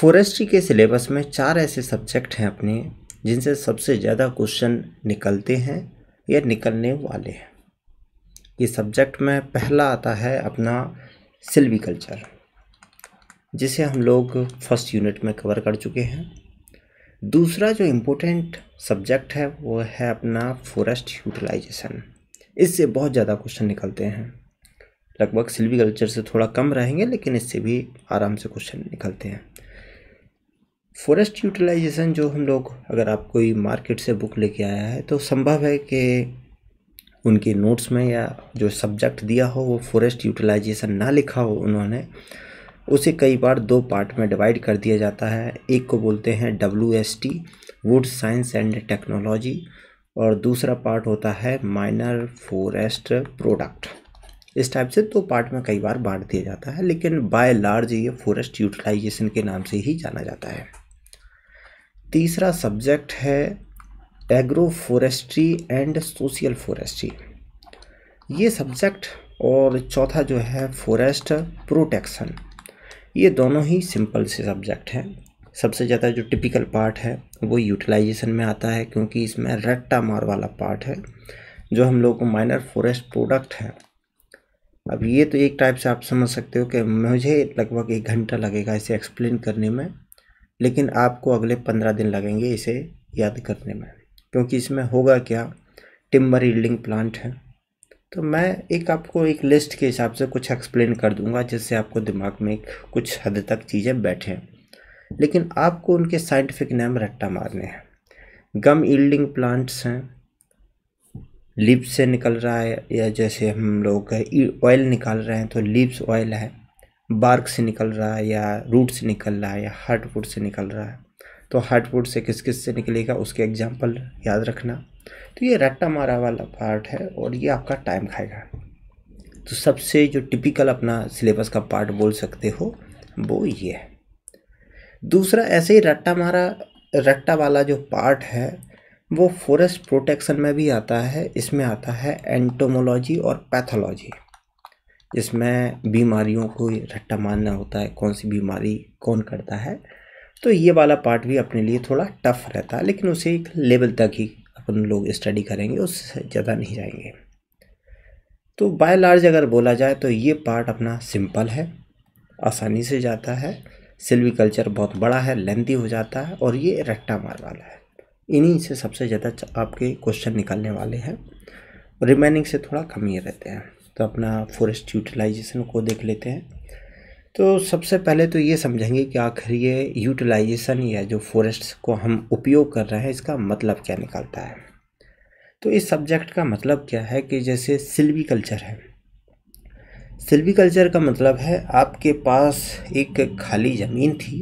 Forestry के syllabus में चार ऐसे सब्जेक्ट हैं अपने जिनसे सबसे ज़्यादा क्वेश्चन निकलते हैं या निकलने वाले हैं ये सब्जेक्ट में पहला आता है अपना सिल्वीकल्चर जिसे हम लोग फर्स्ट यूनिट में कवर कर चुके हैं दूसरा जो इम्पोर्टेंट सब्जेक्ट है वो है अपना फॉरेस्ट यूटिलाइजेशन इससे बहुत ज़्यादा क्वेश्चन निकलते हैं लगभग सिल्वीकल्चर से थोड़ा कम रहेंगे लेकिन इससे भी आराम से क्वेश्चन निकलते हैं फॉरेस्ट यूटिलाइजेशन जो हम लोग अगर आप कोई मार्केट से बुक लेके आया है तो संभव है कि उनके नोट्स में या जो सब्जेक्ट दिया हो वो फॉरेस्ट यूटिलाइजेशन ना लिखा हो उन्होंने उसे कई बार दो पार्ट में डिवाइड कर दिया जाता है एक को बोलते हैं W S T wood science and technology और दूसरा पार्ट होता है माइनर फॉरेस्ट प्रोडक्ट इस टाइप से दो पार्ट में कई बार बांट दिया जाता है लेकिन बाय लार्ज ये फॉरेस्ट यूटिलाइजेशन के नाम से ही जाना जाता है तीसरा सब्जेक्ट है agro forestry and social forestry ये सब्जेक्ट और चौथा जो है फॉरेस्ट प्रोटेक्शन ये दोनों ही सिंपल से सब्जेक्ट हैं सबसे ज़्यादा जो टिपिकल पार्ट है वो यूटिलाइजेशन में आता है क्योंकि इसमें रट्टा मार वाला पार्ट है जो हम लोग को माइनर फॉरेस्ट प्रोडक्ट है अब ये तो एक टाइप से आप समझ सकते हो कि मुझे लगभग एक घंटा लगेगा इसे एक्सप्लेन करने में लेकिन आपको अगले पंद्रह दिन लगेंगे इसे याद करने में क्योंकि इसमें होगा क्या टिम्बर ईल्डिंग प्लांट है तो मैं एक आपको एक लिस्ट के हिसाब से कुछ एक्सप्लेन कर दूंगा जिससे आपको दिमाग में कुछ हद तक चीज़ें बैठें लेकिन आपको उनके साइंटिफिक नेम रट्टा मारने हैं गम ईल्डिंग प्लांट्स हैं लिप्स से निकल रहा है या जैसे हम लोग ऑयल निकाल रहे हैं तो लिप्स ऑयल है बार्क से निकल रहा है या रूट से निकल रहा है या हार्टवुड से निकल रहा है तो हार्टवुड से किस किस से निकलेगा उसके एग्जाम्पल याद रखना तो ये रट्टा मारा वाला पार्ट है और ये आपका टाइम खाएगा तो सबसे जो टिपिकल अपना सिलेबस का पार्ट बोल सकते हो वो ये है दूसरा ऐसे ही रट्टा मारा रट्टा वाला जो पार्ट है वो फॉरेस्ट प्रोटेक्शन में भी आता है इसमें आता है एंटोमोलॉजी और पैथोलॉजी इसमें बीमारियों को रट्टा मारना होता है कौन सी बीमारी कौन करता है तो ये वाला पार्ट भी अपने लिए थोड़ा टफ रहता है लेकिन उसे एक लेवल तक ही अपन लोग स्टडी करेंगे उससे ज़्यादा नहीं जाएंगे तो बाय लार्ज अगर बोला जाए तो ये पार्ट अपना सिंपल है आसानी से जाता है सिल्विकल्चर बहुत बड़ा है लेंथी हो जाता है और ये रट्टा मार वाला है इन्हीं से सबसे ज़्यादा आपके क्वेश्चन निकलने वाले हैं रिमेनिंग से थोड़ा कम ही रहते हैं तो अपना फॉरेस्ट यूटिलाइजेशन को देख लेते हैं तो सबसे पहले तो ये समझेंगे कि आखिर ये यूटिलाइजेशन या जो फ़ॉरेस्ट को हम उपयोग कर रहे हैं इसका मतलब क्या निकालता है तो इस सब्जेक्ट का मतलब क्या है कि जैसे सिल्वी कल्चर है सिल्वी कल्चर का मतलब है आपके पास एक खाली ज़मीन थी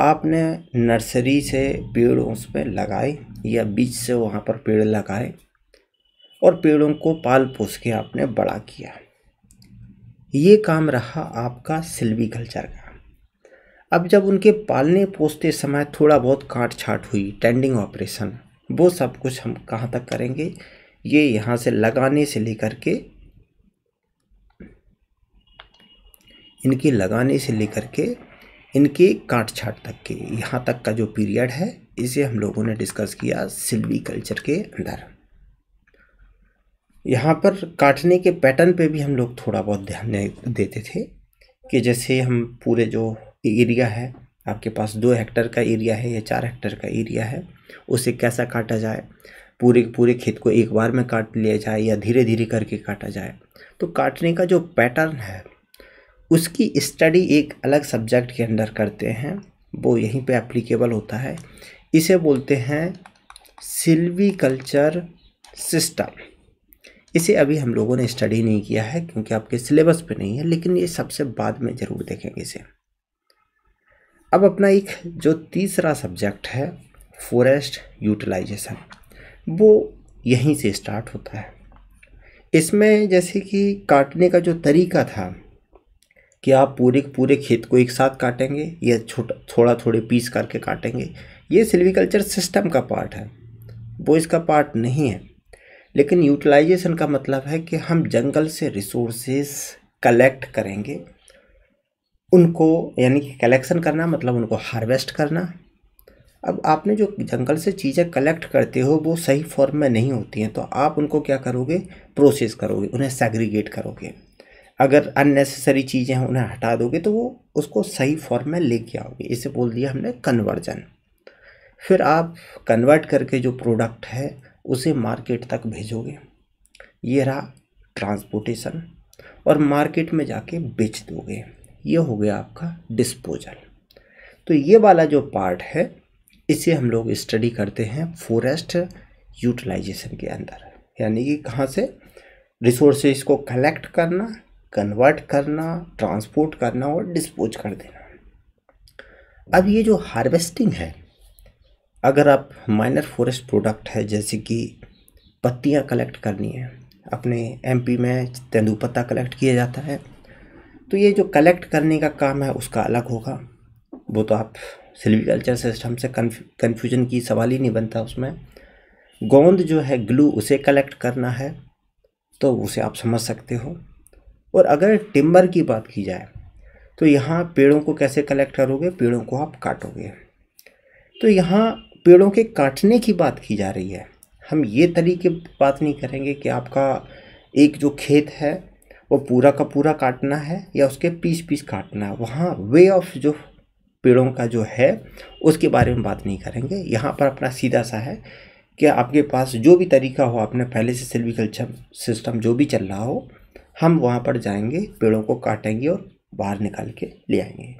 आपने नर्सरी से पेड़ उसमें लगाए या बीज से वहाँ पर पेड़ लगाए और पेड़ों को पाल पोस के आपने बड़ा किया ये काम रहा आपका सिल्वी कल्चर का अब जब उनके पालने पोसते समय थोड़ा बहुत काट छाट हुई टेंडिंग ऑपरेशन वो सब कुछ हम कहाँ तक करेंगे ये यहाँ से लगाने से लेकर के इनके लगाने से लेकर के इनके काट छाट तक के यहाँ तक का जो पीरियड है इसे हम लोगों ने डिस्कस किया सिल्वी कल्चर के अंदर यहाँ पर काटने के पैटर्न पे भी हम लोग थोड़ा बहुत ध्यान देते थे कि जैसे हम पूरे जो एरिया है आपके पास दो हेक्टर का एरिया है या चार हेक्टर का एरिया है उसे कैसा काटा जाए पूरे पूरे खेत को एक बार में काट लिया जाए या धीरे धीरे करके काटा जाए तो काटने का जो पैटर्न है उसकी स्टडी एक अलग सब्जेक्ट के अंदर करते हैं वो यहीं पे एप्लीकेबल होता है इसे बोलते हैं सिल्वीकल्चर सिस्टम इसे अभी हम लोगों ने स्टडी नहीं किया है क्योंकि आपके सिलेबस पे नहीं है लेकिन ये सबसे बाद में ज़रूर देखेंगे इसे अब अपना एक जो तीसरा सब्जेक्ट है फॉरेस्ट यूटिलाइजेशन वो यहीं से स्टार्ट होता है इसमें जैसे कि काटने का जो तरीका था कि आप पूरे पूरे खेत को एक साथ काटेंगे या छोटा थोड़ा थोड़े पीस करके काटेंगे ये सिल्वीकल्चर सिस्टम का पार्ट है वो इसका पार्ट नहीं है लेकिन यूटिलाइजेशन का मतलब है कि हम जंगल से रिसोर्सेस कलेक्ट करेंगे उनको यानी कि कलेक्शन करना मतलब उनको हार्वेस्ट करना अब आपने जो जंगल से चीज़ें कलेक्ट करते हो वो सही फॉर्म में नहीं होती हैं तो आप उनको क्या करोगे प्रोसेस करोगे उन्हें सेग्रीगेट करोगे अगर अननेसेसरी चीज़ें हैं उन्हें हटा दोगे तो वो उसको सही फॉर्म में लेके आओगे इसे बोल दिया हमने कन्वर्जन फिर आप कन्वर्ट करके जो प्रोडक्ट है उसे मार्केट तक भेजोगे ये रहा ट्रांसपोर्टेशन और मार्केट में जाके बेच दोगे ये हो गया आपका डिस्पोजल तो ये वाला जो पार्ट है इसे हम लोग स्टडी करते हैं फॉरेस्ट यूटिलाइजेशन के अंदर यानी कि कहाँ से रिसोर्सेज को कलेक्ट करना कन्वर्ट करना ट्रांसपोर्ट करना और डिस्पोज कर देना अब ये जो हार्वेस्टिंग है अगर आप माइनर फॉरेस्ट प्रोडक्ट है जैसे कि पत्तियाँ कलेक्ट करनी है अपने एमपी में तेंदुपत्ता कलेक्ट किया जाता है तो ये जो कलेक्ट करने का काम है उसका अलग होगा वो तो आप सिल्वीकल्चर सिस्टम से कन्फ्यूजन की सवाल ही नहीं बनता उसमें गोंद जो है ग्लू उसे कलेक्ट करना है तो उसे आप समझ सकते हो और अगर टिम्बर की बात की जाए तो यहाँ पेड़ों को कैसे कलेक्ट करोगे पेड़ों को आप काटोगे तो यहाँ पेड़ों के काटने की बात की जा रही है हम ये तरीके बात नहीं करेंगे कि आपका एक जो खेत है वो पूरा का पूरा काटना है या उसके पीस पीस काटना है वहाँ वे ऑफ जो पेड़ों का जो है उसके बारे में बात नहीं करेंगे यहाँ पर अपना सीधा सा है कि आपके पास जो भी तरीका हो आपने पहले से सिल्विकल्चर सिस्टम जो भी चल रहा हो हम वहाँ पर जाएंगे पेड़ों को काटेंगे और बाहर निकाल के ले आएंगे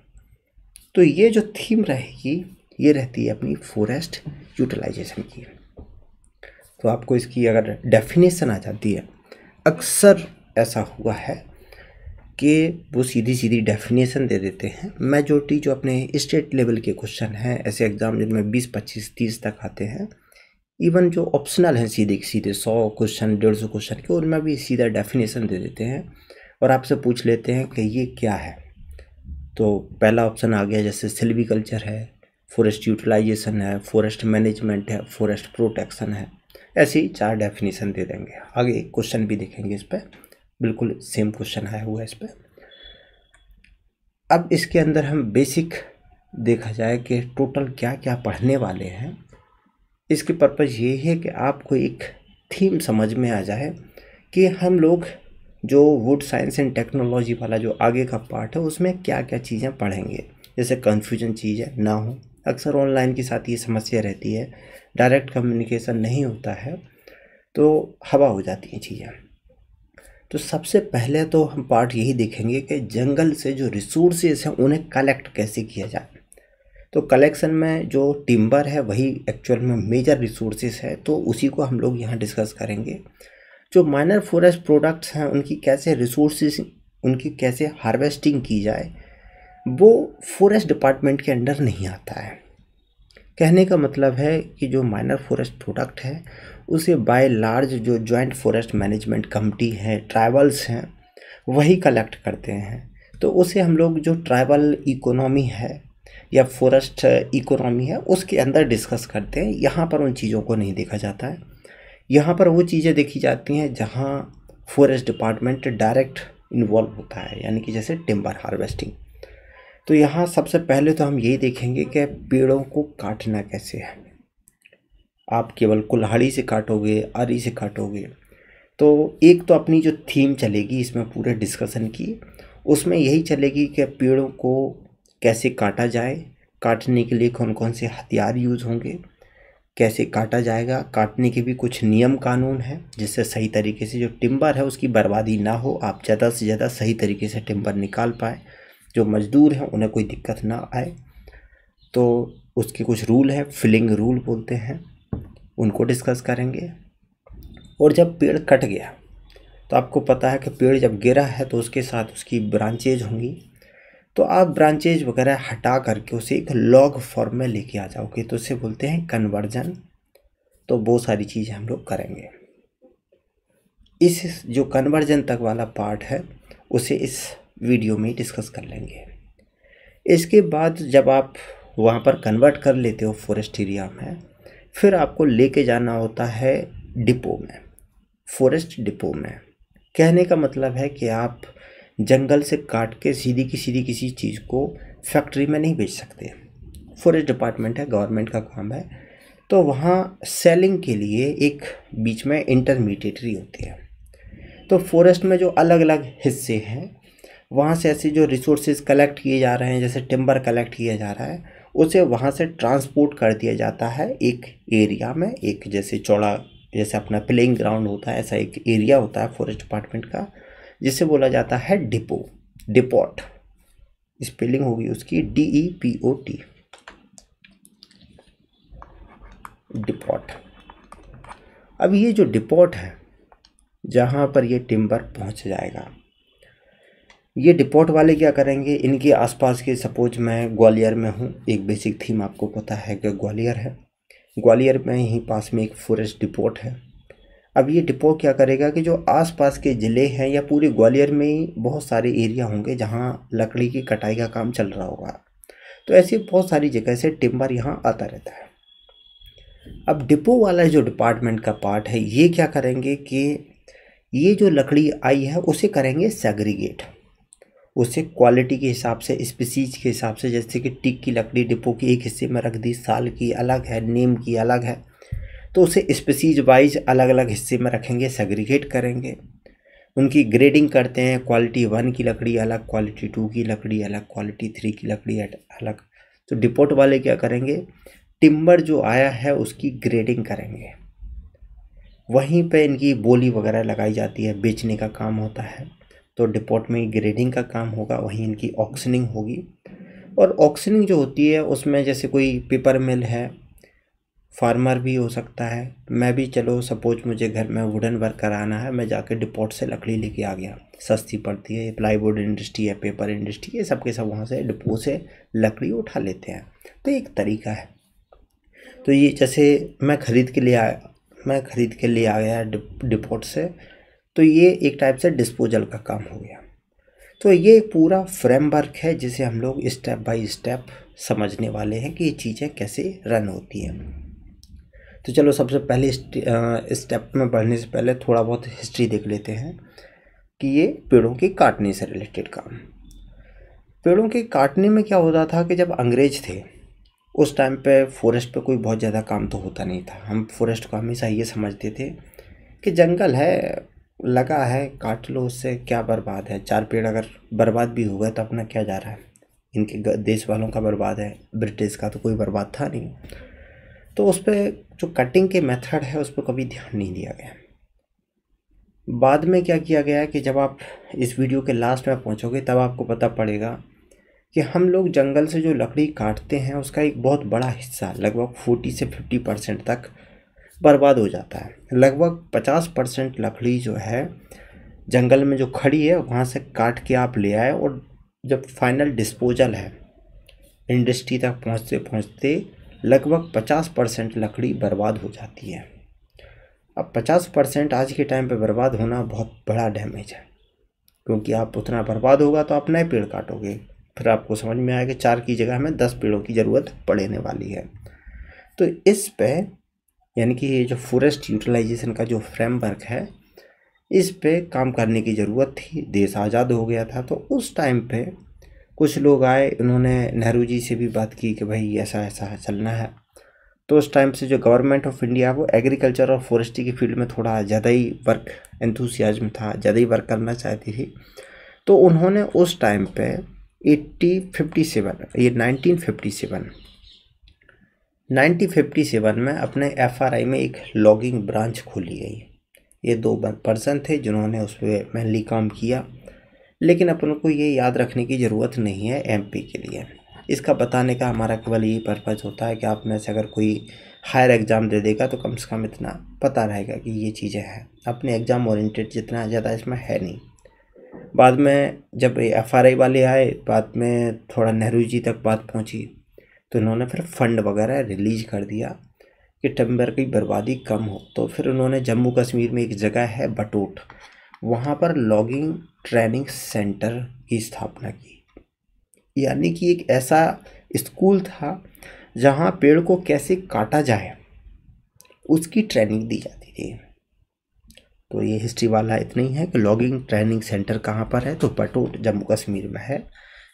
तो ये जो थीम रहेगी ये रहती है अपनी फॉरेस्ट यूटिलाइजेशन की तो आपको इसकी अगर डेफिनेशन आ जाती है अक्सर ऐसा हुआ है कि वो सीधी सीधी डेफिनेशन दे देते हैं मेजोरिटी जो अपने स्टेट लेवल के क्वेश्चन हैं ऐसे एग्ज़ाम जिनमें 20 25 30 तक आते हैं इवन जो ऑप्शनल हैं सीधे सीधे सौ क्वेश्चन डेढ़ सौ क्वेश्चन के उनमें भी सीधा डेफिनेशन दे देते हैं और आपसे पूछ लेते हैं कि ये क्या है तो पहला ऑप्शन आ गया जैसे सिल्वी कल्चर है फॉरेस्ट यूटिलाइजेशन है फॉरेस्ट मैनेजमेंट है फॉरेस्ट प्रोटेक्शन है ऐसी चार डेफिनेशन दे देंगे आगे एक क्वेश्चन भी देखेंगे इस पर बिल्कुल सेम क्वेश्चन आया हुआ है इस पर अब इसके अंदर हम बेसिक देखा जाए कि टोटल क्या क्या पढ़ने वाले हैं इसके पर्पज़ ये है कि आपको एक थीम समझ में आ जाए कि हम लोग जो वुड साइंस एंड टेक्नोलॉजी वाला जो आगे का पार्ट है उसमें क्या क्या चीज़ें पढ़ेंगे जैसे कन्फ्यूजन चीज़ है ना हो अक्सर ऑनलाइन के साथ ये समस्या रहती है डायरेक्ट कम्युनिकेशन नहीं होता है तो हवा हो जाती हैं चीज़ें तो सबसे पहले तो हम पार्ट यही देखेंगे कि जंगल से जो रिसोर्सेज हैं उन्हें कलेक्ट कैसे किया जाए तो कलेक्शन में जो टिम्बर है वही एक्चुअल में मेजर रिसोर्सेज है तो उसी को हम लोग यहाँ डिस्कस करेंगे जो माइनर फॉरेस्ट प्रोडक्ट्स हैं उनकी कैसे रिसोर्सेज उनकी कैसे हार्वेस्टिंग की जाए वो फॉरेस्ट डिपार्टमेंट के अंडर नहीं आता है कहने का मतलब है कि जो माइनर फॉरेस्ट प्रोडक्ट है उसे बाय लार्ज जो जॉइंट फॉरेस्ट मैनेजमेंट कमटी है ट्राइबल्स हैं वही कलेक्ट करते हैं तो उसे हम लोग जो ट्राइबल इकोनॉमी है या फॉरेस्ट इकोनॉमी है उसके अंदर डिस्कस करते हैं यहाँ पर उन चीज़ों को नहीं देखा जाता है यहाँ पर वो चीज़ें देखी जाती हैं जहाँ फॉरेस्ट डिपार्टमेंट डायरेक्ट इन्वॉल्व होता है यानी कि जैसे टिम्बर हार्वेस्टिंग तो यहाँ सबसे पहले तो हम यही देखेंगे कि पेड़ों को काटना कैसे है आप केवल कुल्हाड़ी से काटोगे आरी से काटोगे तो एक तो अपनी जो थीम चलेगी इसमें पूरे डिस्कशन की उसमें यही चलेगी कि पेड़ों को कैसे काटा जाए काटने के लिए कौन कौन से हथियार यूज़ होंगे कैसे काटा जाएगा काटने के भी कुछ नियम कानून हैं जिससे सही तरीके से जो टिम्बर है उसकी बर्बादी ना हो आप ज़्यादा से ज़्यादा सही तरीके से टिम्बर निकाल पाएँ जो मज़दूर हैं उन्हें कोई दिक्कत ना आए तो उसके कुछ रूल हैं फिलिंग रूल बोलते हैं उनको डिस्कस करेंगे और जब पेड़ कट गया तो आपको पता है कि पेड़ जब गिरा है तो उसके साथ उसकी ब्रांचेज होंगी तो आप ब्रांचेज वगैरह हटा करके उसे एक लॉग फॉर्म में लेके आ जाओगे तो उसे बोलते हैं कन्वर्जन तो वो सारी चीज़ें हम लोग करेंगे इस जो कन्वर्जन तक वाला पार्ट है उसे इस वीडियो में डिस्कस कर लेंगे इसके बाद जब आप वहाँ पर कन्वर्ट कर लेते हो फॉरेस्ट एरिया में फिर आपको लेके जाना होता है डिपो में फॉरेस्ट डिपो में कहने का मतलब है कि आप जंगल से काट के सीधी की सीधी किसी चीज़ को फैक्ट्री में नहीं बेच सकते फॉरेस्ट डिपार्टमेंट है गवर्नमेंट का काम है तो वहाँ सेलिंग के लिए एक बीच में इंटरमीडिएटरी होती है तो फॉरेस्ट में जो अलग अलग हिस्से हैं वहाँ से ऐसे जो रिसोर्सेज कलेक्ट किए जा रहे हैं जैसे टिम्बर कलेक्ट किया जा रहा है उसे वहाँ से ट्रांसपोर्ट कर दिया जाता है एक एरिया में एक जैसे चौड़ा जैसे अपना प्लेइंग ग्राउंड होता है ऐसा एक एरिया होता है फॉरेस्ट डिपार्टमेंट का जिसे बोला जाता है डिपो डिपोट स्पेलिंग होगी उसकी D E P O T depot अब ये जो डिपोट है जहाँ पर ये टिम्बर पहुँच जाएगा ये डिपोर्ट वाले क्या करेंगे इनके आसपास के सपोज मैं ग्वालियर में हूँ एक बेसिक थीम आपको पता है कि ग्वालियर है ग्वालियर में ही पास में एक फॉरेस्ट डिपोट है अब ये डिपो क्या करेगा कि जो आसपास के ज़िले हैं या पूरे ग्वालियर में ही बहुत सारे एरिया होंगे जहाँ लकड़ी की कटाई का काम चल रहा होगा तो ऐसी बहुत सारी जगह से टिम्बर यहाँ आता रहता है अब डिपो वाला जो डिपार्टमेंट का पार्ट है ये क्या करेंगे कि ये जो लकड़ी आई है उसे करेंगे सेग्रीगेट उसे क्वालिटी के हिसाब से स्पीसीज के हिसाब से जैसे कि टिक की लकड़ी डिपो की एक हिस्से में रख दी साल की अलग है नीम की अलग है तो उसे स्पीसीज वाइज अलग अलग हिस्से में रखेंगे सेग्रीगेट करेंगे उनकी ग्रेडिंग करते हैं क्वालिटी वन की लकड़ी अलग क्वालिटी टू की लकड़ी अलग क्वालिटी थ्री की लकड़ी अलग तो डिपोट वाले क्या करेंगे टिम्बर जो आया है उसकी ग्रेडिंग करेंगे वहीं पे इनकी बोली वगैरह लगाई जाती है बेचने का काम होता है तो डिपोट में ग्रेडिंग का काम होगा वहीं इनकी ऑक्शनिंग होगी और ऑक्शनिंग जो होती है उसमें जैसे कोई पेपर मिल है फार्मर भी हो सकता है मैं भी चलो सपोज मुझे घर में वुडन वर्क कराना है मैं जाके डिपोट से लकड़ी लेके आ गया सस्ती पड़ती है प्लाईवुड इंडस्ट्री है पेपर इंडस्ट्री है सब के सब वहाँ से डिपो से लकड़ी उठा लेते हैं तो एक तरीका है तो ये जैसे मैं ख़रीद के लिए आया मैं ख़रीद के लिए गया डिपोट से तो ये एक टाइप से डिस्पोजल का काम हो गया तो ये पूरा फ्रेमवर्क है जिसे हम लोग स्टेप बाय स्टेप समझने वाले हैं कि ये चीज़ें कैसे रन होती हैं तो चलो सबसे पहले स्टेप में बढ़ने से पहले थोड़ा बहुत हिस्ट्री देख लेते हैं कि ये पेड़ों के काटने से रिलेटेड काम पेड़ों के काटने में क्या होता था कि जब अंग्रेज थे उस टाइम पे फॉरेस्ट पे कोई बहुत ज़्यादा काम तो होता नहीं था हम फॉरेस्ट को हमेशा ये समझते थे कि जंगल है लगा है काट लो उससे क्या बर्बाद है चार पेड़ अगर बर्बाद भी हो गए तो अपना क्या जा रहा है इनके देश वालों का बर्बाद है ब्रिटिश का तो कोई बर्बाद था नहीं तो उस पर जो कटिंग के मेथड है उस पर कभी ध्यान नहीं दिया गया बाद में क्या किया गया कि जब आप इस वीडियो के लास्ट में पहुंचोगे तब आपको पता पड़ेगा कि हम लोग जंगल से जो लकड़ी काटते हैं उसका एक बहुत बड़ा हिस्सा लगभग फोर्टी से फिफ्टी परसेंट तक बर्बाद हो जाता है लगभग पचास परसेंट लकड़ी जो है जंगल में जो खड़ी है वहाँ से काट के आप ले आए और जब फाइनल डिस्पोजल है इंडस्ट्री तक पहुँचते पहुँचते लगभग पचास परसेंट लकड़ी बर्बाद हो जाती है अब पचास परसेंट आज के टाइम पे बर्बाद होना बहुत बड़ा डैमेज है क्योंकि आप उतना बर्बाद होगा तो आप नए पेड़ काटोगे फिर आपको समझ में आएगा चार की जगह हमें दस पेड़ों की ज़रूरत पड़ने वाली है तो इस पर यानी कि ये जो फॉरेस्ट यूटिलाइजेशन का जो फ्रेमवर्क है इस पे काम करने की ज़रूरत थी देश आज़ाद हो गया था तो उस टाइम पे कुछ लोग आए उन्होंने नेहरू जी से भी बात की कि भाई ऐसा ऐसा चलना है तो उस टाइम से जो गवर्नमेंट ऑफ इंडिया वो एग्रीकल्चर और फॉरेस्ट्री की फील्ड में थोड़ा ज़्यादा ही वर्क एंथुसियाज्म था ज़्यादा ही वर्क करना चाहती थी तो उन्होंने उस टाइम पे एट्टी फिफ्टी सेवन ये नाइनटीन फिफ्टी सेवन 1957 में अपने एफआरआई में एक लॉगिंग ब्रांच खोली गई ये दो पर्सन थे जिन्होंने उस पर मेनली काम किया लेकिन अपन को ये याद रखने की ज़रूरत नहीं है एमपी के लिए इसका बताने का हमारा केवल यही पर्पज़ होता है कि आप में से अगर कोई हायर एग्ज़ाम दे देगा तो कम से कम इतना पता रहेगा कि ये चीज़ें हैं अपने एग्ज़ाम ओरिएंटेड जितना ज़्यादा इसमें है नहीं बाद में जब एफ आर आई वाले आए बाद में थोड़ा नेहरू जी तक बात पहुँची तो इन्होंने फिर फंड वगैरह रिलीज कर दिया कि टिम्बर की बर्बादी कम हो तो फिर उन्होंने जम्मू कश्मीर में एक जगह है बटोट वहाँ पर लॉगिंग ट्रेनिंग सेंटर की स्थापना की यानी कि एक ऐसा स्कूल था जहाँ पेड़ को कैसे काटा जाए उसकी ट्रेनिंग दी जाती थी तो ये हिस्ट्री वाला इतना ही है कि लॉगिंग ट्रेनिंग सेंटर कहाँ पर है तो पटोट जम्मू कश्मीर में है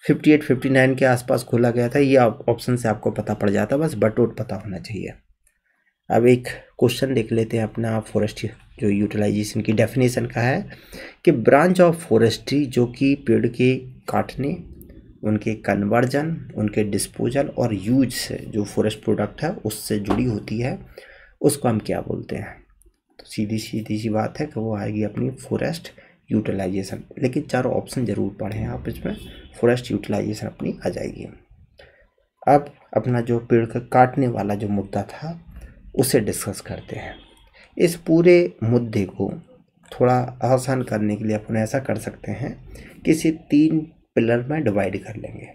फिफ्टी एट फिफ्टी नाइन के आसपास खोला गया था ये ऑप्शन से आपको पता पड़ जाता है बस बटोट पता होना चाहिए अब एक क्वेश्चन देख लेते हैं अपना फॉरेस्ट जो यूटिलाइजेशन की डेफिनेशन का है कि ब्रांच ऑफ फॉरेस्ट्री जो कि पेड़ के काटने उनके कन्वर्जन उनके डिस्पोजल और यूज से जो फॉरेस्ट प्रोडक्ट है उससे जुड़ी होती है उसको हम क्या बोलते हैं तो सीधी सीधी सी बात है कि वो आएगी अपनी फॉरेस्ट यूटिलाइजेशन लेकिन चारों ऑप्शन ज़रूर पढ़ें आप इसमें फॉरेस्ट यूटिलाइजेशन अपनी आ जाएगी अब अपना जो पेड़ का काटने वाला जो मुद्दा था उसे डिस्कस करते हैं इस पूरे मुद्दे को थोड़ा आसान करने के लिए अपन ऐसा कर सकते हैं किसी तीन पिलर में डिवाइड कर लेंगे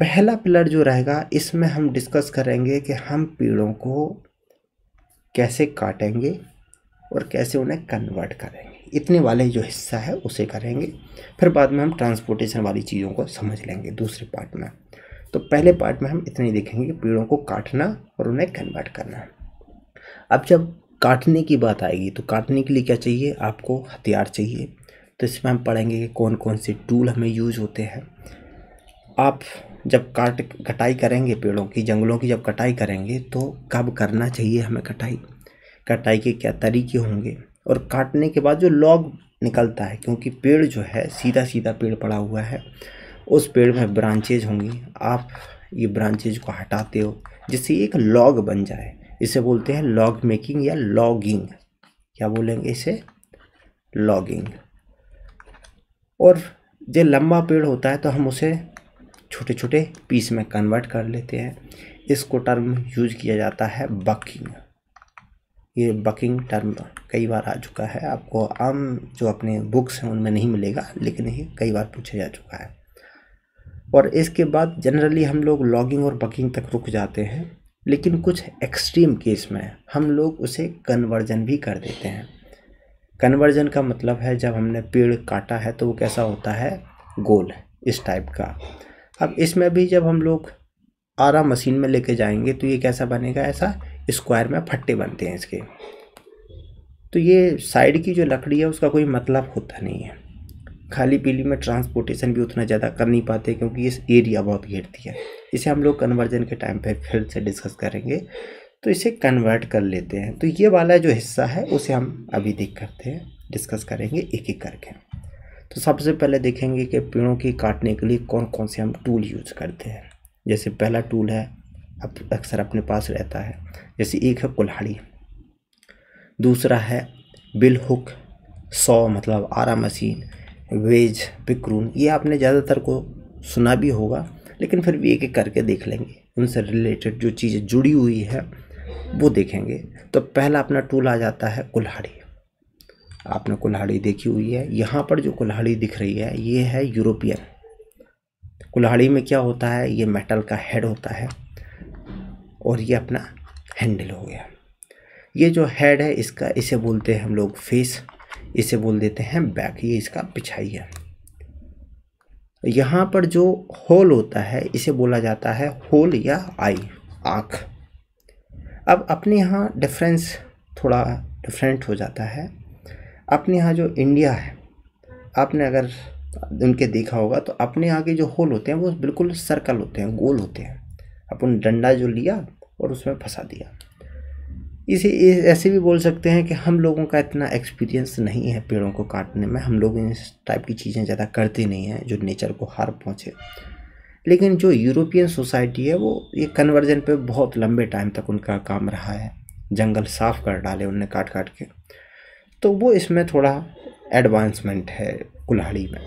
पहला पिलर जो रहेगा इसमें हम डिस्कस करेंगे कि हम पेड़ों को कैसे काटेंगे और कैसे उन्हें कन्वर्ट करेंगे इतने वाले जो हिस्सा है उसे करेंगे फिर बाद में हम ट्रांसपोर्टेशन वाली चीज़ों को समझ लेंगे दूसरे पार्ट में तो पहले पार्ट में हम इतने देखेंगे कि पेड़ों को काटना और उन्हें कन्वर्ट करना अब जब काटने की बात आएगी तो काटने के लिए क्या चाहिए आपको हथियार चाहिए तो इसमें हम पढ़ेंगे कि कौन कौन से टूल हमें यूज होते हैं आप जब काट कटाई करेंगे पेड़ों की जंगलों की जब कटाई करेंगे तो कब करना चाहिए हमें कटाई कटाई के क्या तरीके होंगे और काटने के बाद जो लॉग निकलता है क्योंकि पेड़ जो है सीधा सीधा पेड़ पड़ा हुआ है उस पेड़ में ब्रांचेज होंगी आप ये ब्रांचेज को हटाते हो जिससे एक लॉग बन जाए इसे बोलते हैं लॉग मेकिंग या लॉगिंग क्या बोलेंगे इसे लॉगिंग और जो लंबा पेड़ होता है तो हम उसे छोटे छोटे पीस में कन्वर्ट कर लेते हैं इसको टर्म यूज किया जाता है बकिंग ये बकिंग टर्म कई बार आ चुका है आपको आम जो अपने बुक्स हैं उनमें नहीं मिलेगा लेकिन ये कई बार पूछा जा चुका है और इसके बाद जनरली हम लोग लॉगिंग और बकिंग तक रुक जाते हैं लेकिन कुछ एक्सट्रीम केस में हम लोग उसे कन्वर्जन भी कर देते हैं कन्वर्जन का मतलब है जब हमने पेड़ काटा है तो वो कैसा होता है गोल इस टाइप का अब इसमें भी जब हम लोग आरा मशीन में लेके जाएंगे तो ये कैसा बनेगा ऐसा स्क्वायर में फट्टे बनते हैं इसके तो ये साइड की जो लकड़ी है उसका कोई मतलब होता नहीं है खाली पीली में ट्रांसपोर्टेशन भी उतना ज़्यादा कर नहीं पाते क्योंकि इस एरिया बहुत घेरती है इसे हम लोग कन्वर्जन के टाइम पर फिर से डिस्कस करेंगे तो इसे कन्वर्ट कर लेते हैं तो ये वाला जो हिस्सा है उसे हम अभी देख करते हैं डिस्कस करेंगे एक एक करके तो सबसे पहले देखेंगे कि पेड़ों की काटने के लिए कौन कौन से हम टूल यूज़ करते हैं जैसे पहला टूल है अक्सर अपने पास रहता है जैसे एक है कुल्हाड़ी दूसरा है बिल हुक सौ मतलब आरा मशीन वेज पिकरून ये आपने ज़्यादातर को सुना भी होगा लेकिन फिर भी एक एक करके देख लेंगे उनसे रिलेटेड जो चीज़ें जुड़ी हुई है वो देखेंगे तो पहला अपना टूल आ जाता है कुल्हाड़ी आपने कुल्हाड़ी देखी हुई है यहाँ पर जो कुल्हाड़ी दिख रही है ये है यूरोपियन कुल्हाड़ी में क्या होता है ये मेटल का हेड होता है और ये अपना हैंडल हो गया ये जो हेड है इसका इसे बोलते हैं हम लोग फेस इसे बोल देते हैं बैक ये इसका पिछाई है यहाँ पर जो होल होता है इसे बोला जाता है होल या आई आँख अब अपने यहाँ डिफरेंस थोड़ा डिफरेंट हो जाता है अपने यहाँ जो इंडिया है आपने अगर उनके देखा होगा तो अपने यहाँ के जो होल होते हैं वो बिल्कुल सर्कल होते हैं गोल होते हैं अपन डंडा जो लिया और उसमें फंसा दिया इसे ऐसे भी बोल सकते हैं कि हम लोगों का इतना एक्सपीरियंस नहीं है पेड़ों को काटने में हम लोग इस टाइप की चीज़ें ज़्यादा करते नहीं हैं जो नेचर को हार पहुँचे लेकिन जो यूरोपियन सोसाइटी है वो ये कन्वर्जन पे बहुत लंबे टाइम तक उनका काम रहा है जंगल साफ कर डाले उनने काट काट के तो वो इसमें थोड़ा एडवांसमेंट है कुल्हाड़ी में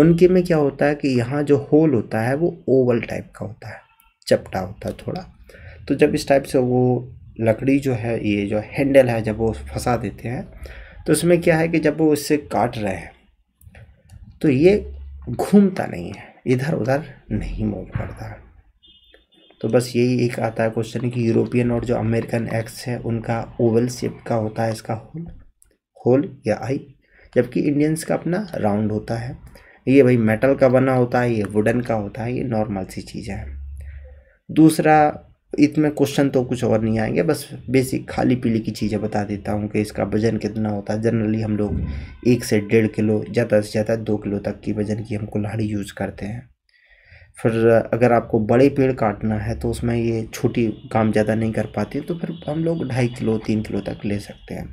उनके में क्या होता है कि यहाँ जो होल होता है वो ओवल टाइप का होता है चपटा होता है थोड़ा तो जब इस टाइप से वो लकड़ी जो है ये जो हैंडल है जब वो फंसा देते हैं तो उसमें क्या है कि जब वो इससे काट रहे हैं तो ये घूमता नहीं है इधर उधर नहीं मूव करता तो बस यही एक आता है क्वेश्चन कि यूरोपियन और जो अमेरिकन एक्स है उनका ओवल शेप का होता है इसका होल होल या आई जबकि इंडियंस का अपना राउंड होता है ये भाई मेटल का बना होता है ये वुडन का होता है ये नॉर्मल सी चीज़ है दूसरा इसमें क्वेश्चन तो कुछ और नहीं आएंगे बस बेसिक खाली पीली की चीज़ें बता देता हूँ कि इसका वज़न कितना होता है जनरली हम लोग एक से डेढ़ किलो ज़्यादा से ज़्यादा दो किलो तक की वज़न की हम कुल्हाड़ी यूज़ करते हैं फिर अगर आपको बड़े पेड़ काटना है तो उसमें ये छोटी काम ज़्यादा नहीं कर पाती तो फिर हम लोग ढाई किलो तीन किलो तक ले सकते हैं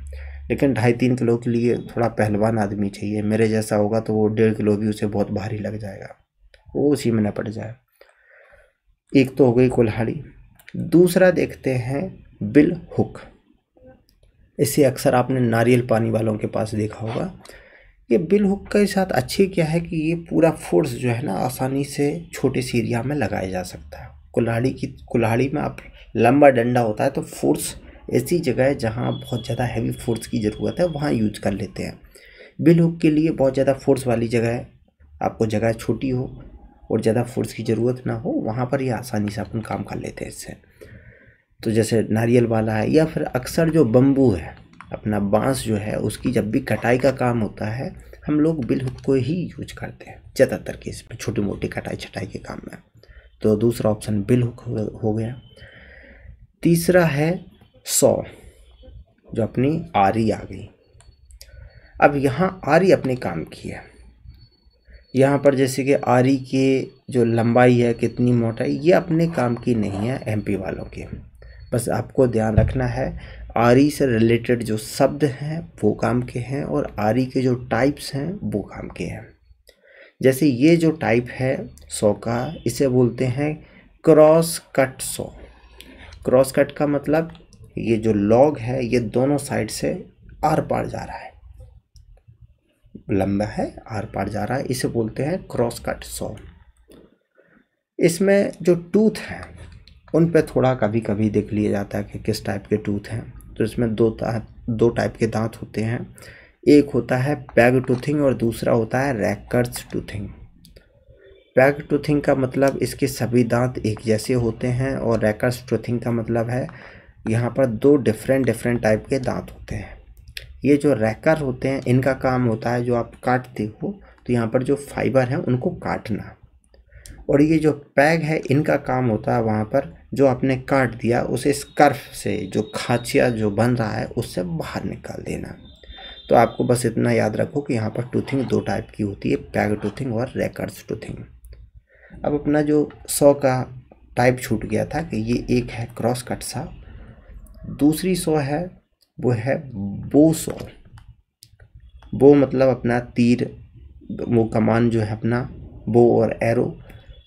लेकिन ढाई तीन किलो के लिए थोड़ा पहलवान आदमी चाहिए मेरे जैसा होगा तो वो डेढ़ किलो भी उसे बहुत भारी लग जाएगा वो उसी में न पड़ जाए एक तो हो गई कुल्हाड़ी दूसरा देखते हैं बिल हुक इसे अक्सर आपने नारियल पानी वालों के पास देखा होगा ये बिल हुक के साथ अच्छे क्या है कि ये पूरा फोर्स जो है ना आसानी से छोटे सीरिया एरिया में लगाया जा सकता है कुल्हाड़ी की कुल्हाड़ी में आप लंबा डंडा होता है तो फोर्स ऐसी जगह है जहाँ बहुत ज़्यादा हैवी फोर्स की ज़रूरत है वहाँ यूज कर लेते हैं बिल हुक के लिए बहुत ज़्यादा फोर्स वाली जगह है आपको जगह छोटी हो और ज़्यादा फोर्स की ज़रूरत ना हो वहाँ पर ये आसानी से अपन काम कर लेते हैं इससे तो जैसे नारियल वाला है या फिर अक्सर जो बम्बू है अपना बांस जो है उसकी जब भी कटाई का काम होता है हम लोग बिलहुक को ही यूज करते हैं ज़्यादातर के इसमें छोटी मोटी कटाई छटाई के काम में तो दूसरा ऑप्शन बिलहुक हो गया तीसरा है सौ जो अपनी आरी आ गई अब यहाँ आरी अपने काम की है यहाँ पर जैसे कि आरी के जो लंबाई है कितनी मोटाई ये अपने काम की नहीं है एमपी वालों के बस आपको ध्यान रखना है आरी से रिलेटेड जो शब्द हैं वो काम के हैं और आरी के जो टाइप्स हैं वो काम के हैं जैसे ये जो टाइप है सौ का इसे बोलते हैं क्रॉस कट सौ क्रॉस कट का मतलब ये जो लॉग है ये दोनों साइड से आर पार जा रहा है लंबा है आर पार जा रहा है इसे बोलते हैं क्रॉस कट सॉ इसमें जो टूथ है उन पे थोड़ा कभी कभी देख लिया जाता है कि किस टाइप के टूथ हैं तो इसमें दो दो टाइप के दांत होते हैं एक होता है पैग टूथिंग और दूसरा होता है रैकर्स टूथिंग पैग टूथिंग का मतलब इसके सभी दांत एक जैसे होते हैं और रैकर्स टूथिंग का मतलब है यहाँ पर दो डिफरेंट डिफरेंट टाइप के दांत होते हैं ये जो रैकर होते हैं इनका काम होता है जो आप काटते हो तो यहाँ पर जो फाइबर है उनको काटना और ये जो पैग है इनका काम होता है वहाँ पर जो आपने काट दिया उसे स्कर्फ से जो खाँचिया जो बन रहा है उससे बाहर निकाल देना तो आपको बस इतना याद रखो कि यहाँ पर टूथिंग दो टाइप की होती है पैग टूथिंग और रैकर्स टूथिंग अब अपना जो सौ का टाइप छूट गया था कि ये एक है क्रॉस कट सा दूसरी सौ है वो है बो बोसो बो मतलब अपना तीर वो कमान जो है अपना बो और एरो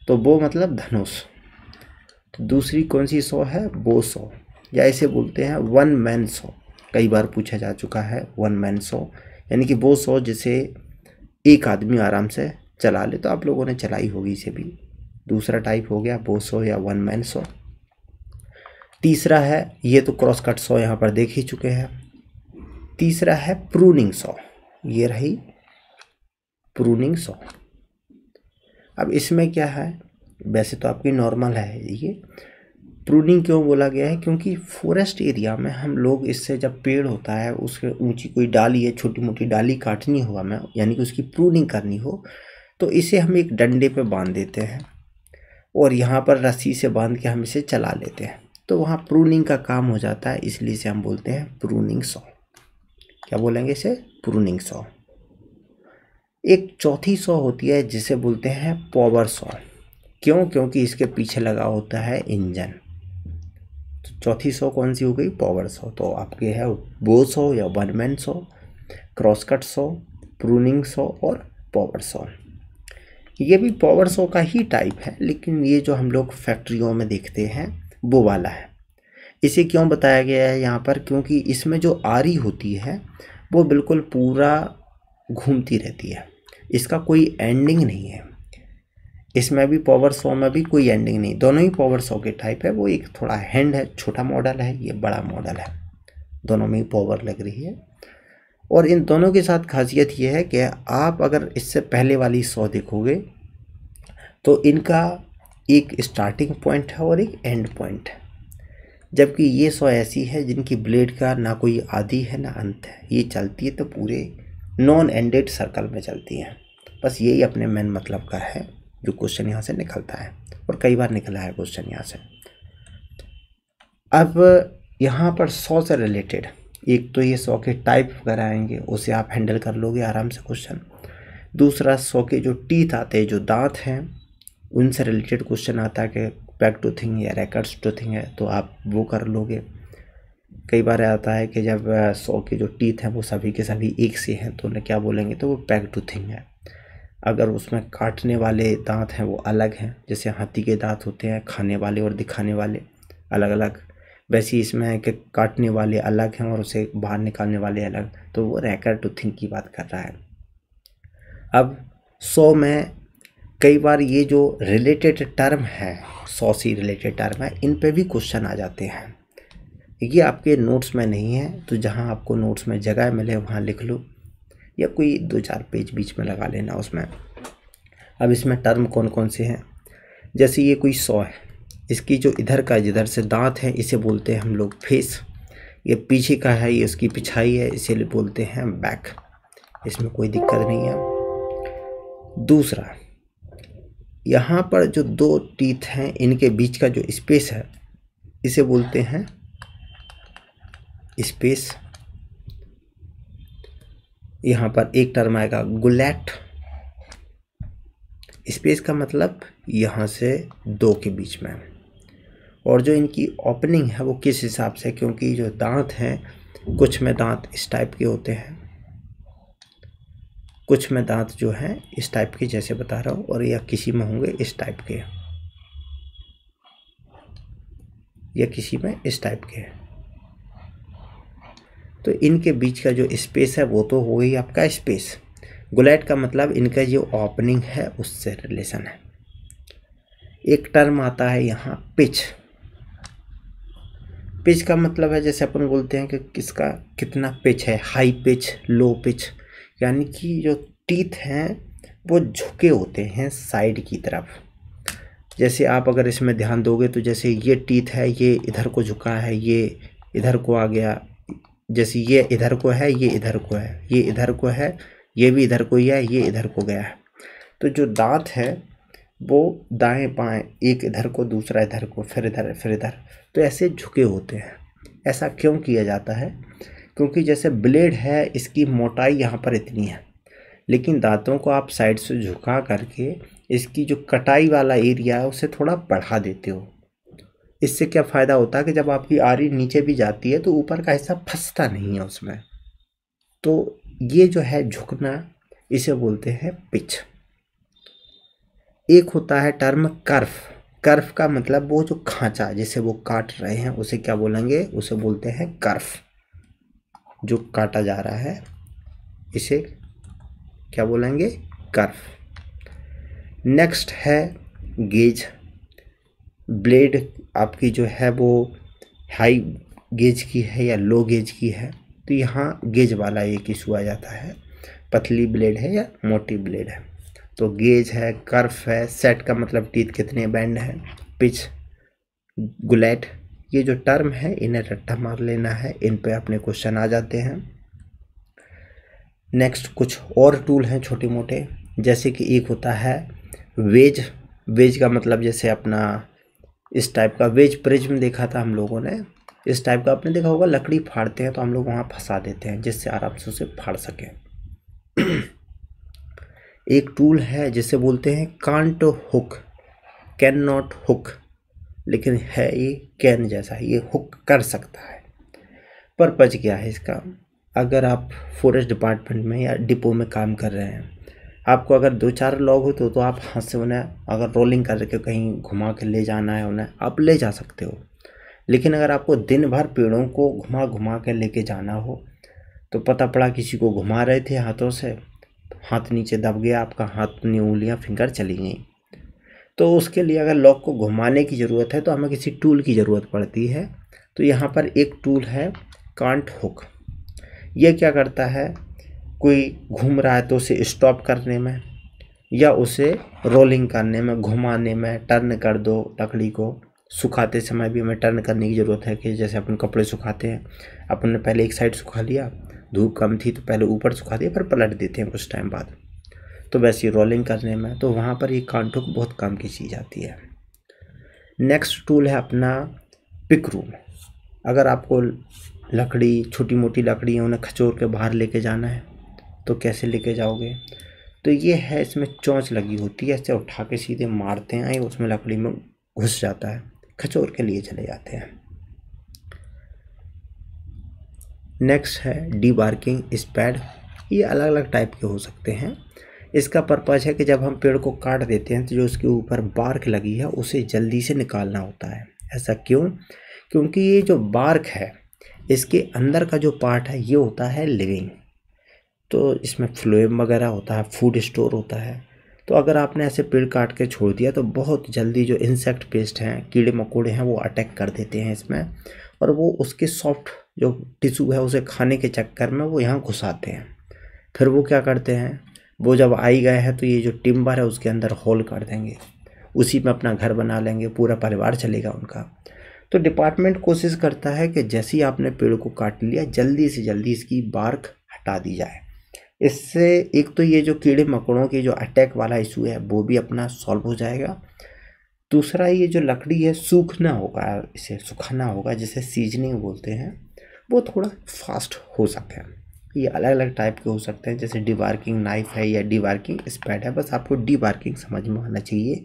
तो बो मतलब धनुष तो दूसरी कौन सी सो है बो सो या इसे बोलते हैं वन मैन सो कई बार पूछा जा चुका है वन मैन सो यानी कि वो सो जिसे एक आदमी आराम से चला ले तो आप लोगों ने चलाई होगी इसे भी दूसरा टाइप हो गया वो सो या वन मैन सो तीसरा है ये तो क्रॉस कट सॉ यहाँ पर देख ही चुके हैं तीसरा है प्रूनिंग सॉ ये रही प्रूनिंग सॉ अब इसमें क्या है वैसे तो आपकी नॉर्मल है ये प्रूनिंग क्यों बोला गया है क्योंकि फॉरेस्ट एरिया में हम लोग इससे जब पेड़ होता है उसके ऊंची कोई डाली है छोटी मोटी डाली काटनी हो हमें यानी कि उसकी प्रूनिंग करनी हो तो इसे हम एक डंडे पे बांध देते हैं और यहाँ पर रस्सी से बांध के हम इसे चला लेते हैं तो वहाँ प्रूनिंग का काम हो जाता है इसलिए से हम बोलते हैं प्रूनिंग सॉ क्या बोलेंगे इसे प्रूनिंग सॉ एक चौथी सॉ होती है जिसे बोलते हैं पॉवर सॉ क्यों क्योंकि इसके पीछे लगा होता है इंजन तो चौथी सॉ कौन सी हो गई पावर सॉ तो आपके है बो सौ या वनमैन सौ क्रॉसकट सौ प्रूनिंग सो और पावर सॉ ये भी पावर सॉ का ही टाइप है लेकिन ये जो हम लोग फैक्ट्रियों में देखते हैं वो वाला है इसे क्यों बताया गया है यहाँ पर क्योंकि इसमें जो आरी होती है वो बिल्कुल पूरा घूमती रहती है इसका कोई एंडिंग नहीं है इसमें भी पावर सौ में भी कोई एंडिंग नहीं दोनों ही पावर सौ के टाइप है वो एक थोड़ा हैंड है छोटा मॉडल है ये बड़ा मॉडल है दोनों में ही पावर लग रही है और इन दोनों के साथ खासियत ये है कि आप अगर इससे पहले वाली सौ देखोगे तो इनका एक स्टार्टिंग पॉइंट है और एक एंड पॉइंट है जबकि ये सौ ऐसी है जिनकी ब्लेड का ना कोई आदि है ना अंत है ये चलती है तो पूरे नॉन एंडेड सर्कल में चलती हैं बस यही अपने मेन मतलब का है जो क्वेश्चन यहाँ से निकलता है और कई बार निकला है क्वेश्चन यहाँ से अब यहाँ पर सौ से रिलेटेड एक तो ये सौ के टाइप वगैरह आएंगे उसे आप हैंडल कर लोगे आराम से क्वेश्चन दूसरा सौ के जो टीथ आते हैं जो दांत हैं उनसे रिलेटेड क्वेश्चन आता है कि बैक टू थिंग या रिकॉर्ड्स टू थिंग है तो आप वो कर लोगे कई बार आता है कि जब सौ के जो टीथ हैं वो सभी के सभी एक से हैं तो उन्हें क्या बोलेंगे तो वो बैक टू थिंग है अगर उसमें काटने वाले दांत हैं वो अलग हैं जैसे हाथी के दांत होते हैं खाने वाले और दिखाने वाले अलग अलग वैसे ही इसमें है कि काटने वाले अलग हैं और उसे बाहर निकालने वाले अलग तो वो रैकर टू थिंक की बात कर रहा है अब सौ में कई बार ये जो रिलेटेड टर्म है सौ सी रिलेटेड टर्म है इन पे भी क्वेश्चन आ जाते हैं ये आपके नोट्स में नहीं है तो जहाँ आपको नोट्स में जगह मिले वहाँ लिख लो या कोई दो चार पेज बीच में लगा लेना उसमें अब इसमें टर्म कौन कौन से हैं जैसे ये कोई सौ है इसकी जो इधर का जिधर से दांत है इसे बोलते हैं हम लोग फेस ये पीछे का है ये उसकी पिछाई है इसे बोलते हैं बैक इसमें कोई दिक्कत नहीं है दूसरा यहाँ पर जो दो टीथ हैं इनके बीच का जो स्पेस है इसे बोलते हैं स्पेस यहाँ पर एक टर्म आएगा गुलेट स्पेस का मतलब यहाँ से दो के बीच में और जो इनकी ओपनिंग है वो किस हिसाब से क्योंकि जो दांत हैं कुछ में दांत इस टाइप के होते हैं कुछ में दांत जो हैं इस टाइप के जैसे बता रहा हूँ और यह किसी में होंगे इस टाइप के या किसी में इस टाइप के तो इनके बीच का जो स्पेस है वो तो हो ही आपका स्पेस गुलेट का मतलब इनका जो ओपनिंग है उससे रिलेशन है एक टर्म आता है यहाँ पिच पिच का मतलब है जैसे अपन बोलते हैं कि किसका कितना पिच है हाई पिच लो पिच यानी कि जो टीथ हैं वो झुके होते हैं साइड की तरफ जैसे आप अगर इसमें ध्यान दोगे तो जैसे ये टीथ है ये इधर को झुका है ये इधर को आ गया जैसे ये इधर को है ये इधर को है ये इधर को है ये भी इधर को ही है ये इधर को गया है तो जो दांत है वो दाएं बाएं एक इधर को दूसरा इधर को फिर इधर फिर इधर तो ऐसे झुके होते हैं ऐसा क्यों किया जाता है क्योंकि जैसे ब्लेड है इसकी मोटाई यहाँ पर इतनी है लेकिन दांतों को आप साइड से झुका करके इसकी जो कटाई वाला एरिया है उसे थोड़ा बढ़ा देते हो इससे क्या फ़ायदा होता है कि जब आपकी आरी नीचे भी जाती है तो ऊपर का हिस्सा फंसता नहीं है उसमें तो ये जो है झुकना इसे बोलते हैं पिच एक होता है टर्म कर्फ कर्फ का मतलब वो जो खांचा जिसे वो काट रहे हैं उसे क्या बोलेंगे उसे बोलते हैं कर्फ जो काटा जा रहा है इसे क्या बोलेंगे कर्व नेक्स्ट है गेज ब्लेड आपकी जो है वो हाई गेज की है या लो गेज की है तो यहाँ गेज वाला एक इशू आ जाता है पतली ब्लेड है या मोटी ब्लेड है तो गेज है कर्फ है सेट का मतलब टीथ कितने बैंड है पिच गुलेट ये जो टर्म है इन्हें रट्टा मार लेना है इन पे अपने क्वेश्चन आ जाते हैं नेक्स्ट कुछ और टूल हैं छोटे मोटे जैसे कि एक होता है वेज वेज का मतलब जैसे अपना इस टाइप का वेज प्रिज्म देखा था हम लोगों ने इस टाइप का आपने देखा होगा लकड़ी फाड़ते हैं तो हम लोग वहाँ फंसा देते हैं जिससे आराम से उसे फाड़ सकें एक टूल है जिसे बोलते हैं can't hook can not hook लेकिन है ये कैन जैसा ये हुक कर सकता है पर क्या गया है इसका अगर आप फॉरेस्ट डिपार्टमेंट में या डिपो में काम कर रहे हैं आपको अगर दो चार लोग हो तो, तो आप हाथ से उन्हें अगर रोलिंग करके कहीं घुमा के ले जाना है उन्हें आप ले जा सकते हो लेकिन अगर आपको दिन भर पेड़ों को घुमा घुमा के लेके जाना हो तो पता पड़ा किसी को घुमा रहे थे हाथों से तो हाथ नीचे दब गया आपका हाथ अपनी उंगलियाँ फिंगर चली गई तो उसके लिए अगर लॉक को घुमाने की ज़रूरत है तो हमें किसी टूल की ज़रूरत पड़ती है तो यहाँ पर एक टूल है कांट हुक यह क्या करता है कोई घूम रहा है तो उसे स्टॉप करने में या उसे रोलिंग करने में घुमाने में टर्न कर दो लकड़ी को सुखाते समय भी हमें टर्न करने की ज़रूरत है कि जैसे अपन कपड़े सुखाते हैं अपन ने पहले एक साइड सुखा लिया धूप कम थी तो पहले ऊपर सुखा दिया पर पलट देते हैं कुछ टाइम बाद तो वैसे ही रोलिंग करने में तो वहाँ पर ये कांटुक बहुत काम की चीज़ आती है नेक्स्ट टूल है अपना पिक रूम अगर आपको लकड़ी छोटी मोटी लकड़ी उन्हें खचोर के बाहर लेके जाना है तो कैसे लेके जाओगे तो ये है इसमें चौंच लगी होती है ऐसे उठा के सीधे मारते हैं उसमें लकड़ी में घुस जाता है खचोर के लिए चले जाते हैं नेक्स्ट है डी बार्किंग स्पैड ये अलग अलग टाइप के हो सकते हैं इसका पर्पज़ है कि जब हम पेड़ को काट देते हैं तो जो उसके ऊपर बार्क लगी है उसे जल्दी से निकालना होता है ऐसा क्यों क्योंकि ये जो बार्क है इसके अंदर का जो पार्ट है ये होता है लिविंग तो इसमें फ्लोएम वगैरह होता है फूड स्टोर होता है तो अगर आपने ऐसे पेड़ काट के छोड़ दिया तो बहुत जल्दी जो इंसेक्ट पेस्ट हैं कीड़े मकोड़े हैं वो अटैक कर देते हैं इसमें और वो उसके सॉफ्ट जो टिशू है उसे खाने के चक्कर में वो यहाँ घुसाते हैं फिर वो क्या करते हैं वो जब आई गए हैं तो ये जो टिम्बर है उसके अंदर होल कर देंगे उसी में अपना घर बना लेंगे पूरा परिवार चलेगा उनका तो डिपार्टमेंट कोशिश करता है कि जैसे ही आपने पेड़ को काट लिया जल्दी से जल्दी इसकी बार्क हटा दी जाए इससे एक तो ये जो कीड़े मकड़ों के जो अटैक वाला इशू है वो भी अपना सॉल्व हो जाएगा दूसरा ये जो लकड़ी है सूखना होगा इसे सुखाना होगा जिसे सीजनिंग बोलते हैं वो थोड़ा फास्ट हो सके ये अलग अलग टाइप के हो सकते हैं जैसे डिबार्किंग नाइफ है या डिबार्किंग स्पैड है बस आपको डिबार्किंग समझ में आना चाहिए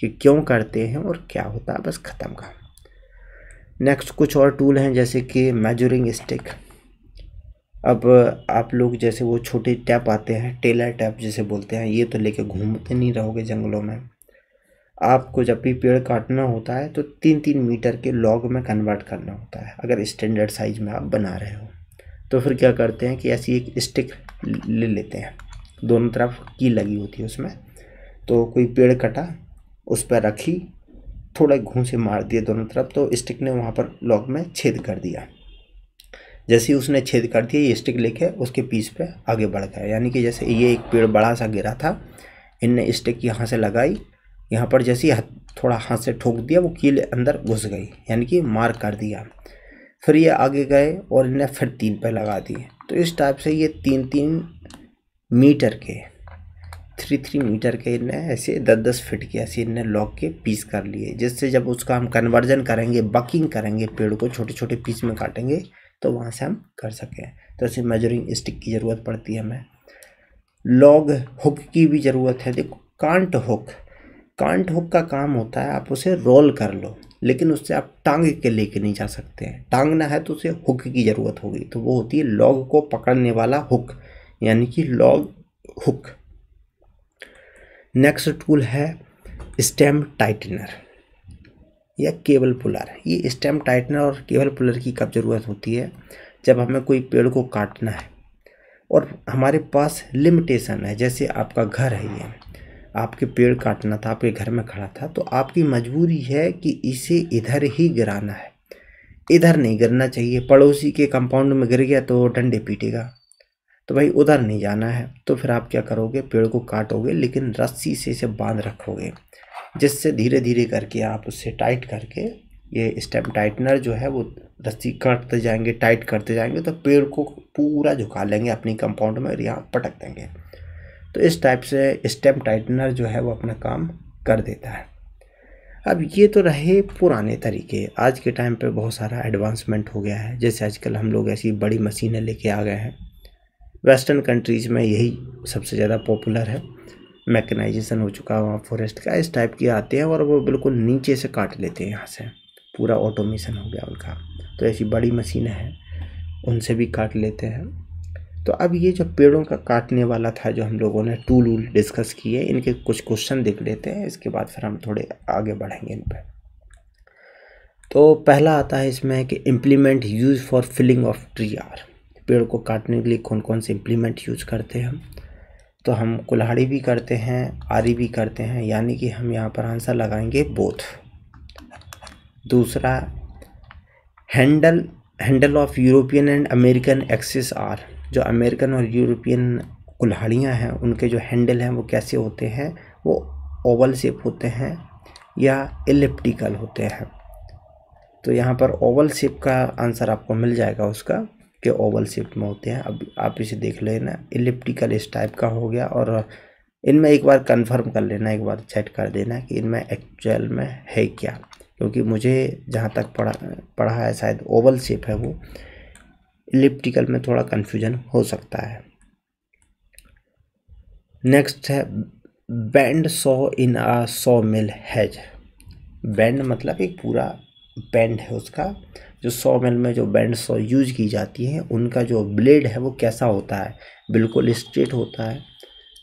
कि क्यों करते हैं और क्या होता है बस ख़त्म का नेक्स्ट कुछ और टूल हैं जैसे कि मेजरिंग स्टिक अब आप लोग जैसे वो छोटे टैप आते हैं टेलर टैप जैसे बोलते हैं ये तो लेके घूमते नहीं रहोगे जंगलों में आपको जब भी पेड़ काटना होता है तो तीन तीन मीटर के लॉग में कन्वर्ट करना होता है अगर स्टैंडर्ड साइज में आप बना रहे हो तो फिर क्या करते हैं कि ऐसी एक स्टिक ले लेते हैं दोनों तरफ की लगी होती है उसमें तो कोई पेड़ कटा उस पर रखी थोड़ा घूंसे मार दिए दोनों तरफ तो स्टिक ने वहाँ पर लॉक में छेद कर दिया जैसे ही उसने छेद कर दिया ये स्टिक लेके उसके पीस पे आगे बढ़ गया यानी कि जैसे ये एक पेड़ बड़ा सा गिरा था इनने स्टिक यहाँ से लगाई यहाँ पर जैसे ही थोड़ा हाथ से ठोक दिया वो कील अंदर घुस गई यानी कि मार कर दिया फिर ये आगे गए और इन्हें फिर तीन पे लगा दिए तो इस टाइप से ये तीन तीन मीटर के थ्री थ्री मीटर के इन्हें ऐसे दस दस फिट के ऐसे इन्हें लॉक के पीस कर लिए जिससे जब उसका हम कन्वर्जन करेंगे बकिंग करेंगे पेड़ को छोटे छोटे पीस में काटेंगे तो वहाँ से हम कर सकें तो ऐसे मेजरिंग स्टिक की ज़रूरत पड़ती है हमें लॉग हुक की भी ज़रूरत है देखो कांट हुक कांट हुक का काम होता है आप उसे रोल कर लो लेकिन उससे आप टांग के लेके नहीं जा सकते हैं टांगना है तो उसे हुक की ज़रूरत होगी तो वो होती है लॉग को पकड़ने वाला हुक यानी कि लॉग हुक नेक्स्ट टूल है स्टेम टाइटनर या केबल पुलर ये स्टेम टाइटनर और केबल पुलर की कब ज़रूरत होती है जब हमें कोई पेड़ को काटना है और हमारे पास लिमिटेशन है जैसे आपका घर है ये आपके पेड़ काटना था आपके घर में खड़ा था तो आपकी मजबूरी है कि इसे इधर ही गिराना है इधर नहीं गिरना चाहिए पड़ोसी के कंपाउंड में गिर गया तो डंडे पीटेगा तो भाई उधर नहीं जाना है तो फिर आप क्या करोगे पेड़ को काटोगे लेकिन रस्सी से इसे बांध रखोगे जिससे धीरे धीरे करके आप उससे टाइट करके ये स्टेप टाइटनर जो है वो रस्सी काटते जाएंगे टाइट करते जाएंगे तो पेड़ को पूरा झुका लेंगे अपनी कंपाउंड में और यहाँ पटक देंगे तो इस टाइप से स्टेम टाइटनर जो है वो अपना काम कर देता है अब ये तो रहे पुराने तरीके आज के टाइम पे बहुत सारा एडवांसमेंट हो गया है जैसे आजकल हम लोग ऐसी बड़ी मशीनें लेके आ गए हैं वेस्टर्न कंट्रीज़ में यही सबसे ज़्यादा पॉपुलर है मैकेनाइजेशन हो चुका है वहाँ फॉरेस्ट का इस टाइप की आते हैं और वो बिल्कुल नीचे से काट लेते हैं यहाँ से पूरा ऑटोमेशन हो गया उनका तो ऐसी बड़ी मशीनें हैं उनसे भी काट लेते हैं तो अब ये जो पेड़ों का काटने वाला था जो हम लोगों ने टूल वूल डिस्कस किए इनके कुछ क्वेश्चन देख लेते हैं इसके बाद फिर हम थोड़े आगे बढ़ेंगे इन पर तो पहला आता है इसमें कि implement use for felling of tree are पेड़ को काटने के लिए कौन कौन से इम्प्लीमेंट यूज करते हैं हम तो हम कुल्हाड़ी भी करते हैं आरी भी करते हैं यानी कि हम यहाँ पर आंसर लगाएंगे बोथ दूसरा handle handle of European and American axes are जो अमेरिकन और यूरोपियन कुल्हाड़ियाँ हैं उनके जो हैंडल हैं वो कैसे होते हैं वो ओवल शेप होते हैं या एलिप्टिकल होते हैं तो यहाँ पर ओवल शेप का आंसर आपको मिल जाएगा उसका कि ओवल शेप में होते हैं अब आप इसे देख लेना एलिप्टिकल इस टाइप का हो गया और इनमें एक बार कंफर्म कर लेना एक बार चेक कर देना कि इनमें एक्चुअल में है क्या क्योंकि मुझे जहाँ तक पढ़ा पढ़ा है शायद ओवल शेप है वो इलिप्टिकल में थोड़ा कन्फ्यूजन हो सकता है नेक्स्ट है बैंड सो इन आ सौ मिल हैज बैंड मतलब एक पूरा बैंड है उसका जो सो मिल में जो बैंड सो यूज की जाती है उनका जो ब्लेड है वो कैसा होता है बिल्कुल स्ट्रेट होता है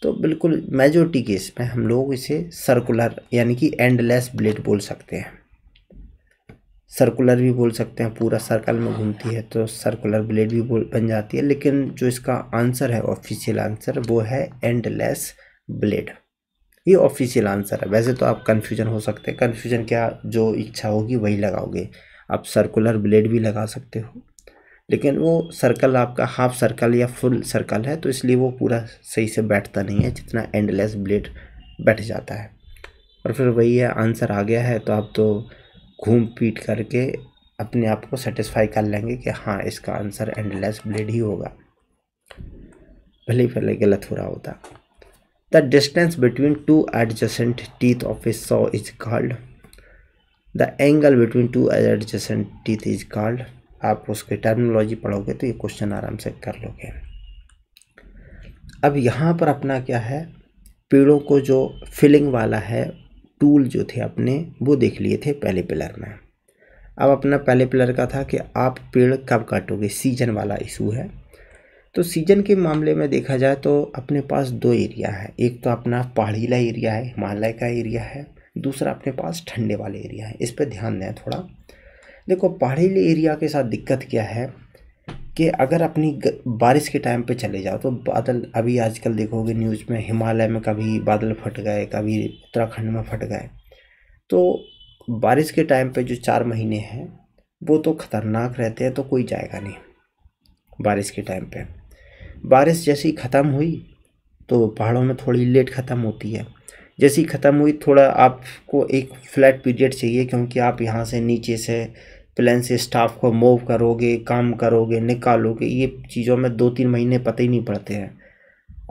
तो बिल्कुल मेजोरिटी केस में हम लोग इसे सर्कुलर यानी कि एंडलेस ब्लेड बोल सकते हैं सर्कुलर भी बोल सकते हैं पूरा सर्कल में घूमती है तो सर्कुलर ब्लेड भी बोल बन जाती है लेकिन जो इसका आंसर है ऑफिशियल आंसर वो है एंडलेस ब्लेड ये ऑफिशियल आंसर है वैसे तो आप कन्फ्यूजन हो सकते हैं कन्फ्यूजन क्या जो इच्छा होगी वही लगाओगे आप सर्कुलर ब्लेड भी लगा सकते हो लेकिन वो सर्कल आपका हाफ सर्कल या फुल सर्कल है तो इसलिए वो पूरा सही से बैठता नहीं है जितना एंडलेस ब्लेड बैठ जाता है और फिर वही है आंसर आ गया है तो आप तो घूम पीट करके अपने आप को सेटिस्फाई कर लेंगे कि हाँ इसका आंसर एंडलेस ब्लेड ही होगा भले ही पहले गलत हो रहा होता the distance between two adjacent teeth of a saw is called the angle between two adjacent teeth is called आप उसकी टर्मोलॉजी पढ़ोगे तो ये क्वेश्चन आराम से कर लोगे अब यहाँ पर अपना क्या है पेड़ों को जो फिलिंग वाला है टूल जो थे अपने वो देख लिए थे पहले पिलर में अब अपना पहले पिलर का था कि आप पेड़ कब काटोगे सीजन वाला इशू है तो सीजन के मामले में देखा जाए तो अपने पास दो एरिया है एक तो अपना पहाड़ीला एरिया है हिमालय का एरिया है दूसरा अपने पास ठंडे वाले एरिया है इस पर ध्यान दें थोड़ा देखो पहाड़ीले एरिया के साथ दिक्कत क्या है कि अगर अपनी बारिश के टाइम पे चले जाओ तो बादल अभी आजकल देखोगे न्यूज़ में हिमालय में कभी बादल फट गए कभी उत्तराखंड में फट गए तो बारिश के टाइम पे जो चार महीने हैं वो तो ख़तरनाक रहते हैं तो कोई जाएगा नहीं बारिश के टाइम पे बारिश जैसी ख़त्म हुई तो पहाड़ों में थोड़ी लेट ख़त्म होती है जैसी ख़त्म हुई थोड़ा आपको एक फ्लैट पीरियड चाहिए क्योंकि आप यहाँ से नीचे से प्लान से स्टाफ को मूव करोगे काम करोगे निकालोगे ये चीज़ों में दो तीन महीने पता ही नहीं पड़ते हैं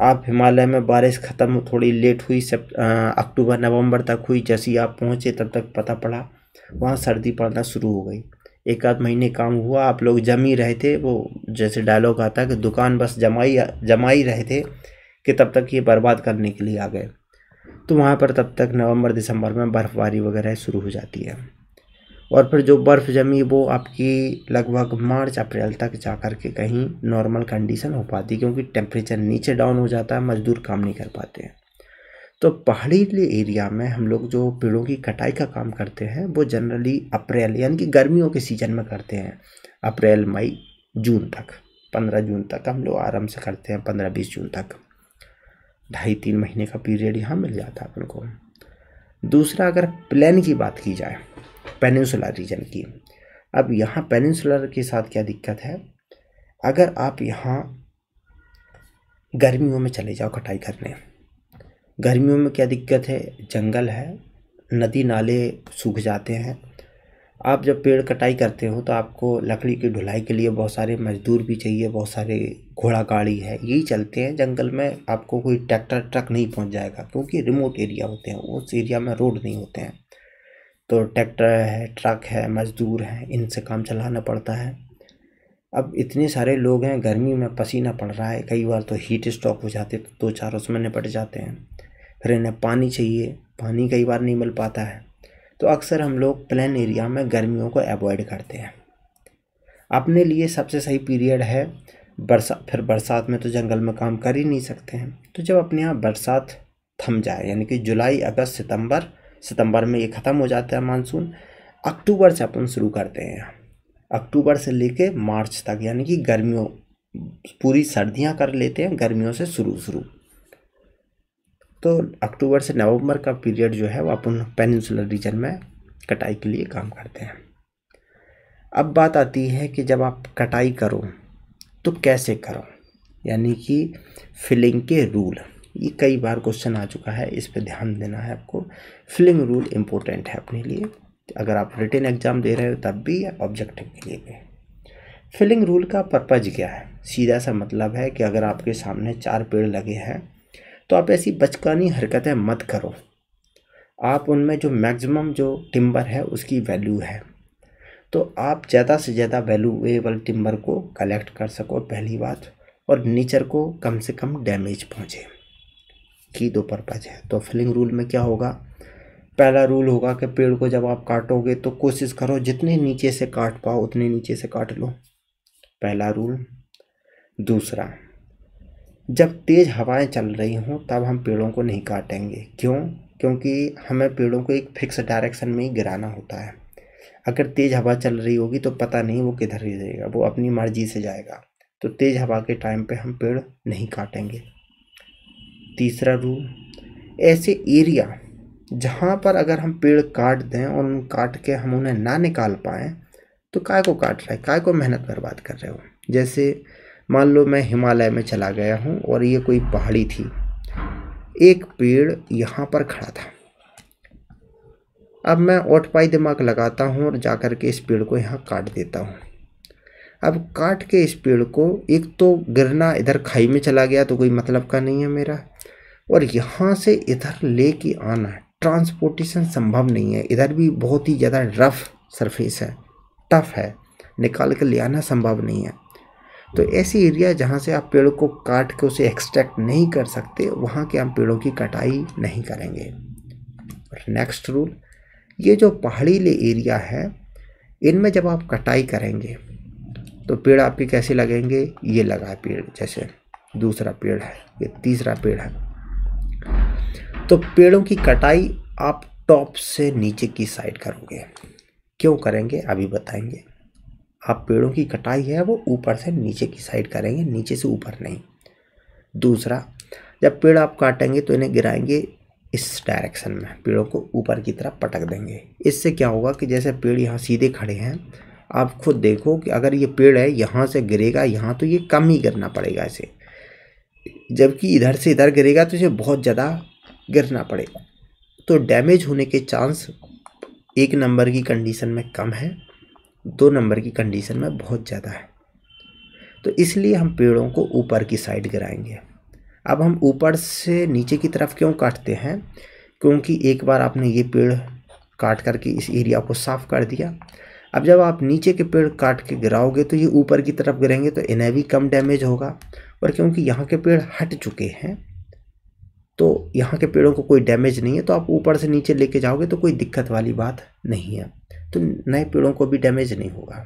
आप हिमालय में बारिश ख़त्म थोड़ी लेट हुई सब अक्टूबर नवंबर तक हुई जैसे ही आप पहुँचे तब तक पता पड़ा वहाँ सर्दी पड़ना शुरू हो गई एक आध महीने काम हुआ आप लोग जम ही रहे थे वो जैसे डायलॉग आता कि दुकान बस जमाई जमाई रहे थे कि तब तक ये बर्बाद करने के लिए आ गए तो वहाँ पर तब तक नवंबर दिसंबर में बर्फ़बारी वगैरह शुरू हो जाती है और फिर जो बर्फ़ जमी वो आपकी लगभग मार्च अप्रैल तक जा कर के कहीं नॉर्मल कंडीशन हो पाती क्योंकि टेम्परेचर नीचे डाउन हो जाता है मज़दूर काम नहीं कर पाते हैं तो पहाड़ी एरिया में हम लोग जो पेड़ों की कटाई का काम करते हैं वो जनरली अप्रैल यानी कि गर्मियों के सीज़न में करते हैं अप्रैल मई जून तक पंद्रह जून तक हम लोग आराम से करते हैं पंद्रह बीस जून तक ढाई तीन महीने का पीरियड यहाँ मिल जाता है अपन को दूसरा अगर प्लान की बात की जाए पेनिनसुलर रीजन की अब यहाँ पेनिनसुलर के साथ क्या दिक्कत है अगर आप यहाँ गर्मियों में चले जाओ कटाई करने गर्मियों में क्या दिक्कत है जंगल है नदी नाले सूख जाते हैं आप जब पेड़ कटाई करते हो तो आपको लकड़ी की ढुलाई के लिए बहुत सारे मजदूर भी चाहिए बहुत सारे घोड़ा गाड़ी है यही चलते हैं जंगल में आपको कोई ट्रैक्टर ट्रक नहीं पहुंच जाएगा क्योंकि रिमोट एरिया होते हैं उस एरिया में रोड नहीं होते हैं तो ट्रैक्टर है ट्रक है मज़दूर हैं इनसे काम चलाना पड़ता है अब इतने सारे लोग हैं गर्मी में पसीना पड़ रहा है कई बार तो हीट स्ट्रोक हो जाते तो दो चार उसमें निपट जाते हैं फिर इन्हें पानी चाहिए पानी कई बार नहीं मिल पाता है तो अक्सर हम लोग प्लेन एरिया में गर्मियों को अवॉइड करते हैं अपने लिए सबसे सही पीरियड है बरसा फिर बरसात में तो जंगल में काम कर ही नहीं सकते हैं तो जब अपने यहाँ बरसात थम जाए यानी कि जुलाई अगस्त सितंबर सितंबर में ये ख़त्म हो जाता है मानसून अक्टूबर से अपन शुरू करते हैं अक्टूबर से लेके मार्च तक यानी कि गर्मियों पूरी सर्दियां कर लेते हैं गर्मियों से शुरू शुरू तो अक्टूबर से नवंबर का पीरियड जो है वो अपन पेनिनसुलर रीजन में कटाई के लिए काम करते हैं अब बात आती है कि जब आप कटाई करो तो कैसे करो यानी कि फिलिंग के रूल ये कई बार क्वेश्चन आ चुका है इस पर ध्यान देना है आपको फिलिंग रूल इम्पोर्टेंट है अपने लिए अगर आप रिटर्न एग्जाम दे रहे हो तब भी ऑब्जेक्टिव के लिए भी फिलिंग रूल का पर्पज़ क्या है सीधा सा मतलब है कि अगर आपके सामने चार पेड़ लगे हैं तो आप ऐसी बचकानी हरकतें मत करो आप उनमें जो मैक्सिमम जो टिम्बर है उसकी वैल्यू है तो आप ज़्यादा से ज़्यादा वैल्यूएबल टिम्बर को कलेक्ट कर सको पहली बात और नेचर को कम से कम डैमेज पहुँचे की दो पर्पज़ है तो फिलिंग रूल में क्या होगा पहला रूल होगा कि पेड़ को जब आप काटोगे तो कोशिश करो जितने नीचे से काट पाओ उतने नीचे से काट लो पहला रूल दूसरा जब तेज़ हवाएं चल रही हों तब हम पेड़ों को नहीं काटेंगे क्यों क्योंकि हमें पेड़ों को एक फिक्स डायरेक्शन में ही गिराना होता है अगर तेज़ हवा चल रही होगी तो पता नहीं वो किधर जाएगा वो अपनी मर्जी से जाएगा तो तेज़ हवा के टाइम पे हम पेड़ नहीं काटेंगे तीसरा रूल ऐसे एरिया जहाँ पर अगर हम पेड़ काट दें और उन काट के हम उन्हें ना निकाल पाएँ तो काय को काट रहे काय को मेहनत बर्बाद कर रहे हो जैसे मान लो मैं हिमालय में चला गया हूँ और ये कोई पहाड़ी थी एक पेड़ यहाँ पर खड़ा था अब मैं ओटपाई दिमाग लगाता हूँ और जा कर के इस पेड़ को यहाँ काट देता हूँ अब काट के इस पेड़ को एक तो गिरना इधर खाई में चला गया तो कोई मतलब का नहीं है मेरा और यहाँ से इधर लेके आना ट्रांसपोर्टेशन संभव नहीं है इधर भी बहुत ही ज़्यादा रफ सरफेस है टफ है निकाल कर ले आना संभव नहीं है तो ऐसी एरिया जहाँ से आप पेड़ को काट के उसे एक्सट्रैक्ट नहीं कर सकते वहाँ के हम पेड़ों की कटाई नहीं करेंगे और नेक्स्ट रूल ये जो पहाड़ीले एरिया है इनमें जब आप कटाई करेंगे तो पेड़ आपके कैसे लगेंगे ये लगा पेड़ जैसे दूसरा पेड़ है ये तीसरा पेड़ है तो पेड़ों की कटाई आप टॉप से नीचे की साइड करोगे क्यों करेंगे अभी बताएंगे आप पेड़ों की कटाई है वो ऊपर से नीचे की साइड करेंगे नीचे से ऊपर नहीं दूसरा जब पेड़ आप काटेंगे तो इन्हें गिराएंगे इस डायरेक्शन में पेड़ों को ऊपर की तरफ पटक देंगे इससे क्या होगा कि जैसे पेड़ यहाँ सीधे खड़े हैं आप खुद देखो कि अगर ये पेड़ है यहाँ से गिरेगा यहाँ तो ये कम ही गिरना पड़ेगा इसे जबकि इधर से इधर गिरेगा तो इसे बहुत ज़्यादा गिरना पड़ेगा तो डैमेज होने के चांस एक नंबर की कंडीशन में कम है दो नंबर की कंडीशन में बहुत ज़्यादा है तो इसलिए हम पेड़ों को ऊपर की साइड गिराएंगे अब हम ऊपर से नीचे की तरफ क्यों काटते हैं क्योंकि एक बार आपने ये पेड़ काट करके इस एरिया को साफ़ कर दिया अब जब आप नीचे के पेड़ काट के गिराओगे तो ये ऊपर की तरफ गिरेंगे तो इन्हें भी कम डैमेज होगा पर क्योंकि यहाँ के पेड़ हट चुके हैं तो यहाँ के पेड़ों को कोई डैमेज नहीं है तो आप ऊपर से नीचे लेके जाओगे तो कोई दिक्कत वाली बात नहीं है तो नए पेड़ों को भी डैमेज नहीं होगा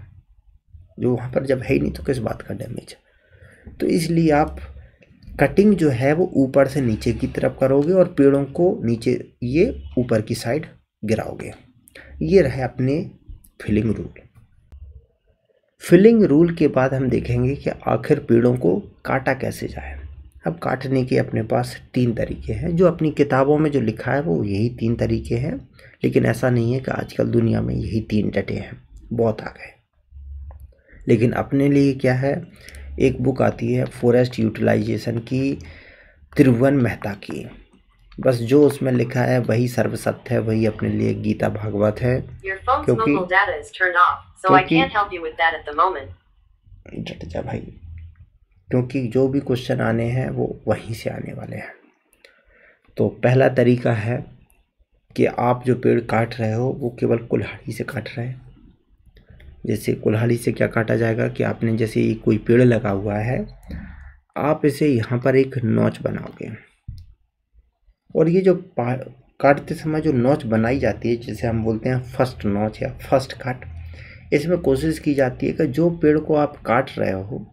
जो वहाँ पर जब है ही नहीं तो किस बात का डैमेज तो इसलिए आप कटिंग जो है वो ऊपर से नीचे की तरफ करोगे और पेड़ों को नीचे ये ऊपर की साइड गिराओगे ये रहे अपने फिलिंग रूल फिलिंग रूल के बाद हम देखेंगे कि आखिर पेड़ों को काटा कैसे जाए अब काटने के अपने पास तीन तरीके हैं जो अपनी किताबों में जो लिखा है वो यही तीन तरीके हैं लेकिन ऐसा नहीं है कि आजकल दुनिया में यही तीन डटे हैं बहुत आ गए लेकिन अपने लिए क्या है एक बुक आती है फॉरेस्ट यूटिलाइजेशन की त्रिभुवन मेहता की बस जो उसमें लिखा है वही सर्वसत्य है वही अपने लिए गीता भागवत है क्योंकि So I can't help you with that at the moment. जट जा भाई क्योंकि जो भी क्वेश्चन आने हैं वो वहीं से आने वाले हैं तो पहला तरीका है कि आप जो पेड़ काट रहे हो वो केवल कुल्हाड़ी से काट रहे हैं जैसे कुल्हाड़ी से क्या काटा जाएगा कि आपने जैसे कोई पेड़ लगा हुआ है आप इसे यहाँ पर एक नोच बनाओगे और ये जो काटते समय जो नोच बनाई जाती है जिसे हम बोलते हैं फर्स्ट नोच या फर्स्ट काट इसमें कोशिश की जाती है कि जो पेड़ को आप काट रहे हो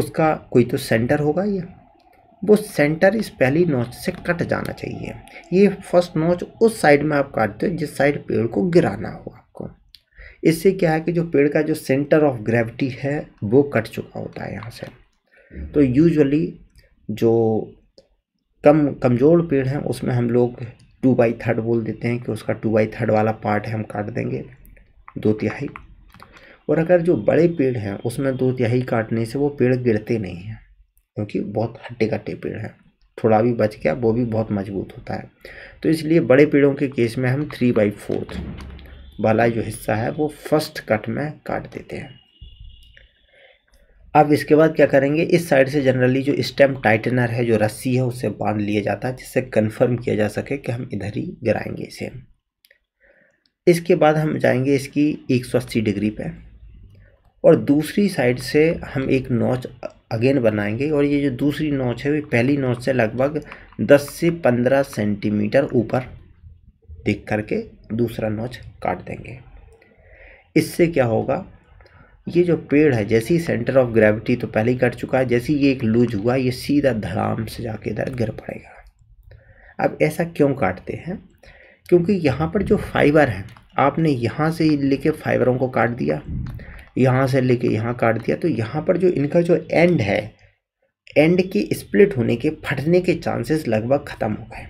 उसका कोई तो सेंटर होगा ये वो सेंटर इस पहली नोच से कट जाना चाहिए ये फर्स्ट नोच उस साइड में आप काटते हो जिस साइड पेड़ को गिराना हो आपको इससे क्या है कि जो पेड़ का जो सेंटर ऑफ ग्रेविटी है वो कट चुका होता है यहाँ से तो यूजुअली जो कम कमज़ोर पेड़ हैं उसमें हम लोग टू बाई थर्ड बोल देते हैं कि उसका टू बाई थर्ड वाला पार्ट है हम काट देंगे दो तिहाई और अगर जो बड़े पेड़ हैं उसमें दो तिहाई काटने से वो पेड़ गिरते नहीं हैं क्योंकि बहुत हट्टे कट्टे पेड़ हैं थोड़ा भी बच गया वो भी बहुत मजबूत होता है तो इसलिए बड़े पेड़ों के केस में हम थ्री बाई फोर्थ वाला जो हिस्सा है वो फर्स्ट कट में काट देते हैं अब इसके बाद क्या करेंगे इस साइड से जनरली जो स्टेम टाइटनर है जो रस्सी है उससे बांध लिया जाता है जिससे कन्फर्म किया जा सके कि हम इधर ही गिराएंगे इसे इसके बाद हम जाएंगे इसकी 180 डिग्री पे और दूसरी साइड से हम एक नोच अगेन बनाएंगे और ये जो दूसरी नोच है वो पहली नोच से लगभग 10 से 15 सेंटीमीटर ऊपर देख करके दूसरा नोच काट देंगे इससे क्या होगा ये जो पेड़ है जैसे ही सेंटर ऑफ ग्रेविटी तो पहले ही कट चुका है जैसे ही ये एक लूज हुआ ये सीधा धड़ाम से जाके इधर गिर पड़ेगा अब ऐसा क्यों काटते हैं क्योंकि यहाँ पर जो फाइबर है आपने यहाँ से लेके फाइबरों को काट दिया यहाँ से लेके यहाँ काट दिया तो यहाँ पर जो इनका जो एंड है एंड की स्प्लिट होने के फटने के चांसेस लगभग ख़त्म हो गए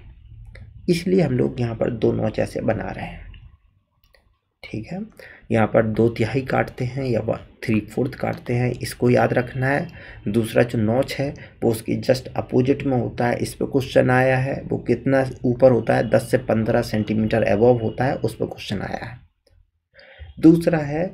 इसलिए हम लोग यहाँ पर दो नोच ऐसे बना रहे हैं ठीक है यहाँ पर दो तिहाई काटते हैं या वह थ्री फोर्थ काटते हैं इसको याद रखना है दूसरा जो नोच है वो उसकी जस्ट अपोजिट में होता है इस पर क्वेश्चन आया है वो कितना ऊपर होता है दस से पंद्रह सेंटीमीटर एबव होता है उस पर क्वेश्चन आया है दूसरा है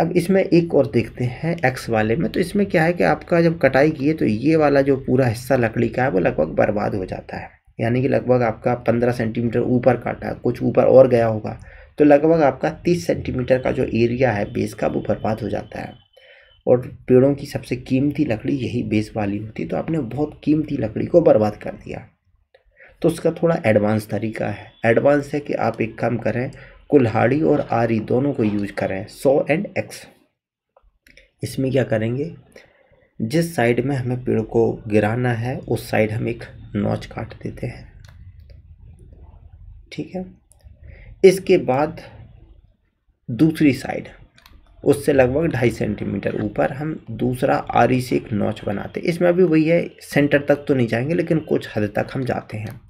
अब इसमें एक और देखते हैं एक्स वाले में तो इसमें क्या है कि आपका जब कटाई किए तो ये वाला जो पूरा हिस्सा लकड़ी का है वो लगभग बर्बाद हो जाता है यानी कि लगभग आपका पंद्रह सेंटीमीटर ऊपर काटा कुछ ऊपर और गया होगा तो लगभग आपका तीस सेंटीमीटर का जो एरिया है बेस का वो बर्बाद हो जाता है और पेड़ों की सबसे कीमती लकड़ी यही बेस वाली होती है तो आपने बहुत कीमती लकड़ी को बर्बाद कर दिया तो उसका थोड़ा एडवांस तरीका है एडवांस है कि आप एक काम करें कुल्हाड़ी और आरी दोनों को यूज करें सौ एंड एक्स इसमें क्या करेंगे जिस साइड में हमें पेड़ को गिराना है उस साइड हम एक नोच काट देते हैं ठीक है इसके बाद दूसरी साइड उससे लगभग ढाई सेंटीमीटर ऊपर हम दूसरा आरी से एक नोच बनाते हैं इसमें भी वही है सेंटर तक तो नहीं जाएंगे लेकिन कुछ हद तक हम जाते हैं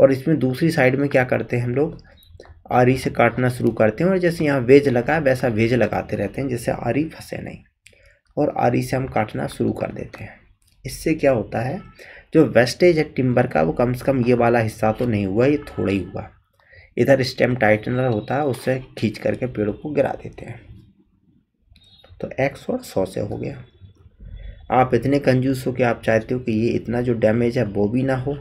और इसमें दूसरी साइड में क्या करते हैं हम लोग आरी से काटना शुरू करते हैं और जैसे यहाँ वेज लगा है वैसा वेज लगाते रहते हैं जिससे आरी फंसे नहीं और आरी से हम काटना शुरू कर देते हैं इससे क्या होता है जो वेस्टेज है टिम्बर का वो कम से कम ये वाला हिस्सा तो नहीं हुआ ये थोड़ा ही हुआ इधर स्टेम टाइटनर होता है उससे खींच करके पेड़ को गिरा देते हैं तो एक सौ सौ से हो गया आप इतने कंजूस हो कि आप चाहते हो कि ये इतना जो डैमेज है वो भी ना हो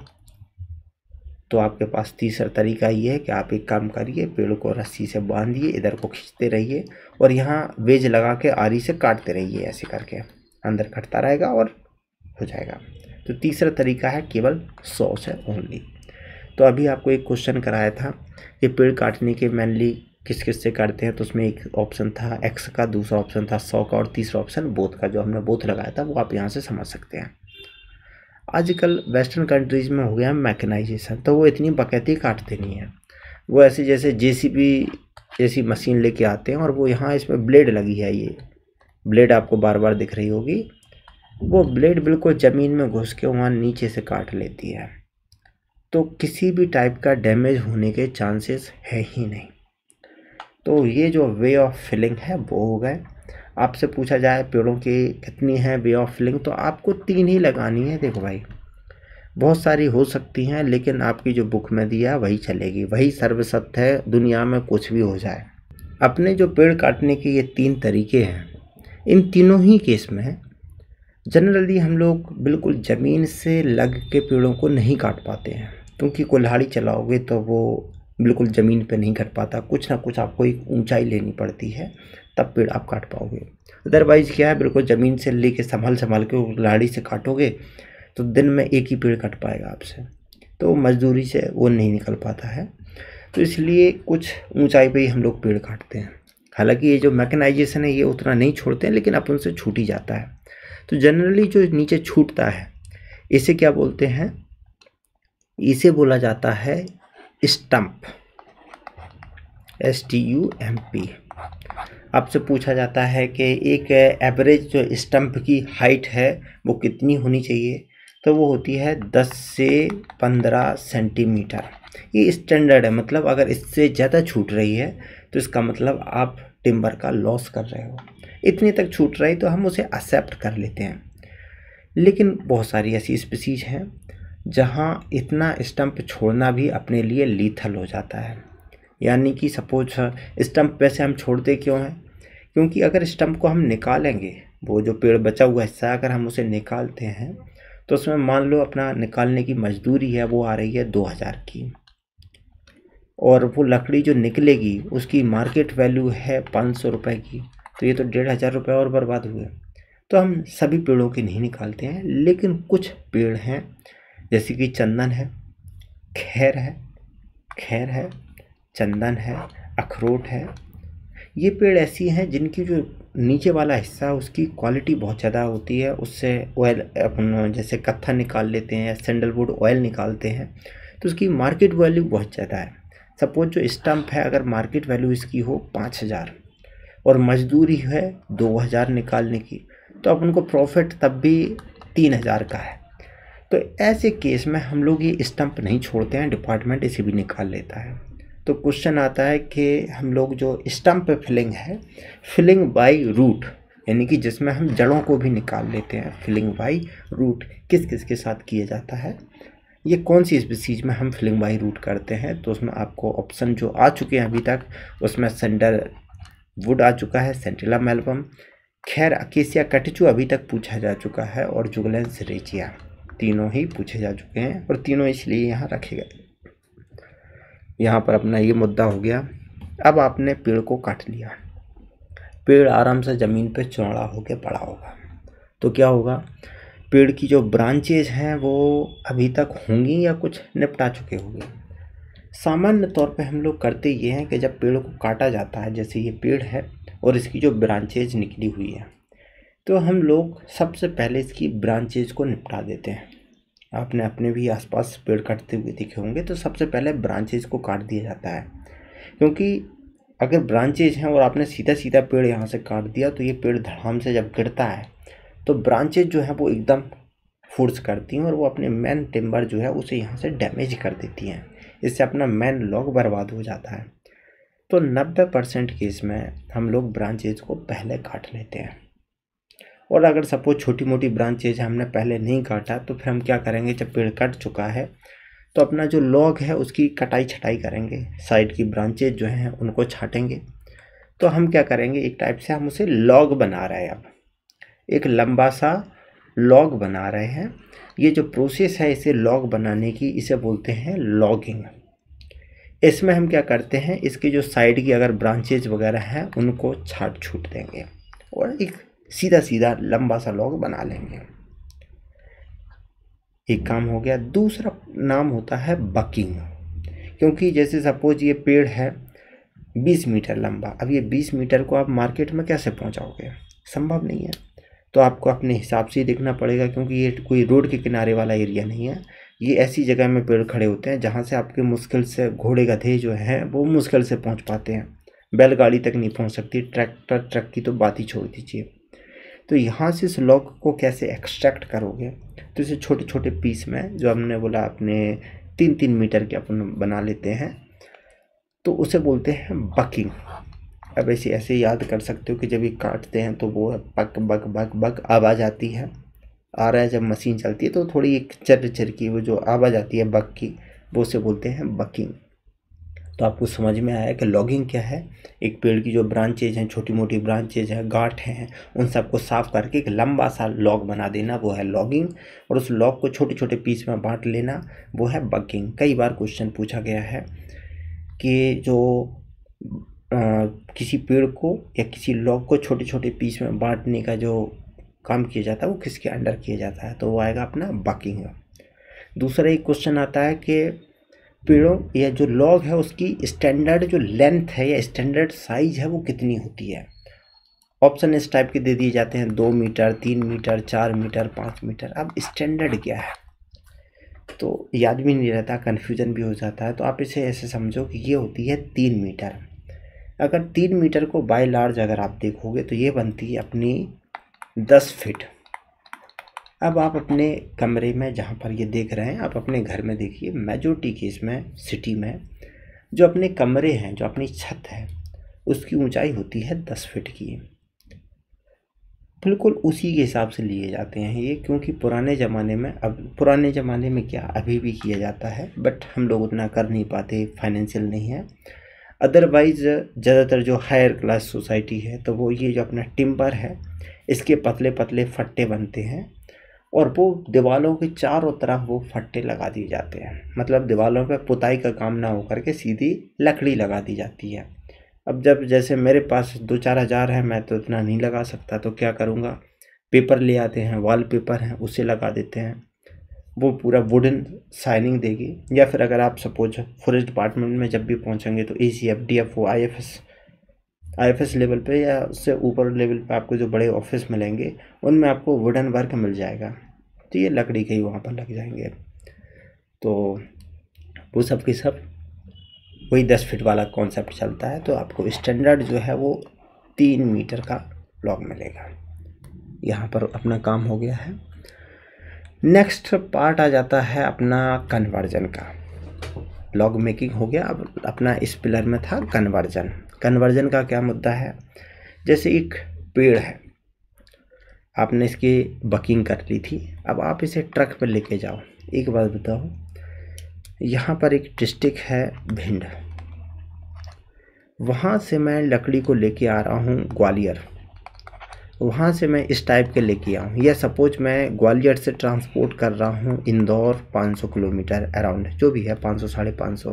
तो आपके पास तीसरा तरीका ये है कि आप एक काम करिए पेड़ को रस्सी से बांधिए इधर को खींचते रहिए और यहाँ वेज लगा के आरी से काटते रहिए ऐसे करके अंदर कटता रहेगा और हो जाएगा तो तीसरा तरीका है केवल सौ से ओनली तो अभी आपको एक क्वेश्चन कराया था कि पेड़ काटने के मेनली किस किस से काटते हैं तो उसमें एक ऑप्शन था एक्स का दूसरा ऑप्शन था सौ का और तीसरा ऑप्शन बोथ का जो हमने बोथ लगाया था वो आप यहाँ से समझ सकते हैं आजकल वेस्टर्न कंट्रीज़ में हो गया मैकेनाइजेशन तो वो इतनी बकैती काटते नहीं हैं वो ऐसे जैसे जेसीबी जैसी मशीन लेके आते हैं और वो यहाँ इसमें ब्लेड लगी है ये ब्लेड आपको बार बार दिख रही होगी वो ब्लेड बिल्कुल ज़मीन में घुस के वहाँ नीचे से काट लेती है तो किसी भी टाइप का डैमेज होने के चांसेस है ही नहीं तो ये जो वे ऑफ फिलिंग है वो हो गए आपसे पूछा जाए पेड़ों की कितनी है वे ऑफ फिलिंग तो आपको तीन ही लगानी है देखो भाई बहुत सारी हो सकती हैं लेकिन आपकी जो बुक में दिया वही चलेगी वही सर्वसत्य है दुनिया में कुछ भी हो जाए अपने जो पेड़ काटने के ये तीन तरीके हैं इन तीनों ही केस में जनरली हम लोग बिल्कुल ज़मीन से लग के पेड़ों को नहीं काट पाते हैं क्योंकि कुल्हाड़ी चलाओगे तो वो बिल्कुल ज़मीन पे नहीं कट पाता कुछ ना कुछ आपको एक ऊंचाई लेनी पड़ती है तब पेड़ आप काट पाओगे अदरवाइज़ क्या है बिल्कुल ज़मीन से लेके संभाल संभाल के लाड़ी से काटोगे तो दिन में एक ही पेड़ कट पाएगा आपसे तो मजदूरी से वो नहीं निकल पाता है तो इसलिए कुछ ऊंचाई पे ही हम लोग पेड़ काटते हैं हालांकि ये जो मैकेनाइजेशन है ये उतना नहीं छोड़ते हैं लेकिन अपन से छूट ही जाता है तो जनरली जो नीचे छूटता है इसे क्या बोलते हैं इसे बोला जाता है stump S T U M P आपसे पूछा जाता है कि एक एवरेज जो स्टम्प की हाइट है वो कितनी होनी चाहिए तो वो होती है 10 से 15 सेंटीमीटर ये स्टैंडर्ड है मतलब अगर इससे ज़्यादा छूट रही है तो इसका मतलब आप टिम्बर का लॉस कर रहे हो इतनी तक छूट रही तो हम उसे एक्सेप्ट कर लेते हैं लेकिन बहुत सारी ऐसी स्पीसीज हैं जहाँ इतना स्टम्प छोड़ना भी अपने लिए लीथल हो जाता है यानी कि सपोज हाँ, स्टम्प वैसे हम छोड़ते क्यों हैं क्योंकि अगर स्टम्प को हम निकालेंगे वो जो पेड़ बचा हुआ हिस्सा अगर हम उसे निकालते हैं तो उसमें मान लो अपना निकालने की मजदूरी है वो आ रही है दो हज़ार की और वो लकड़ी जो निकलेगी उसकी मार्केट वैल्यू है पाँच सौ रुपये की तो ये तो डेढ़ हज़ार रुपये और बर्बाद हुए तो हम सभी पेड़ों के नहीं निकालते हैं लेकिन कुछ पेड़ हैं जैसे कि चंदन है खैर है खैर है चंदन है अखरोट है ये पेड़ ऐसी हैं जिनकी जो नीचे वाला हिस्सा है उसकी क्वालिटी बहुत ज़्यादा होती है उससे ऑयल अपन जैसे कत्था निकाल लेते हैं सैंडलवुड ऑयल निकालते हैं तो उसकी मार्केट वैल्यू बहुत ज़्यादा है सपोज जो स्टम्प है अगर मार्केट वैल्यू इसकी हो पाँच हज़ार और मजदूरी है दो हज़ार निकालने की तो अपन को प्रॉफिट तब भी तीन हज़ार का है तो ऐसे केस में हम लोग ये स्टम्प नहीं छोड़ते हैं डिपार्टमेंट इसे भी निकाल लेता है तो क्वेश्चन आता है कि हम लोग जो स्टम्प फिलिंग है फिलिंग बाई रूट यानी कि जिसमें हम जड़ों को भी निकाल लेते हैं फिलिंग बाई रूट किस किस के साथ किया जाता है ये कौन सी स्पीसीज में हम फिलिंग बाई रूट करते हैं तो उसमें आपको ऑप्शन जो आ चुके हैं अभी तक उसमें सेंडर वुड आ चुका है सेंटिला मेलबम खैर अकेसिया कटचू अभी तक पूछा जा चुका है और जुगलेंस रेचिया तीनों ही पूछे जा चुके हैं और तीनों इसलिए यहाँ रखे गए यहाँ पर अपना ये मुद्दा हो गया अब आपने पेड़ को काट लिया पेड़ आराम से ज़मीन पे चौड़ा होकर पड़ा होगा तो क्या होगा पेड़ की जो ब्रांचेज हैं वो अभी तक होंगी या कुछ निपटा चुके होंगे सामान्य तौर पे हम लोग करते ये हैं कि जब पेड़ को काटा जाता है जैसे ये पेड़ है और इसकी जो ब्रांचेज निकली हुई है तो हम लोग सबसे पहले इसकी ब्रांचेज को निपटा देते हैं आपने अपने भी आसपास पेड़ काटते हुए दिखे होंगे तो सबसे पहले ब्रांचेज को काट दिया जाता है क्योंकि अगर ब्रांचेज हैं और आपने सीधा सीधा पेड़ यहाँ से काट दिया तो ये पेड़ धड़ाम से जब गिरता है तो ब्रांचेज जो है वो एकदम फोर्स करती हैं और वो अपने मैन टिम्बर जो है उसे यहाँ से डैमेज कर देती हैं इससे अपना मैन लॉग बर्बाद हो जाता है तो 90 परसेंट केस में हम लोग ब्रांचेज को पहले काट लेते हैं और अगर सपोज छोटी मोटी ब्रांचेज हमने पहले नहीं काटा तो फिर हम क्या करेंगे जब पेड़ कट चुका है तो अपना जो लॉग है उसकी कटाई छटाई करेंगे साइड की ब्रांचेज जो हैं उनको छाटेंगे तो हम क्या करेंगे एक टाइप से हम उसे लॉग बना रहे हैं अब एक लंबा सा लॉग बना रहे हैं ये जो प्रोसेस है इसे लॉग बनाने की इसे बोलते हैं लॉगिंग इसमें हम क्या करते हैं इसकी जो साइड की अगर ब्रांचेज वगैरह हैं उनको छाट छूट देंगे और एक सीधा सीधा लंबा सा लॉग बना लेंगे एक काम हो गया दूसरा नाम होता है बकिंग क्योंकि जैसे सपोज ये पेड़ है 20 मीटर लंबा अब ये 20 मीटर को आप मार्केट में कैसे पहुंचाओगे संभव नहीं है तो आपको अपने हिसाब से ही देखना पड़ेगा क्योंकि ये कोई रोड के किनारे वाला एरिया नहीं है ये ऐसी जगह में पेड़ खड़े होते हैं जहाँ से आपके मुश्किल से घोड़े गधे जो हैं वो मुश्किल से पहुँच पाते हैं बैलगाड़ी तक नहीं पहुँच सकती ट्रैक्टर ट्रक की तो बात ही छोड़ दीजिए तो यहाँ से इस लॉक को कैसे एक्सट्रैक्ट करोगे तो इसे छोटे छोटे पीस में जो हमने बोला अपने तीन तीन मीटर के अपन बना लेते हैं तो उसे बोलते हैं बकिंग अब ऐसे ऐसे याद कर सकते हो कि जब ये काटते हैं तो वो बक बक बक बक आवाज़ आती है आ रहा है जब मशीन चलती है तो थोड़ी एक चर चर की वो जो आवाज़ आती है बक की वो उसे बोलते हैं बकिंग तो आपको समझ में आया कि लॉगिंग क्या है एक पेड़ की जो ब्रांचेज हैं छोटी मोटी ब्रांचेज हैं गाठ हैं उन सबको साफ करके एक लंबा सा लॉग बना देना वो है लॉगिंग और उस लॉग को छोटे छोटे पीस में बांट लेना वो है बगिंग कई बार क्वेश्चन पूछा गया है कि जो आ, किसी पेड़ को या किसी लॉग को छोटे छोटे पीस में बांटने का जो काम किया जाता है वो किसके अंडर किया जाता है तो वो आएगा अपना बकिंग दूसरा एक क्वेश्चन आता है कि पेड़ों या जो लॉग है उसकी स्टैंडर्ड जो लेंथ है या स्टैंडर्ड साइज है वो कितनी होती है ऑप्शन इस टाइप के दे दिए जाते हैं दो मीटर तीन मीटर चार मीटर पाँच मीटर अब स्टैंडर्ड क्या है तो याद भी नहीं रहता कन्फ्यूजन भी हो जाता है तो आप इसे ऐसे समझो कि ये होती है तीन मीटर अगर तीन मीटर को बाय लार्ज अगर आप देखोगे तो ये बनती है अपनी दस फिट अब आप अपने कमरे में जहाँ पर ये देख रहे हैं आप अपने घर में देखिए मेजोरिटी केस में सिटी में जो अपने कमरे हैं जो अपनी छत है उसकी ऊंचाई होती है दस फिट की बिल्कुल उसी के हिसाब से लिए जाते हैं ये क्योंकि पुराने ज़माने में अब पुराने ज़माने में क्या अभी भी किया जाता है बट हम लोग उतना कर नहीं पाते फाइनेंशियल नहीं है अदरवाइज़ ज़्यादातर जो हायर क्लास सोसाइटी है तो वो ये जो अपना टिम्बर है इसके पतले पतले फट्टे बनते हैं और वो दीवारों के चारों तरफ वो फट्टे लगा दिए जाते हैं मतलब दीवारों पे पुताई का काम ना हो करके सीधी लकड़ी लगा दी जाती है अब जब जैसे मेरे पास दो चार हज़ार है मैं तो इतना नहीं लगा सकता तो क्या करूँगा पेपर ले आते हैं वाल पेपर हैं उसे लगा देते हैं वो पूरा वुडन साइनिंग देगी या फिर अगर आप सपोज फॉरेस्ट डिपार्टमेंट में जब भी पहुँचेंगे तो A C F D F O I F S I F S level पर या उससे ऊपर लेवल पर आपको जो बड़े ऑफिस मिलेंगे उनमें आपको वुडन वर्क मिल जाएगा तो ये लकड़ी के ही वहाँ पर लग जाएंगे तो वो सब के सब वही दस फीट वाला कॉन्सेप्ट चलता है तो आपको स्टैंडर्ड जो है वो तीन मीटर का लॉग मिलेगा यहाँ पर अपना काम हो गया है नेक्स्ट पार्ट आ जाता है अपना कन्वर्जन का लॉग मेकिंग हो गया अब अपना इस पिलर में था कन्वर्जन कन्वर्जन का क्या मुद्दा है जैसे एक पेड़ है आपने इसकी बकिंग कर ली थी अब आप इसे ट्रक पर लेके जाओ एक बात बताओ यहाँ पर एक डिस्ट्रिक्ट है भिंड वहाँ से मैं लकड़ी को लेके आ रहा हूँ ग्वालियर वहाँ से मैं इस टाइप के लेके आऊँ या सपोज मैं ग्वालियर से ट्रांसपोर्ट कर रहा हूँ इंदौर 500 किलोमीटर अराउंड जो भी है 500 साढ़े पाँच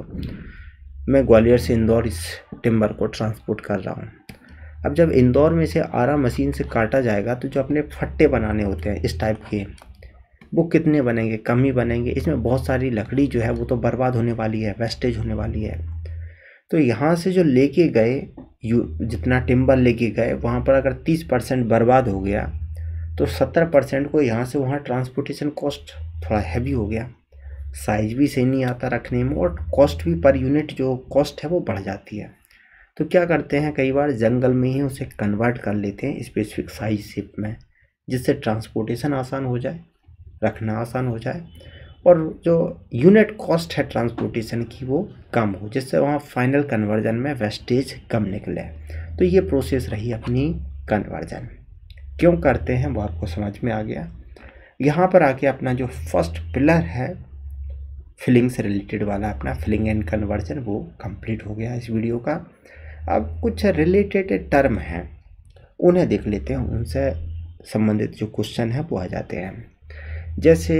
मैं ग्वालियर से इंदौर इस टिम्बर को ट्रांसपोर्ट कर रहा हूँ अब जब इंदौर में से आरा मशीन से काटा जाएगा तो जो अपने फट्टे बनाने होते हैं इस टाइप के वो कितने बनेंगे कम ही बनेंगे इसमें बहुत सारी लकड़ी जो है वो तो बर्बाद होने वाली है वेस्टेज होने वाली है तो यहाँ से जो लेके गए जितना टिम्बर लेके गए वहाँ पर अगर तीस परसेंट बर्बाद हो गया तो सत्तर परसेंट को यहाँ से वहाँ ट्रांसपोर्टेशन कॉस्ट थोड़ा हैवी हो गया साइज भी सही नहीं आता रखने में और कॉस्ट भी पर यूनिट जो कॉस्ट है वो बढ़ जाती है तो क्या करते हैं कई बार जंगल में ही उसे कन्वर्ट कर लेते हैं स्पेसिफिक साइज शिप में जिससे ट्रांसपोर्टेशन आसान हो जाए रखना आसान हो जाए और जो यूनिट कॉस्ट है ट्रांसपोर्टेशन की वो कम हो जिससे वहाँ फाइनल कन्वर्जन में वेस्टेज कम निकले तो ये प्रोसेस रही अपनी कन्वर्जन क्यों करते हैं वो आपको समझ में आ गया यहाँ पर आके अपना जो फर्स्ट पिलर है फिलिंग से रिलेटेड वाला अपना फिलिंग एंड कन्वर्जन वो कंप्लीट हो गया इस वीडियो का अब कुछ रिलेटेड टर्म हैं उन्हें देख लेते हैं उनसे संबंधित जो क्वेश्चन है वो आ जाते हैं जैसे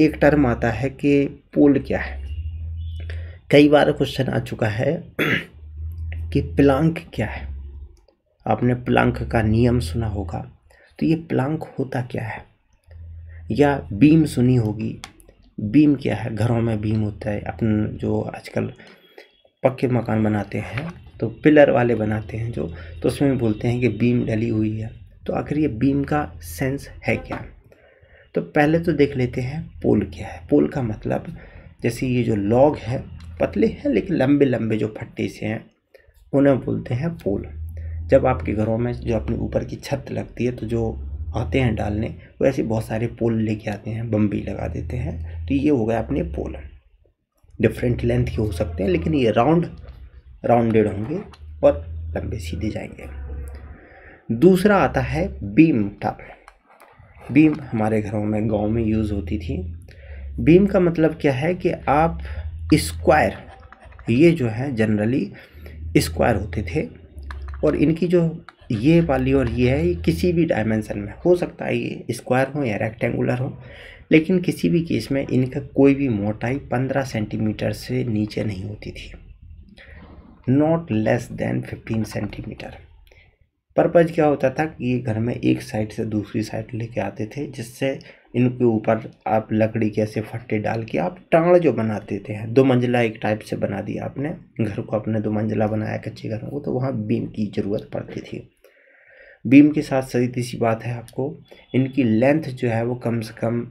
एक टर्म आता है कि पोल क्या है कई बार क्वेश्चन आ चुका है कि प्लांक क्या है आपने प्लांक का नियम सुना होगा तो ये प्लांक होता क्या है या बीम सुनी होगी बीम क्या है घरों में बीम होता है अपन जो आजकल पक्के मकान बनाते हैं तो पिलर वाले बनाते हैं जो तो उसमें बोलते हैं कि बीम डली हुई है तो आखिर ये बीम का सेंस है क्या तो पहले तो देख लेते हैं पोल क्या है पोल का मतलब जैसे ये जो लॉग है पतले हैं लेकिन लंबे लंबे जो फट्टे से हैं उन्हें बोलते हैं पोल जब आपके घरों में जो अपने ऊपर की छत लगती है तो जो आते हैं डालने वो ऐसे बहुत सारे पोल लेके आते हैं बम्बी लगा देते हैं तो ये हो गया अपने पोल डिफरेंट लेंथ के हो सकते हैं लेकिन ये राउंड राउंडेड होंगे और लंबे सीधे जाएंगे दूसरा आता है बीम टावर बीम हमारे घरों में गांव में यूज़ होती थी बीम का मतलब क्या है कि आप स्क्वायर ये जो है जनरली स्क्वायर होते थे और इनकी जो ये वाली और ये है ये किसी भी डायमेंसन में हो सकता है ये स्क्वायर हो या रेक्टेंगुलर हो लेकिन किसी भी केस में इनका कोई भी मोटाई पंद्रह सेंटीमीटर से नीचे नहीं होती थी not less than fifteen centimeter purpose क्या होता था कि ये घर में एक साइड से दूसरी साइड लेके आते थे जिससे इनके ऊपर आप लकड़ी के ऐसे फट्टे डाल के आप टाँड़ जो बनाते थे दो मंजिला एक टाइप से बना दिया आपने घर को अपने दो मंजिला बनाया कच्चे घरों को तो वहाँ बीम की ज़रूरत पड़ती थी बीम के साथ सही सी बात है आपको इनकी लेंथ जो है वो कम से कम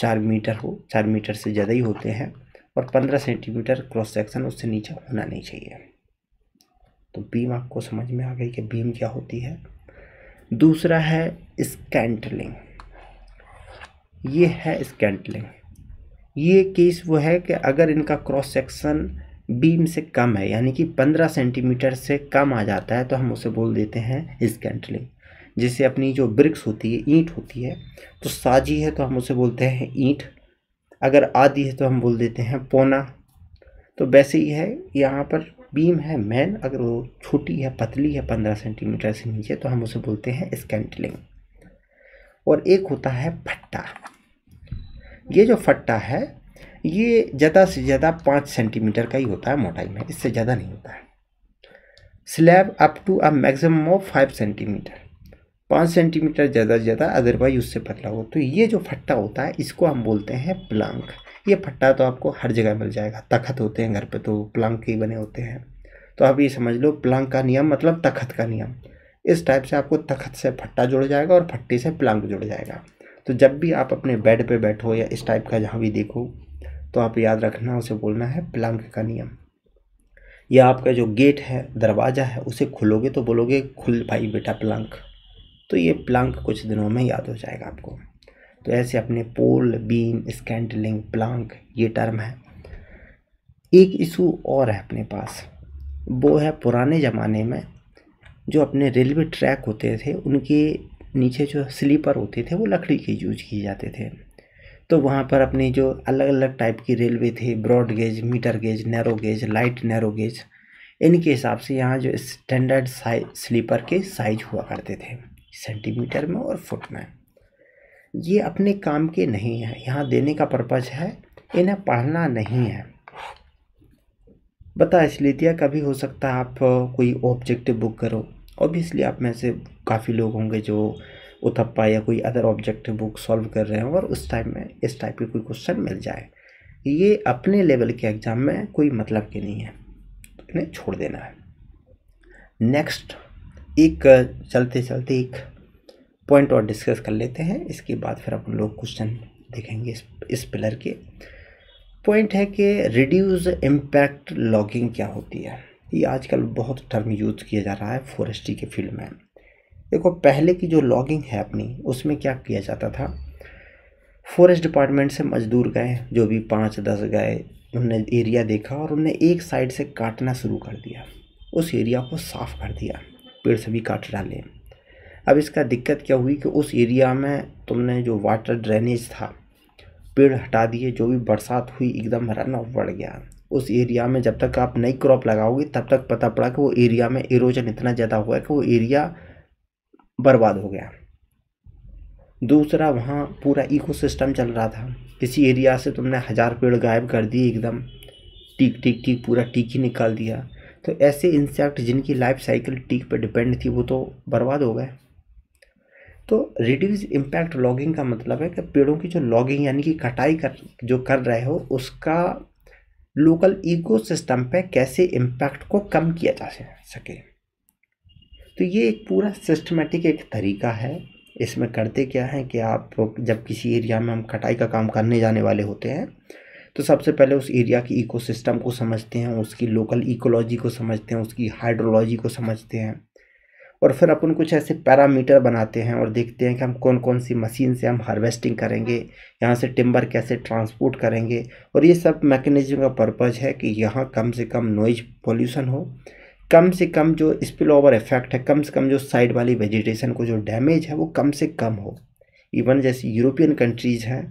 चार मीटर हो चार मीटर से ज़्यादा ही होते हैं और पंद्रह सेंटीमीटर क्रॉस सेक्शन उससे नीचे होना नहीं चाहिए तो बीम आपको समझ में आ गई कि बीम क्या होती है दूसरा है स्कैंटलिंग ये है स्कैंटलिंग ये केस वो है कि अगर इनका क्रॉस सेक्शन बीम से कम है यानी कि 15 सेंटीमीटर से कम आ जाता है तो हम उसे बोल देते हैं स्कैंटलिंग जैसे अपनी जो ब्रिक्स होती है ईंट होती है तो साजी है तो हम उसे बोलते हैं ईंट अगर आधी है तो हम बोल देते हैं पोना तो वैसे ही है यहाँ पर बीम है मैन अगर वो छोटी है पतली है पंद्रह सेंटीमीटर से नीचे तो हम उसे बोलते हैं स्कैंटलिंग और एक होता है फट्टा ये जो फट्टा है ये ज़्यादा से ज़्यादा पाँच सेंटीमीटर का ही होता है मोटाई में इससे ज़्यादा नहीं होता है slab up to a maximum of five centimeter पाँच सेंटीमीटर ज़्यादा से ज़्यादा अदरवाइज उससे पतला हो तो ये जो फट्टा होता है इसको हम बोलते हैं प्लांक ये पट्टा तो आपको हर जगह मिल जाएगा तखत होते हैं घर पे तो प्लंक ही बने होते हैं तो आप ये समझ लो प्लंक का नियम मतलब तखत का नियम इस टाइप से आपको तखत से फट्टा जुड़ जाएगा और फट्टी से प्लंक जुड़ जाएगा तो जब भी आप अपने बेड पर बैठो या इस टाइप का जहाँ भी देखो तो आप याद रखना उसे बोलना है प्लंक का नियम या आपका जो गेट है दरवाज़ा है उसे खुलोगे तो बोलोगे खुल भाई बेटा प्लंक तो ये प्लंक कुछ दिनों में याद हो जाएगा आपको तो ऐसे अपने पोल बीम स्कैंडलिंग प्लांक ये टर्म है एक इशू और है अपने पास वो है पुराने ज़माने में जो अपने रेलवे ट्रैक होते थे उनके नीचे जो स्लीपर होते थे वो लकड़ी के यूज किए जाते थे तो वहाँ पर अपने जो अलग अलग टाइप की रेलवे थे broad gauge meter gauge narrow gauge light narrow gauge इनके हिसाब से यहाँ जो स्टैंडर्ड साइज स्लीपर के साइज हुआ करते थे सेंटीमीटर में और फुट में ये अपने काम के नहीं है यहाँ देने का पर्पज़ है इन्हें पढ़ना नहीं है बता इसलिए दिया कभी हो सकता है आप कोई ऑब्जेक्टिव बुक करो ऑब्वियसली आप में से काफ़ी लोग होंगे जो उथप्पा या कोई अदर ऑब्जेक्टिव बुक सॉल्व कर रहे हो और उस टाइम में इस टाइप के कोई क्वेश्चन मिल जाए ये अपने लेवल के एग्ज़ाम में कोई मतलब के नहीं है इन्हें छोड़ देना है नेक्स्ट एक चलते चलते एक पॉइंट और डिस्कस कर लेते हैं इसके बाद फिर अपन लोग क्वेश्चन देखेंगे इस इस पिलर के पॉइंट है कि रिड्यूस इम्पैक्ट लॉगिंग क्या होती है ये आजकल बहुत टर्म यूज किया जा रहा है फॉरेस्ट्री के फील्ड में देखो पहले की जो लॉगिंग है अपनी उसमें क्या किया जाता था फॉरेस्ट डिपार्टमेंट से मजदूर गए जो भी पाँच दस गए उनने एरिया देखा और उनने एक साइड से काटना शुरू कर दिया उस एरिया को साफ़ कर दिया पेड़ से भी काट डाले अब इसका दिक्कत क्या हुई कि उस एरिया में तुमने जो वाटर ड्रेनेज था पेड़ हटा दिए जो भी बरसात हुई एकदम रन ऑफ बढ़ गया उस एरिया में जब तक आप नई क्रॉप लगाओगे तब तक पता पड़ा कि वो एरिया में इरोजन इतना ज़्यादा हुआ कि वो एरिया बर्बाद हो गया दूसरा वहाँ पूरा इकोसिस्टम चल रहा था किसी एरिया से तुमने हज़ार पेड़ गायब कर दिए एकदम टीक टीक टीक पूरा टीक ही निकाल दिया तो ऐसे इंसेक्ट जिनकी लाइफ साइकिल टीक पर डिपेंड थी वो तो बर्बाद हो गए तो रिड्यूस इम्पैक्ट लॉगिंग का मतलब है कि पेड़ों की जो लॉगिंग यानी कि कटाई कर जो कर रहे हो उसका लोकल इकोसिस्टम पे कैसे इम्पैक्ट को कम किया जा सके तो ये एक पूरा सिस्टमेटिक एक तरीका है इसमें करते क्या हैं कि आप जब किसी एरिया में हम कटाई का काम करने जाने वाले होते हैं तो सबसे पहले उस एरिया की इकोसिस्टम को समझते हैं उसकी लोकल इकोलॉजी को समझते हैं उसकी हाइड्रोलॉजी को समझते हैं और फिर अपन कुछ ऐसे पैरामीटर बनाते हैं और देखते हैं कि हम कौन कौन सी मशीन से हम हार्वेस्टिंग करेंगे यहाँ से टिम्बर कैसे ट्रांसपोर्ट करेंगे और ये सब मैकेनिज्म का पर्पज़ है कि यहाँ कम से कम नॉइज पॉल्यूशन हो कम से कम जो स्पिल ओवर इफेक्ट है कम से कम जो साइड वाली वेजिटेशन को जो डैमेज है वो कम से कम हो इवन जैसे यूरोपियन कंट्रीज़ हैं